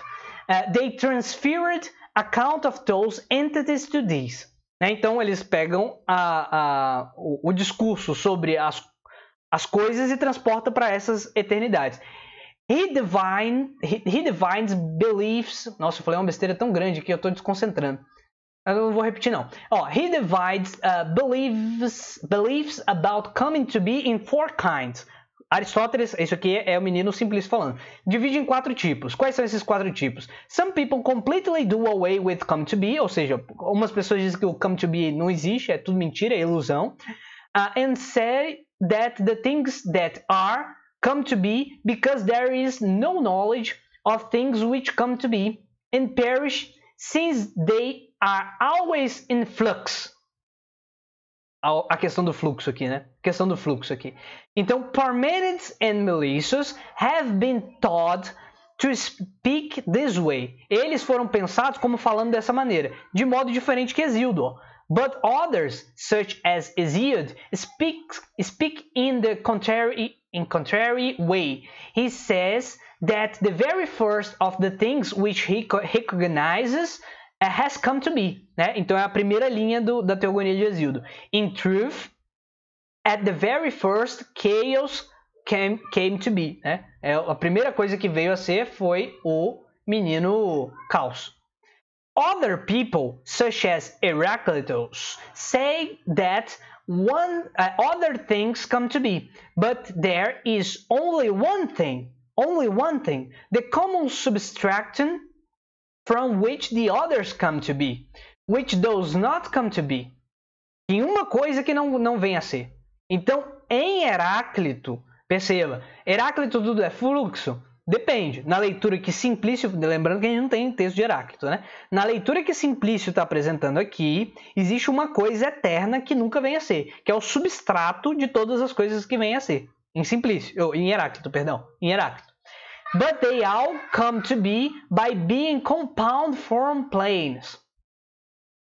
Uh, they transferred account of those entities to these. Né? Então eles pegam a, a, o, o, discurso sobre as, as coisas e transporta para essas eternidades. He, divine, he, he, beliefs. Nossa, eu falei uma besteira tão grande que eu estou desconcentrando. Eu não vou repetir, não. Ó, he divides uh, beliefs, beliefs about coming to be in four kinds. Aristóteles, isso aqui é o menino simples falando, divide em quatro tipos. Quais são esses quatro tipos? Some people completely do away with come to be, ou seja, algumas pessoas dizem que o come to be não existe, é tudo mentira, é ilusão. Uh, and say that the things that are come to be because there is no knowledge of things which come to be and perish since they are always in flux. A questão do fluxo aqui, né? A questão do fluxo aqui. Então, Parmenides and Milesius have been taught to speak this way. Eles foram pensados como falando dessa maneira, de modo diferente que Exildo. But others, such as Hesiod, speak, speak in the contrary, in contrary way. He says that the very first of the things which he recognizes é, has come to be, né? Então é a primeira linha do, da teogonia de Exildo. In truth, at the very first, chaos came, came to be, né? É, a primeira coisa que veio a ser foi o menino caos. Other people, such as Heraclitus, say that one uh, other things come to be, but there is only one thing, only one thing, the common substratum from which the others come to be, which does not come to be. Em uma coisa que não, não vem a ser. Então, em Heráclito, perceba, Heráclito tudo é fluxo? Depende. Na leitura que Simplício, lembrando que a gente não tem texto de Heráclito, né? Na leitura que Simplício está apresentando aqui, existe uma coisa eterna que nunca vem a ser, que é o substrato de todas as coisas que vêm a ser. Em Simplício, ou em Heráclito, perdão, em Heráclito. but they all come to be by being compound form planes.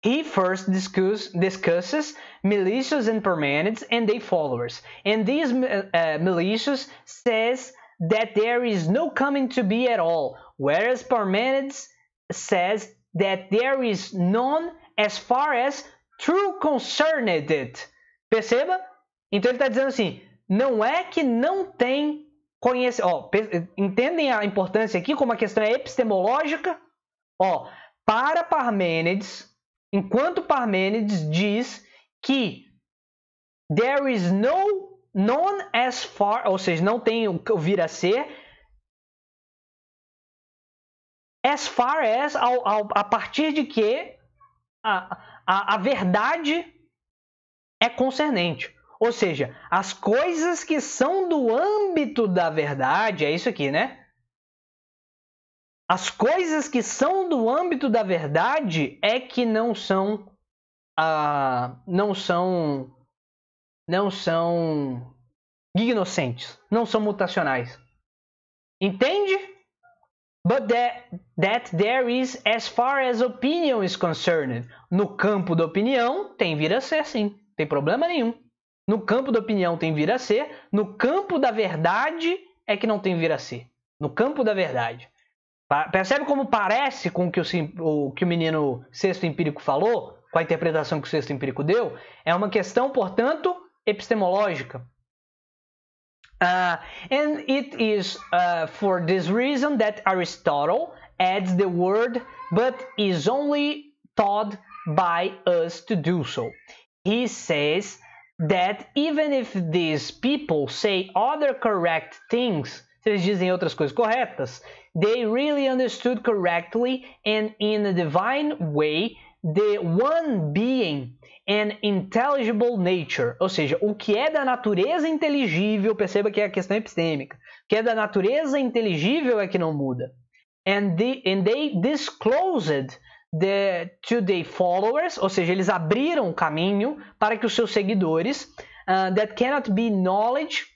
He first discuss, discusses militias and permanents and their followers, and these uh, uh militias says that there is no coming to be at all, whereas Parmenides says that there is none as far as true concerned it. Perceba? Então ele está dizendo assim, não é que não tem conhece, ó, entendem a importância aqui como a questão é epistemológica? Ó, para Parmênides, enquanto Parmênides diz que there is no non as far, ou seja, não tem o vir a ser as far as ao, ao, a partir de que a, a, a verdade é concernente. Ou seja, as coisas que são do âmbito da verdade, é isso aqui, né? As coisas que são do âmbito da verdade é que não são ah, não são não são inocentes, não são mutacionais. Entende? But that, that there is as far as opinion is concerned. No campo da opinião, tem vir a ser sim, tem problema nenhum. No campo da opinião tem vir a ser, no campo da verdade é que não tem vir a ser. No campo da verdade. Percebe como parece com o que o, o, que o menino sexto empírico falou, com a interpretação que o sexto empírico deu? É uma questão, portanto, epistemológica. Uh, and it is uh, for this reason that Aristotle adds the word, but is only taught by us to do so. He says that even if these people say other correct things, se eles dizem outras coisas corretas, they really understood correctly and in a divine way the one being and intelligible nature, ou seja, o que é da natureza inteligível, perceba que é a questão epistêmica, o que é da natureza inteligível é que não muda. And, the, and they disclosed the today followers, ou seja, eles abriram o caminho para que os seus seguidores uh, that cannot be knowledge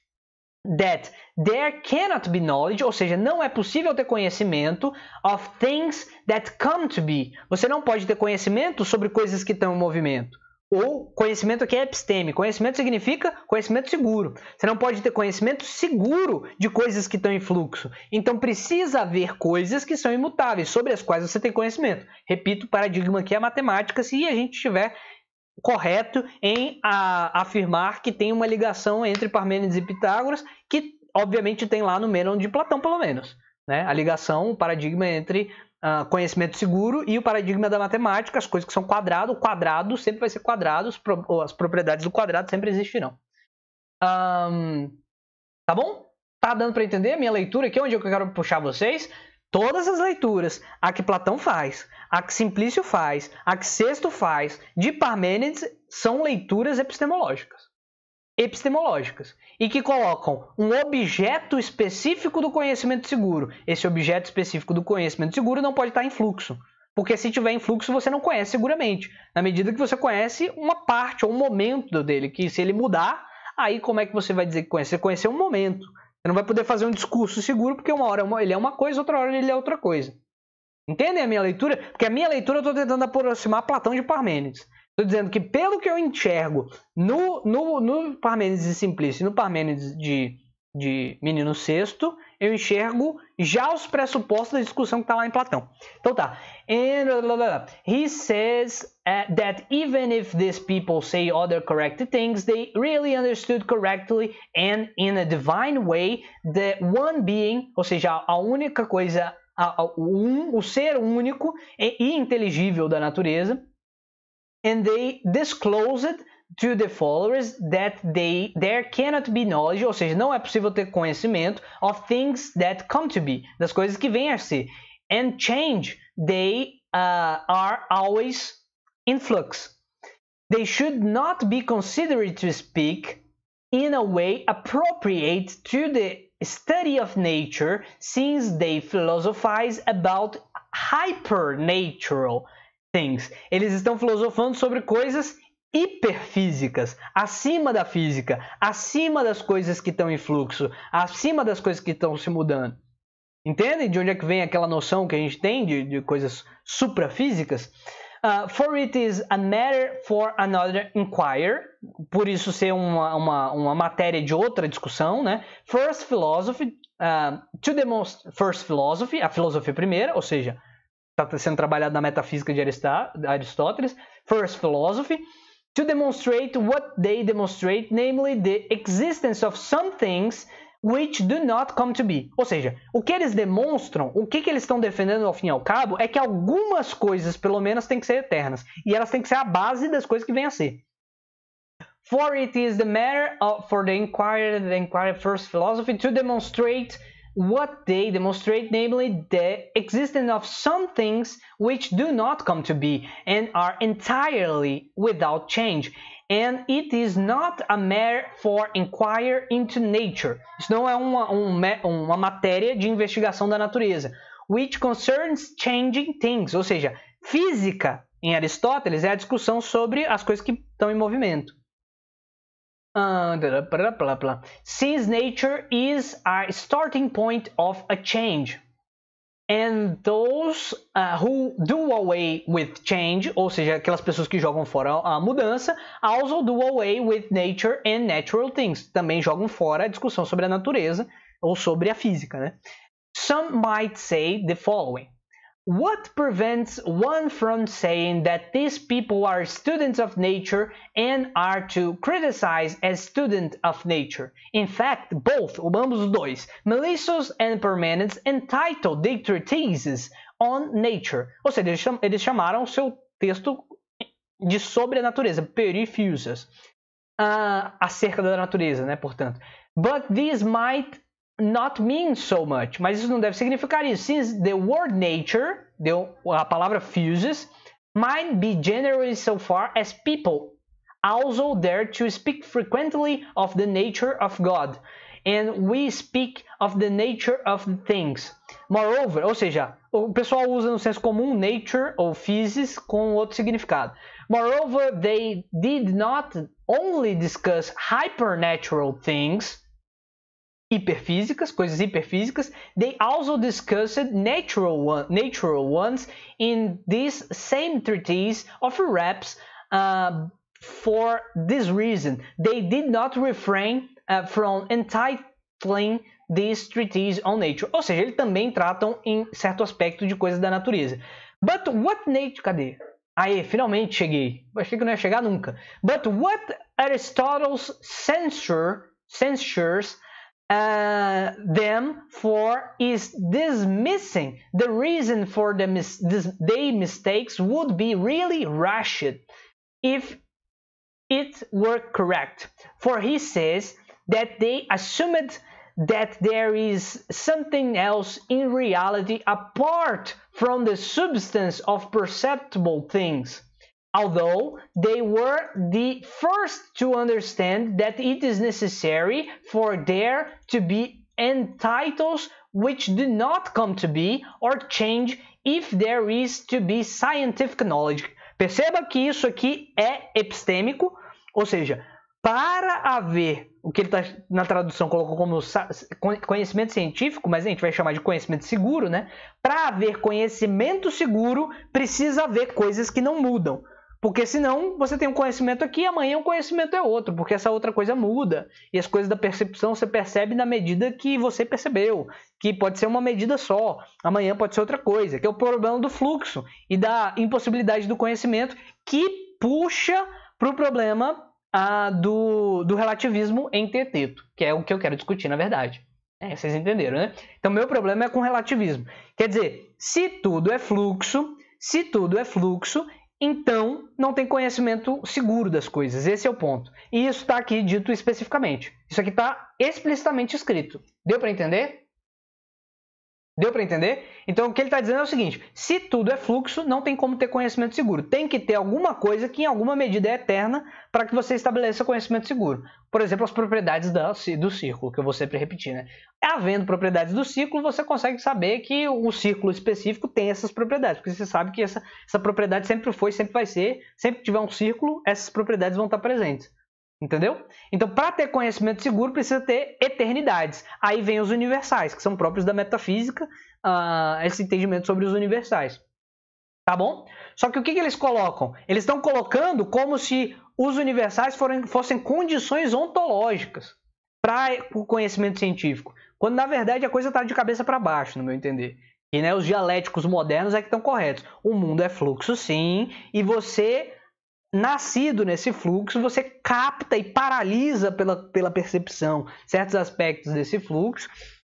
that there cannot be knowledge, ou seja, não é possível ter conhecimento of things that come to be. Você não pode ter conhecimento sobre coisas que estão em movimento. Ou conhecimento que é episteme. Conhecimento significa conhecimento seguro. Você não pode ter conhecimento seguro de coisas que estão em fluxo. Então precisa haver coisas que são imutáveis, sobre as quais você tem conhecimento. Repito, o paradigma aqui é a matemática, se a gente estiver correto em a, afirmar que tem uma ligação entre Parmênides e Pitágoras, que obviamente tem lá no Menon de Platão, pelo menos. Né? A ligação, o paradigma entre ah, conhecimento seguro e o paradigma da matemática, as coisas que são quadrado, o quadrado sempre vai ser quadrado, as propriedades do quadrado sempre existirão. Um, tá bom? Tá dando para entender a minha leitura aqui, onde eu quero puxar vocês? Todas as leituras, a que Platão faz, a que Simplício faz, a que Sexto faz, de Parmênides, são leituras epistemológicas epistemológicas e que colocam um objeto específico do conhecimento seguro. Esse objeto específico do conhecimento seguro não pode estar em fluxo, porque se tiver em fluxo você não conhece seguramente, na medida que você conhece uma parte ou um momento dele, que se ele mudar, aí como é que você vai dizer que conhece? Você conheceu um momento. Você não vai poder fazer um discurso seguro porque uma hora ele é uma coisa, outra hora ele é outra coisa. Entendem a minha leitura? Porque a minha leitura eu estou tentando aproximar Platão de Parmênides. Estou dizendo que, pelo que eu enxergo no, no, no Parmênides de Simplício e no Parmênides de, de Menino Sexto, eu enxergo já os pressupostos da discussão que está lá em Platão. Então tá. And, blah, blah, blah. He says uh, that even if these people say other correct things, they really understood correctly and in a divine way the one being, ou seja, a única coisa, a, a, o, um, o ser único e inteligível da natureza, and they disclose it to the followers that they there cannot be knowledge, ou seja, não é possível ter conhecimento of things that come to be, das coisas que vêm a ser. And change, they uh, are always in flux. They should not be considered to speak in a way appropriate to the study of nature, since they philosophize about hypernatural things. Eles estão filosofando sobre coisas hiperfísicas, acima da física, acima das coisas que estão em fluxo, acima das coisas que estão se mudando. Entendem de onde é que vem aquela noção que a gente tem de, de coisas suprafísicas? Uh, for it is a matter for another inquiry, por isso ser uma, uma, uma matéria de outra discussão, né? First philosophy, uh, to most first philosophy, a filosofia primeira, ou seja, está sendo trabalhado na metafísica de Aristóteles, First Philosophy, to demonstrate what they demonstrate, namely the existence of some things which do not come to be. Ou seja, o que eles demonstram, o que, que eles estão defendendo ao fim e ao cabo, é que algumas coisas, pelo menos, têm que ser eternas. E elas têm que ser a base das coisas que vêm a ser. For it is the matter of, for the inquiry, the inquiry first philosophy to demonstrate what they demonstrate, namely the existence of some things which do not come to be and are entirely without change. And it is not a matter for inquire into nature. Isso não é uma, uma, uma matéria de investigação da natureza. Which concerns changing things. Ou seja, física, em Aristóteles, é a discussão sobre as coisas que estão em movimento. Since nature is a starting point of a change. And those uh, who do away with change, ou seja, aquelas pessoas que jogam fora a mudança, also do away with nature and natural things. Também jogam fora a discussão sobre a natureza ou sobre a física, né? Some might say the following. What prevents one from saying that these people are students of nature and are to criticize as student of nature? In fact, both, ambos dois, Melissus and Permanence, entitled their treatises on nature. Ou seja, eles, cham eles chamaram seu texto de sobre a natureza, perifusas, uh, acerca da natureza, né, portanto. But these might not mean so much, mas isso não deve significar isso. Since the word nature, deu a palavra fuses, might be generally so far as people also there to speak frequently of the nature of God, and we speak of the nature of things. Moreover, ou seja, o pessoal usa no senso comum nature ou physis com outro significado. Moreover, they did not only discuss hypernatural things, hiperfísicas, coisas hiperfísicas. They also discussed natural, one, natural ones in these same treatise of raps. Uh, for this reason, they did not refrain uh, from entitling these treatises on nature. Ou seja, eles também tratam em certo aspecto de coisas da natureza. But what nature... Cadê? Aí, finalmente cheguei. Achei que não ia chegar nunca. But what Aristotle's censure, censures uh, them for is dismissing the reason for the mis- they mistakes would be really rushed if it were correct. For he says that they assumed that there is something else in reality apart from the substance of perceptible things although they were the first to understand that it is necessary for there to be entitles which do not come to be or change if there is to be scientific knowledge. Perceba que isso aqui é epistêmico, ou seja, para haver o que ele tá, na tradução colocou como conhecimento científico, mas a gente vai chamar de conhecimento seguro, né? Para haver conhecimento seguro, precisa haver coisas que não mudam. Porque senão você tem um conhecimento aqui e amanhã o um conhecimento é outro, porque essa outra coisa muda. E as coisas da percepção você percebe na medida que você percebeu, que pode ser uma medida só, amanhã pode ser outra coisa, que é o problema do fluxo e da impossibilidade do conhecimento que puxa para o problema ah, do, do relativismo em teteto, que é o que eu quero discutir na verdade. É, vocês entenderam, né? Então, meu problema é com relativismo. Quer dizer, se tudo é fluxo, se tudo é fluxo, então não tem conhecimento seguro das coisas. Esse é o ponto. E isso está aqui dito especificamente. Isso aqui está explicitamente escrito. Deu para entender? Deu para entender? Então o que ele está dizendo é o seguinte: se tudo é fluxo, não tem como ter conhecimento seguro. Tem que ter alguma coisa que, em alguma medida, é eterna para que você estabeleça conhecimento seguro. Por exemplo, as propriedades do círculo, que eu vou sempre repetir, né? Havendo propriedades do círculo, você consegue saber que o círculo específico tem essas propriedades, porque você sabe que essa, essa propriedade sempre foi, sempre vai ser. Sempre que tiver um círculo, essas propriedades vão estar presentes. Entendeu? Então, para ter conhecimento seguro, precisa ter eternidades. Aí vem os universais, que são próprios da metafísica, uh, esse entendimento sobre os universais. Tá bom? Só que o que, que eles colocam? Eles estão colocando como se os universais fossem condições ontológicas para o conhecimento científico. Quando, na verdade, a coisa está de cabeça para baixo, no meu entender. E né, os dialéticos modernos é que estão corretos. O mundo é fluxo, sim, e você nascido nesse fluxo, você capta e paralisa pela, pela percepção certos aspectos desse fluxo.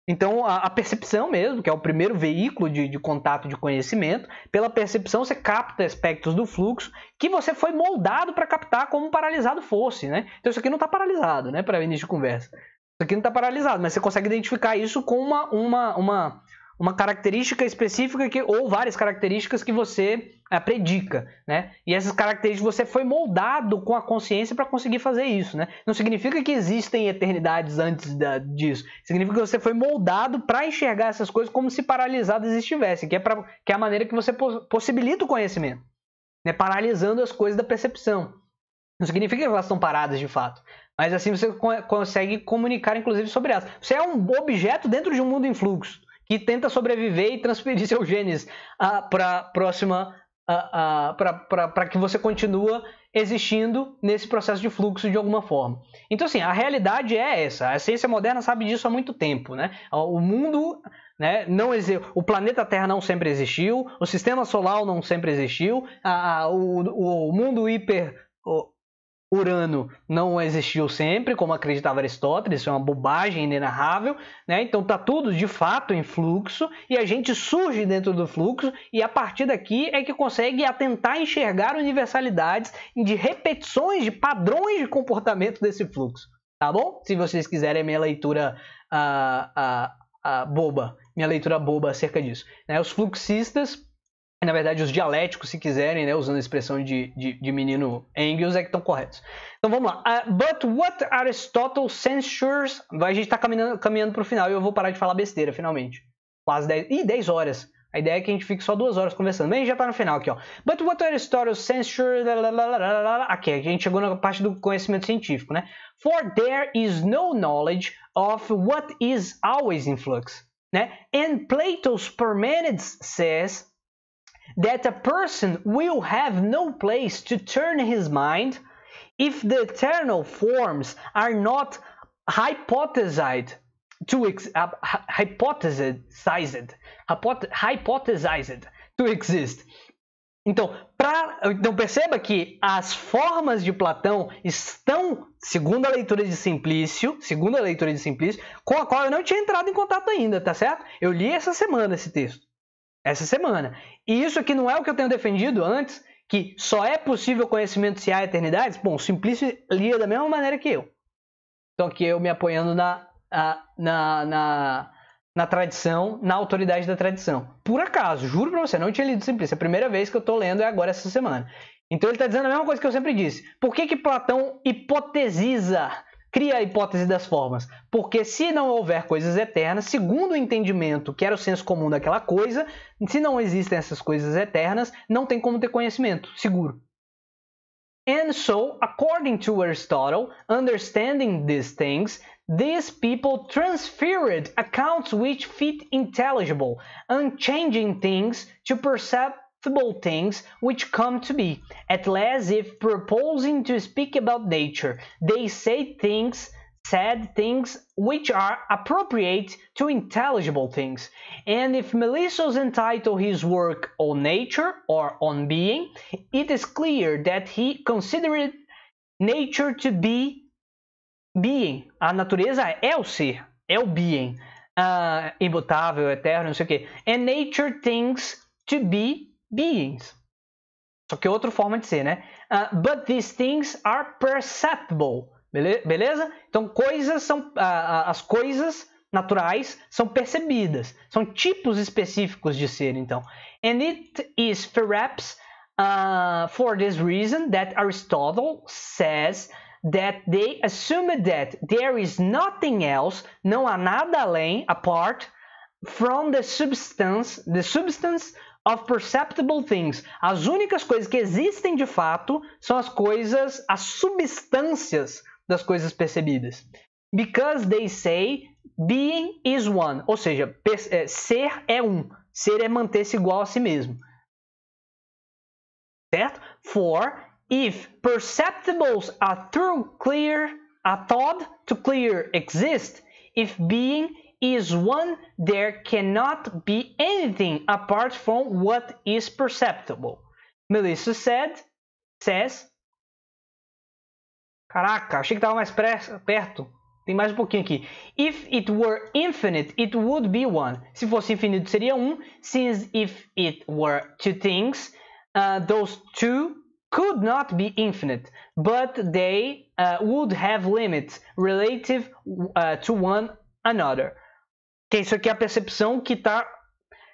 Então, a, a percepção mesmo, que é o primeiro veículo de, de contato de conhecimento, pela percepção você capta aspectos do fluxo que você foi moldado para captar como paralisado fosse, né? Então, isso aqui não está paralisado, né, para início de conversa. Isso aqui não está paralisado, mas você consegue identificar isso com uma, uma, uma uma característica específica que, ou várias características que você é, predica, né? E essas características você foi moldado com a consciência para conseguir fazer isso, né? Não significa que existem eternidades antes da, disso. Significa que você foi moldado para enxergar essas coisas como se paralisadas estivessem, que é, para que é a maneira que você possibilita o conhecimento, né? Paralisando as coisas da percepção. Não significa que elas estão paradas de fato, mas assim você consegue comunicar, inclusive, sobre elas. Você é um objeto dentro de um mundo em fluxo que tenta sobreviver e transferir seus genes para próxima para que você continua existindo nesse processo de fluxo de alguma forma. Então, assim, a realidade é essa. A ciência moderna sabe disso há muito tempo, né? O mundo, né, não existe, o planeta Terra não sempre existiu, o sistema solar não sempre existiu, a, a, o, o mundo hiper Urano não existiu sempre, como acreditava Aristóteles, isso é uma bobagem inenarrável, né? Então tá tudo de fato em fluxo e a gente surge dentro do fluxo e a partir daqui é que consegue atentar enxergar universalidades de repetições de padrões de comportamento desse fluxo, tá bom? Se vocês quiserem minha leitura uh, uh, uh, boba, minha leitura boba acerca disso, né? Os fluxistas na verdade, os dialéticos, se quiserem, né, usando a expressão de, de, de menino Engels, é que estão corretos. Então vamos lá. Uh, but what Aristotle censures. A gente está caminhando, caminhando para o final e eu vou parar de falar besteira, finalmente. Quase 10. Ih, 10 horas. A ideia é que a gente fique só duas horas conversando. gente já está no final aqui, ó. But what Aristotle censures. Aqui, a gente chegou na parte do conhecimento científico, né? For there is no knowledge of what is always in flux. Né? And Plato's Parmenides says that a person will have no place to turn his mind if the eternal forms are not hypothesized to ex- uh, hypothesized, hypothesized to exist. Então, pra, então perceba que as formas de Platão estão, segundo a leitura de Simplício, segundo a leitura de Simplício, com a qual eu não tinha entrado em contato ainda, tá certo? Eu li essa semana esse texto essa semana. E isso aqui não é o que eu tenho defendido antes, que só é possível conhecimento se há eternidades? Bom, o Simplício lia da mesma maneira que eu. Então aqui eu me apoiando na, na, na, na tradição, na autoridade da tradição. Por acaso, juro pra você, não tinha lido Simplício. A primeira vez que eu tô lendo é agora essa semana. Então ele está dizendo a mesma coisa que eu sempre disse. Por que, que Platão hipotesiza cria a hipótese das formas. Porque se não houver coisas eternas, segundo o entendimento que era o senso comum daquela coisa, se não existem essas coisas eternas, não tem como ter conhecimento seguro. And so, according to Aristotle, understanding these things, these people transferred accounts which fit intelligible, unchanging things to perceive things which come to be, at last if proposing to speak about nature, they say things, said things which are appropriate to intelligible things. And if Melissus entitled his work on nature or on being, it is clear that he considered nature to be being. A natureza é o ser, é o being. Uh, imutável, eterno, não sei o quê. And nature thinks to be beings. Só que é outra forma de ser, né? Uh, but these things are perceptible. Beleza? Então, coisas são. Uh, as coisas naturais são percebidas. São tipos específicos de ser, então. And it is perhaps uh, for this reason that Aristotle says that they assume that there is nothing else, não há nada além, apart from the substance, the substance of perceptible things. As únicas coisas que existem de fato são as coisas, as substâncias das coisas percebidas. Because they say being is one. Ou seja, é, ser é um. Ser é manter-se igual a si mesmo. Certo? For if perceptibles are true, clear, a thought to clear exist, if being is one, there cannot be anything apart from what is perceptible. Melissa said, says. Caraca, achei que tava mais perto. Tem mais um pouquinho aqui. If it were infinite, it would be one. Se fosse infinito, seria um. Since if it were two things, uh, those two could not be infinite, but they uh, would have limits relative uh, to one another. Que isso aqui é a percepção que tá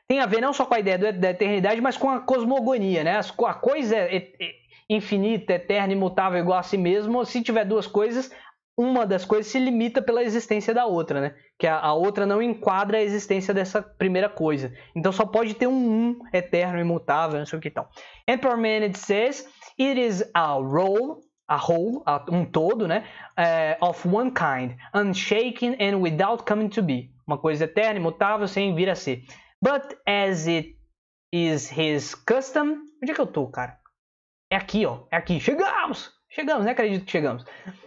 tem a ver não só com a ideia da eternidade, mas com a cosmogonia, né? A coisa é, é, é infinita, eterna, imutável, igual a si mesmo. Se tiver duas coisas, uma das coisas se limita pela existência da outra, né? Que a, outra não enquadra a existência dessa primeira coisa. Então só pode ter um, um eterno, imutável, não sei o que tal. Emperor Manage says, it is a role a whole, a, um todo, né? É, of one kind, unshaken and without coming to be. Uma coisa eterna, imutável, sem vir a ser. But as it is his custom. Onde é que eu tô, cara? É aqui, ó. É aqui. Chegamos! Chegamos, né? Acredito que chegamos.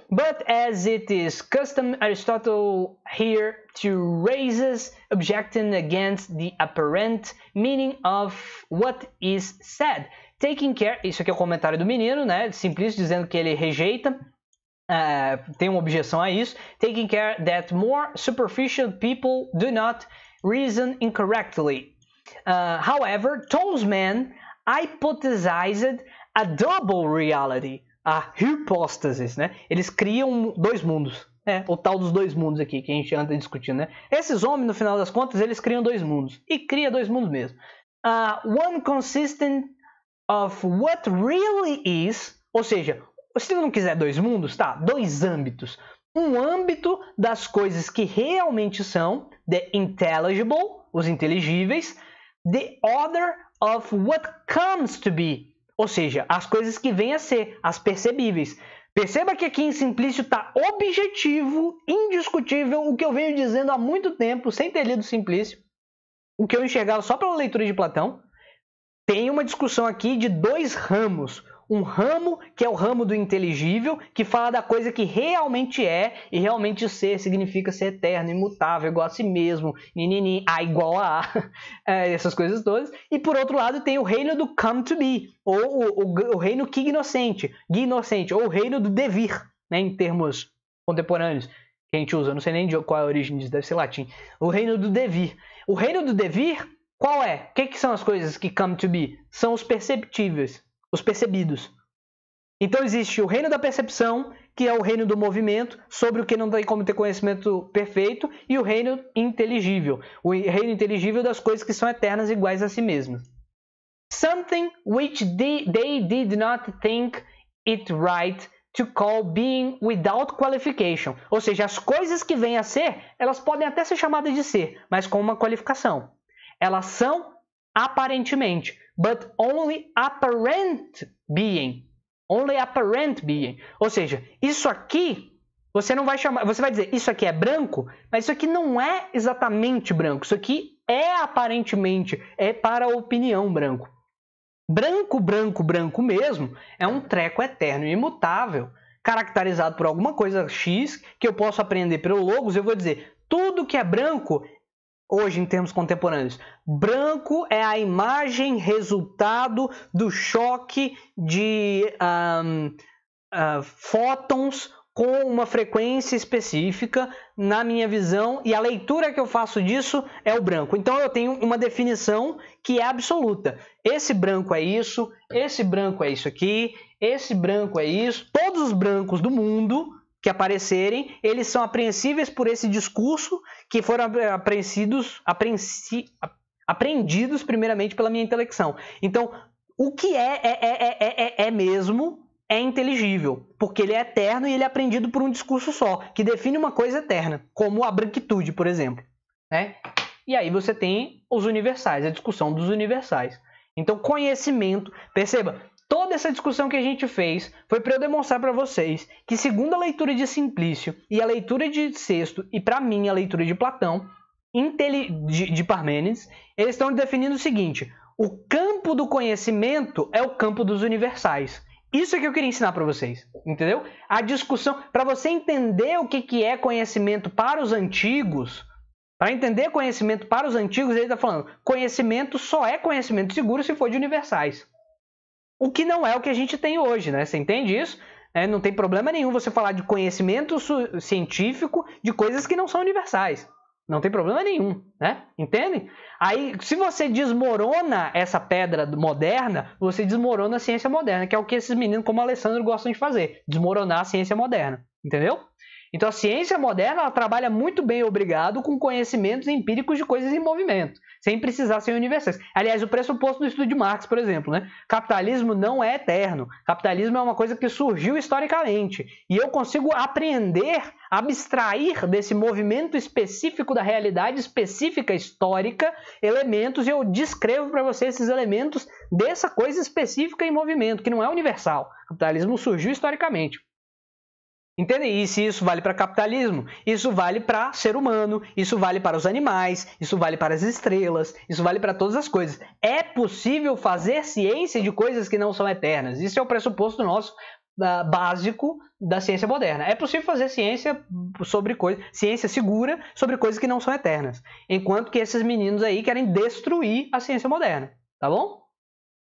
But as it is custom, Aristotle here to raises objecting against the apparent meaning of what is said. Taking care, isso aqui é o comentário do menino, né? Simples, dizendo que ele rejeita, uh, tem uma objeção a isso. Taking care that more superficial people do not reason incorrectly. Uh, however, Tolsman hypothesized a double reality, a hypostasis, né? Eles criam dois mundos, né? O tal dos dois mundos aqui que a gente anda discutindo, né? Esses homens, no final das contas, eles criam dois mundos e cria dois mundos mesmo. Uh, one consistent of what really is, ou seja, se não quiser dois mundos, tá? Dois âmbitos. Um âmbito das coisas que realmente são, the intelligible, os inteligíveis, the other of what comes to be, ou seja, as coisas que vêm a ser, as percebíveis. Perceba que aqui em Simplício está objetivo, indiscutível, o que eu venho dizendo há muito tempo, sem ter lido Simplício, o que eu enxergava só pela leitura de Platão tem uma discussão aqui de dois ramos. Um ramo que é o ramo do inteligível, que fala da coisa que realmente é, e realmente ser significa ser eterno, imutável, igual a si mesmo, ninini, a igual a, é, essas coisas todas. E por outro lado tem o reino do come to be, ou o, o, o reino que inocente, inocente, ou o reino do devir, né, em termos contemporâneos que a gente usa, não sei nem qual é a origem disso, deve ser latim. O reino do devir. O reino do devir qual é? O que, que são as coisas que come to be? São os perceptíveis, os percebidos. Então existe o reino da percepção, que é o reino do movimento, sobre o que não tem como ter conhecimento perfeito, e o reino inteligível, o reino inteligível das coisas que são eternas iguais a si mesmas. Something which they, they did not think it right to call being without qualification. Ou seja, as coisas que vêm a ser, elas podem até ser chamadas de ser, mas com uma qualificação. Elas são aparentemente, but only apparent being. Only apparent being. Ou seja, isso aqui você não vai chamar, você vai dizer isso aqui é branco, mas isso aqui não é exatamente branco. Isso aqui é aparentemente, é para a opinião branco. Branco, branco, branco mesmo é um treco eterno e imutável, caracterizado por alguma coisa X que eu posso aprender pelo logos. Eu vou dizer tudo que é branco hoje em termos contemporâneos. Branco é a imagem resultado do choque de um, uh, ah, fótons com uma frequência específica, na minha visão, e a leitura que eu faço disso é o branco. Então eu tenho uma definição que é absoluta. Esse branco é isso, esse branco é isso aqui, esse branco é isso. Todos os brancos do mundo que aparecerem, eles são apreensíveis por esse discurso que foram apreensidos, apreensi, apreendidos primeiramente pela minha intelecção. Então, o que é é, é é, é, é, é mesmo é inteligível, porque ele é eterno e ele é aprendido por um discurso só, que define uma coisa eterna, como a branquitude, por exemplo. Né? E aí você tem os universais, a discussão dos universais. Então, conhecimento, perceba, Toda essa discussão que a gente fez foi para eu demonstrar para vocês que, segundo a leitura de Simplício e a leitura de Sexto, e para mim a leitura de Platão, de, de Parmênides, eles estão definindo o seguinte: o campo do conhecimento é o campo dos universais. Isso é que eu queria ensinar para vocês, entendeu? A discussão, para você entender o que, que é conhecimento para os antigos, para entender conhecimento para os antigos, ele está falando: conhecimento só é conhecimento seguro se for de universais. O que não é o que a gente tem hoje, né? Você entende isso? É, não tem problema nenhum você falar de conhecimento científico de coisas que não são universais. Não tem problema nenhum, né? Entendem? Aí, se você desmorona essa pedra moderna, você desmorona a ciência moderna, que é o que esses meninos como o Alessandro gostam de fazer, desmoronar a ciência moderna, entendeu? Então a ciência moderna trabalha muito bem, obrigado, com conhecimentos empíricos de coisas em movimento, sem precisar ser universais. Aliás, o pressuposto do estudo de Marx, por exemplo, né? Capitalismo não é eterno. Capitalismo é uma coisa que surgiu historicamente. E eu consigo apreender, abstrair desse movimento específico da realidade específica histórica elementos e eu descrevo para você esses elementos dessa coisa específica em movimento, que não é universal. O capitalismo surgiu historicamente. Entende? E se isso vale para capitalismo, isso vale para ser humano, isso vale para os animais, isso vale para as estrelas, isso vale para todas as coisas. É possível fazer ciência de coisas que não são eternas. Isso é o pressuposto nosso uh, básico da ciência moderna. É possível fazer ciência sobre coisas, ciência segura sobre coisas que não são eternas. Enquanto que esses meninos aí querem destruir a ciência moderna, tá bom?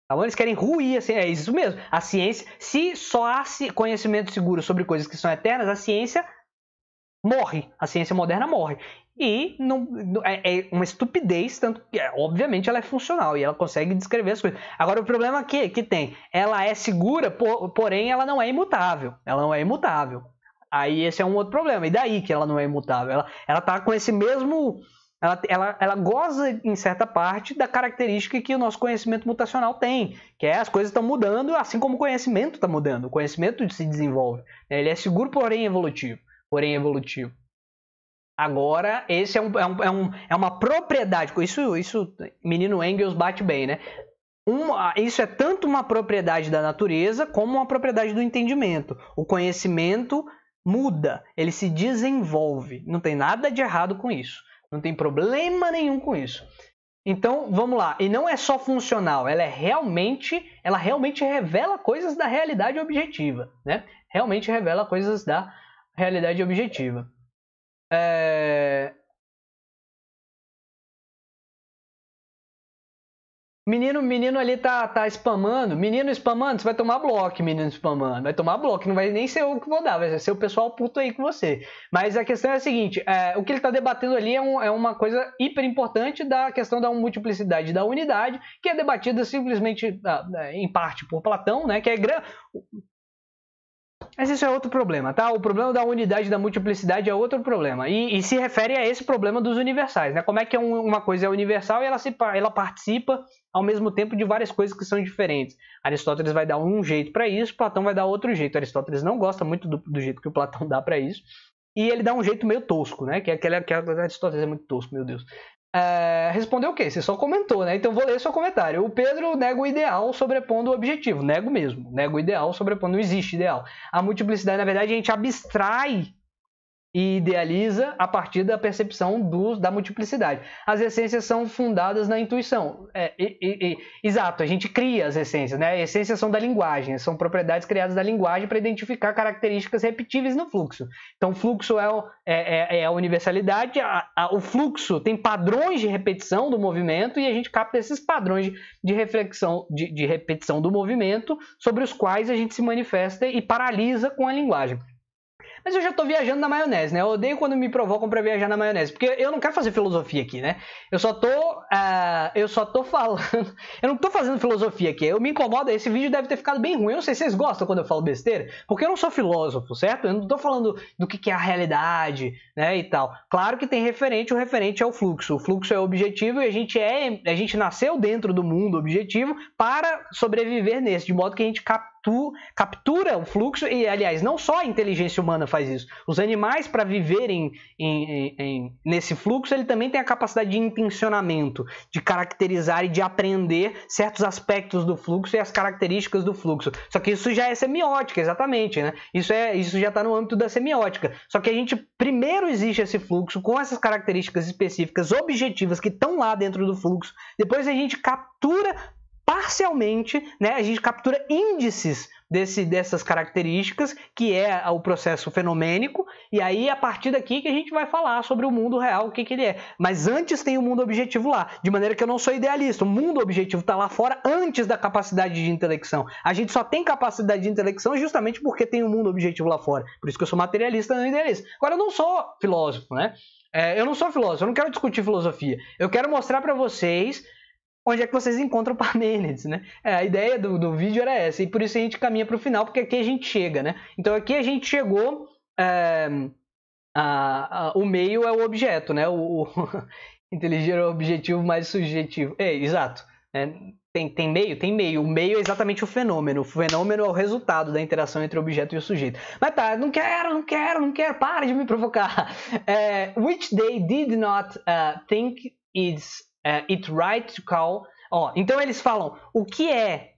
Calma, tá eles querem ruir, assim, é isso mesmo. A ciência, se só há conhecimento seguro sobre coisas que são eternas, a ciência morre, a ciência moderna morre. E não, é, é, uma estupidez, tanto que, é, obviamente, ela é funcional e ela consegue descrever as coisas. Agora, o problema aqui que tem, ela é segura, por, porém, ela não é imutável. Ela não é imutável. Aí esse é um outro problema. E daí que ela não é imutável? Ela, ela tá com esse mesmo ela, ela, ela goza, em certa parte, da característica que o nosso conhecimento mutacional tem, que é as coisas estão mudando, assim como o conhecimento está mudando. O conhecimento se desenvolve. Né? Ele é seguro, porém evolutivo. Porém evolutivo. Agora, esse é, um, é, um, é, um, é uma propriedade. Isso, isso, menino Engels bate bem, né? isso é tanto uma propriedade da natureza como uma propriedade do entendimento. O conhecimento muda, ele se desenvolve. Não tem nada de errado com isso. Não tem problema nenhum com isso. Então, vamos lá. E não é só funcional, ela é realmente, ela realmente revela coisas da realidade objetiva, né? Realmente revela coisas da realidade objetiva. É... Menino, menino ali tá, tá spamando. Menino spamando, você vai tomar bloco, menino spamando. Vai tomar bloco, não vai nem ser eu que vou dar, vai ser o pessoal puto aí com você. Mas a questão é a seguinte: é, o que ele está debatendo ali é, um, é, uma coisa hiper importante da questão da multiplicidade da unidade, que é debatida simplesmente ah, é, em parte por Platão, né? Que é grande. Mas isso é outro problema, tá? O problema da unidade da multiplicidade é outro problema. E, e se refere a esse problema dos universais, né? Como é que é um, uma coisa é universal e ela, se, ela participa ao mesmo tempo de várias coisas que são diferentes. Aristóteles vai dar um jeito para isso, Platão vai dar outro jeito. Aristóteles não gosta muito do, do jeito que o Platão dá para isso. E ele dá um jeito meio tosco, né? Que é aquela é, Aristóteles é muito tosco, meu Deus é, respondeu o quê? Você só comentou, né? Então vou ler seu comentário. O Pedro nega o ideal sobrepondo o objetivo. Nego mesmo. Nego o ideal sobrepondo. Não existe ideal. A multiplicidade, na verdade, a gente abstrai e idealiza a partir da percepção do, da multiplicidade. As essências são fundadas na intuição. É, e, e, e, exato, a gente cria as essências, né? As essências são da linguagem, são propriedades criadas da linguagem para identificar características repetíveis no fluxo. Então, fluxo é, o, é, é, é a universalidade, a, a, o fluxo tem padrões de repetição do movimento e a gente capta esses padrões de, de reflexão, de, de repetição do movimento sobre os quais a gente se manifesta e paralisa com a linguagem. Mas eu já tô viajando na maionese, né? Eu odeio quando me provocam para viajar na maionese, porque eu não quero fazer filosofia aqui, né? Eu só tô, uh, eu só tô falando, eu não tô fazendo filosofia aqui. Eu me incomodo, esse vídeo deve ter ficado bem ruim. Eu não sei se vocês gostam quando eu falo besteira, porque eu não sou filósofo, certo? Eu não tô falando do que, que é a realidade, né, e tal. Claro que tem referente, o referente é o fluxo. O fluxo é o objetivo e a gente é, a gente nasceu dentro do mundo objetivo para sobreviver nesse, de modo que a gente capta captu, captura o fluxo, e aliás, não só a inteligência humana faz isso, os animais, para viverem em, em, em, nesse fluxo, ele também tem a capacidade de intencionamento, de caracterizar e de aprender certos aspectos do fluxo e as características do fluxo. Só que isso já é semiótica, exatamente, né? Isso, é, isso já está no âmbito da semiótica. Só que a gente primeiro existe esse fluxo com essas características específicas, objetivas, que estão lá dentro do fluxo, depois a gente captura parcialmente, né, a gente captura índices desse, dessas características, que é o processo fenomênico, e aí é a partir daqui que a gente vai falar sobre o mundo real, o que, que ele é. Mas antes tem o mundo objetivo lá, de maneira que eu não sou idealista. O mundo objetivo está lá fora antes da capacidade de intelecção. A gente só tem capacidade de intelecção justamente porque tem o um mundo objetivo lá fora. Por isso que eu sou materialista, não idealista. Agora, eu não sou filósofo, né? É, eu não sou filósofo, eu não quero discutir filosofia. Eu quero mostrar para vocês onde é que vocês encontram Parmênides, né? É, a ideia do, do vídeo era essa, e por isso a gente caminha para o final, porque aqui a gente chega, né? Então aqui a gente chegou, é, a, a, o meio é o objeto, né? O, o inteligir é o objetivo mais subjetivo. É, exato. É, tem, tem meio? Tem meio. O meio é exatamente o fenômeno. O fenômeno é o resultado da interação entre o objeto e o sujeito. Mas tá, não quero, não quero, não quero, para de me provocar. É, which they did not uh, think is é, it right to call. Ó, então eles falam o que é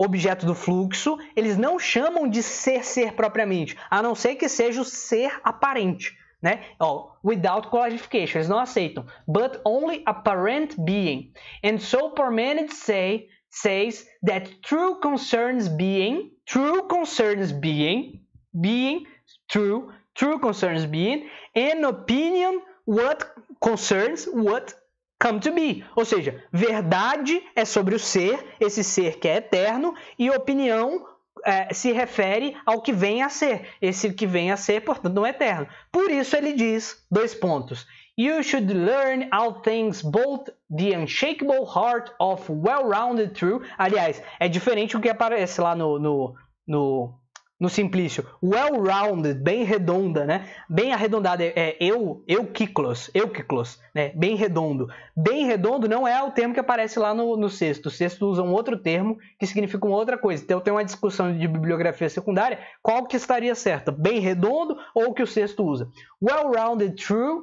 objeto do fluxo, eles não chamam de ser ser propriamente, a não ser que seja o ser aparente, né? Ó, without qualification, eles não aceitam. But only apparent being. And so Parmenides say, says that true concerns being, true concerns being, being, true, true concerns being, and opinion what concerns what come to be. Ou seja, verdade é sobre o ser, esse ser que é eterno, e opinião é, se refere ao que vem a ser. Esse que vem a ser, portanto, não é eterno. Por isso ele diz, dois pontos, You should learn all things both the unshakable heart of well-rounded truth. Aliás, é diferente o que aparece lá no, no, no no Simplício, well-rounded, bem redonda, né? Bem arredondada, é eu, eu Kiklos, eu Kiklos, né? Bem redondo. Bem redondo não é o termo que aparece lá no, no sexto. O sexto usa um outro termo que significa uma outra coisa. Então tem uma discussão de bibliografia secundária, qual que estaria certa, bem redondo ou o que o sexto usa. Well-rounded, true,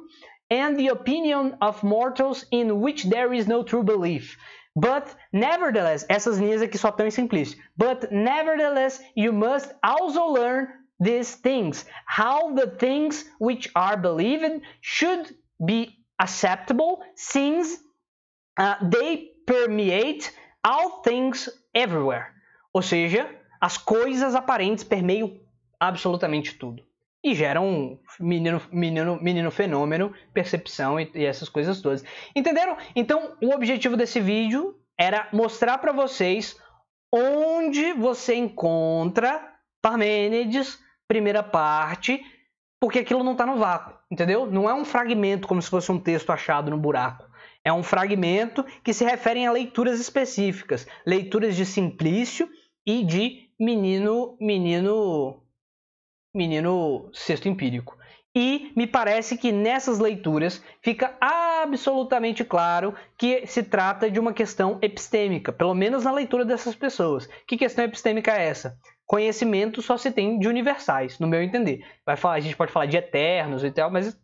and the opinion of mortals in which there is no true belief. But nevertheless, essas linhas aqui só estão em simplício. But nevertheless, you must also learn these things. How the things which are believed should be acceptable, since uh, they permeate all things everywhere. Ou seja, as coisas aparentes permeiam absolutamente tudo e gera um menino, menino, menino fenômeno, percepção e, e essas coisas todas. Entenderam? Então, o objetivo desse vídeo era mostrar para vocês onde você encontra Parmênides, primeira parte, porque aquilo não está no vácuo, entendeu? Não é um fragmento como se fosse um texto achado no buraco. É um fragmento que se refere a leituras específicas, leituras de Simplício e de Menino, Menino menino sexto empírico. E me parece que nessas leituras fica absolutamente claro que se trata de uma questão epistêmica, pelo menos na leitura dessas pessoas. Que questão epistêmica é essa? Conhecimento só se tem de universais, no meu entender. Vai falar, a gente pode falar de eternos e tal, mas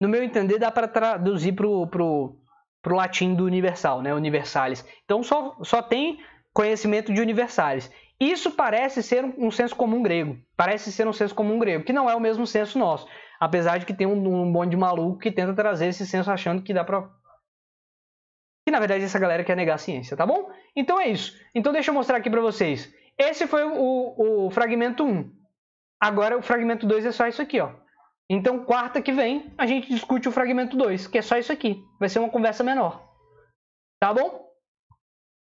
no meu entender dá para traduzir pro, pro, pro latim do universal, né? Universales. Então só, só tem conhecimento de universais. Isso parece ser um senso comum grego. Parece ser um senso comum grego, que não é o mesmo senso nosso. Apesar de que tem um, um bonde de maluco que tenta trazer esse senso achando que dá pra. Que na verdade essa galera quer negar a ciência, tá bom? Então é isso. Então deixa eu mostrar aqui pra vocês. Esse foi o, o fragmento 1. Agora o fragmento 2 é só isso aqui, ó. Então, quarta que vem, a gente discute o fragmento 2, que é só isso aqui. Vai ser uma conversa menor. Tá bom?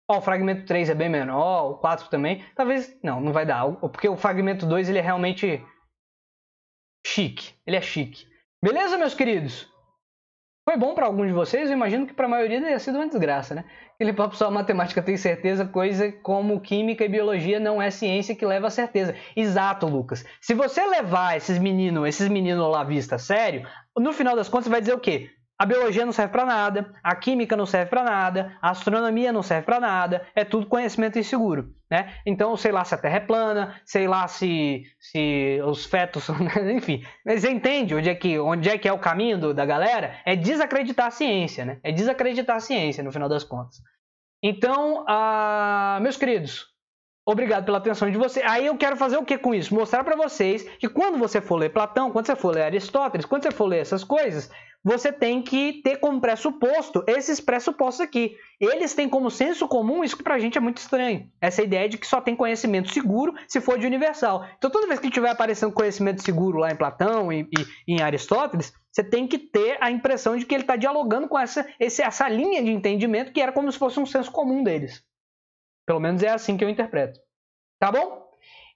Ó, o fragmento 3 é bem menor, o 4 também. Talvez. Não, não vai dar. Porque o fragmento 2 ele é realmente chique. Ele é chique. Beleza, meus queridos? Foi bom para alguns de vocês, eu imagino que para a maioria tenha sido uma desgraça, né? Aquele papo só matemática tem certeza, coisa como química e biologia não é ciência que leva a certeza. Exato, Lucas. Se você levar esses meninos, esses meninos lá à vista, sério, no final das contas vai dizer o quê? A biologia não serve para nada, a química não serve para nada, a astronomia não serve para nada, é tudo conhecimento inseguro, né? Então, sei lá se a Terra é plana, sei lá se, se os fetos, né? enfim. Mas entendem entende onde é que, onde é, que é o caminho do, da galera? É desacreditar a ciência, né? É desacreditar a ciência, no final das contas. Então, ah, meus queridos, Obrigado pela atenção de você. Aí eu quero fazer o que com isso? Mostrar para vocês que quando você for ler Platão, quando você for ler Aristóteles, quando você for ler essas coisas, você tem que ter como pressuposto esses pressupostos aqui. Eles têm como senso comum isso que pra gente é muito estranho. Essa ideia de que só tem conhecimento seguro se for de universal. Então toda vez que tiver aparecendo conhecimento seguro lá em Platão e, e em Aristóteles, você tem que ter a impressão de que ele está dialogando com essa, esse, essa linha de entendimento que era como se fosse um senso comum deles. Pelo menos é assim que eu interpreto. Tá bom?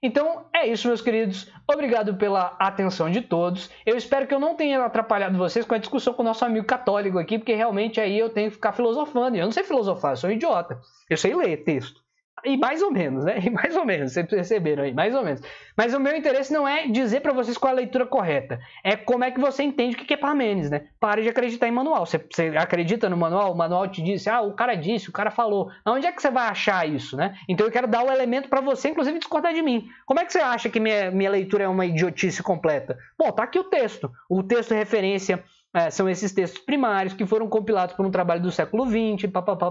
Então é isso, meus queridos. Obrigado pela atenção de todos. Eu espero que eu não tenha atrapalhado vocês com a discussão com o nosso amigo católico aqui, porque realmente aí eu tenho que ficar filosofando. E eu não sei filosofar, eu sou um idiota. Eu sei ler texto. E mais ou menos, né? E mais ou menos, vocês perceberam aí, mais ou menos. Mas o meu interesse não é dizer para vocês qual é a leitura correta. É como é que você entende o que é Parmênides, né? Pare de acreditar em manual. Você, você acredita no manual? O manual te disse? ah, o cara disse, o cara falou. Onde é que você vai achar isso, né? Então eu quero dar o um elemento para você, inclusive, discordar de mim. Como é que você acha que minha, minha leitura é uma idiotice completa? Bom, tá aqui o texto. O texto referência é, são esses textos primários que foram compilados por um trabalho do século XX, papapá,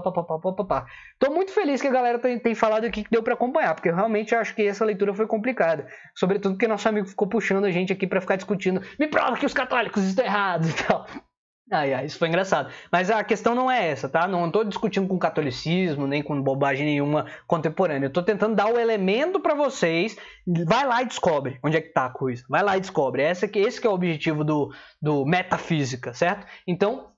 Tô muito feliz que a galera tem, tem falado aqui que deu para acompanhar, porque eu realmente acho que essa leitura foi complicada. Sobretudo porque nosso amigo ficou puxando a gente aqui para ficar discutindo, me prova que os católicos estão errados e tal. Ah, isso foi engraçado. Mas a questão não é essa, tá? Não estou discutindo com catolicismo, nem com bobagem nenhuma contemporânea. Eu estou tentando dar o elemento para vocês. Vai lá e descobre onde é que está a coisa. Vai lá e descobre. Esse é que, esse que é o objetivo do, do metafísica, certo? Então,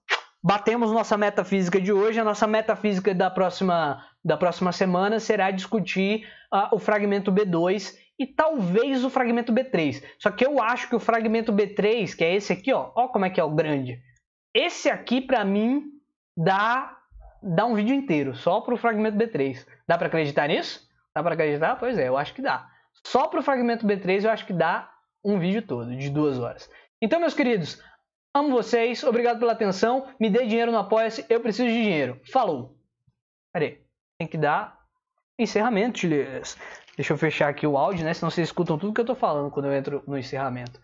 batemos nossa metafísica de hoje. A nossa metafísica da próxima, da próxima semana será discutir uh, o fragmento B2 e talvez o fragmento B3. Só que eu acho que o fragmento B3, que é esse aqui, ó, ó como é que é o grande. Esse aqui, para mim, dá, dá um vídeo inteiro, só para o fragmento B3. Dá para acreditar nisso? Dá para acreditar? Pois é, eu acho que dá. Só para o fragmento B3 eu acho que dá um vídeo todo, de duas horas. Então, meus queridos, amo vocês, obrigado pela atenção, me dê dinheiro no Apoia-se, eu preciso de dinheiro. Falou! Peraí, tem que dar encerramento, Deixa eu fechar aqui o áudio, né? Senão vocês escutam tudo que eu tô falando quando eu entro no encerramento.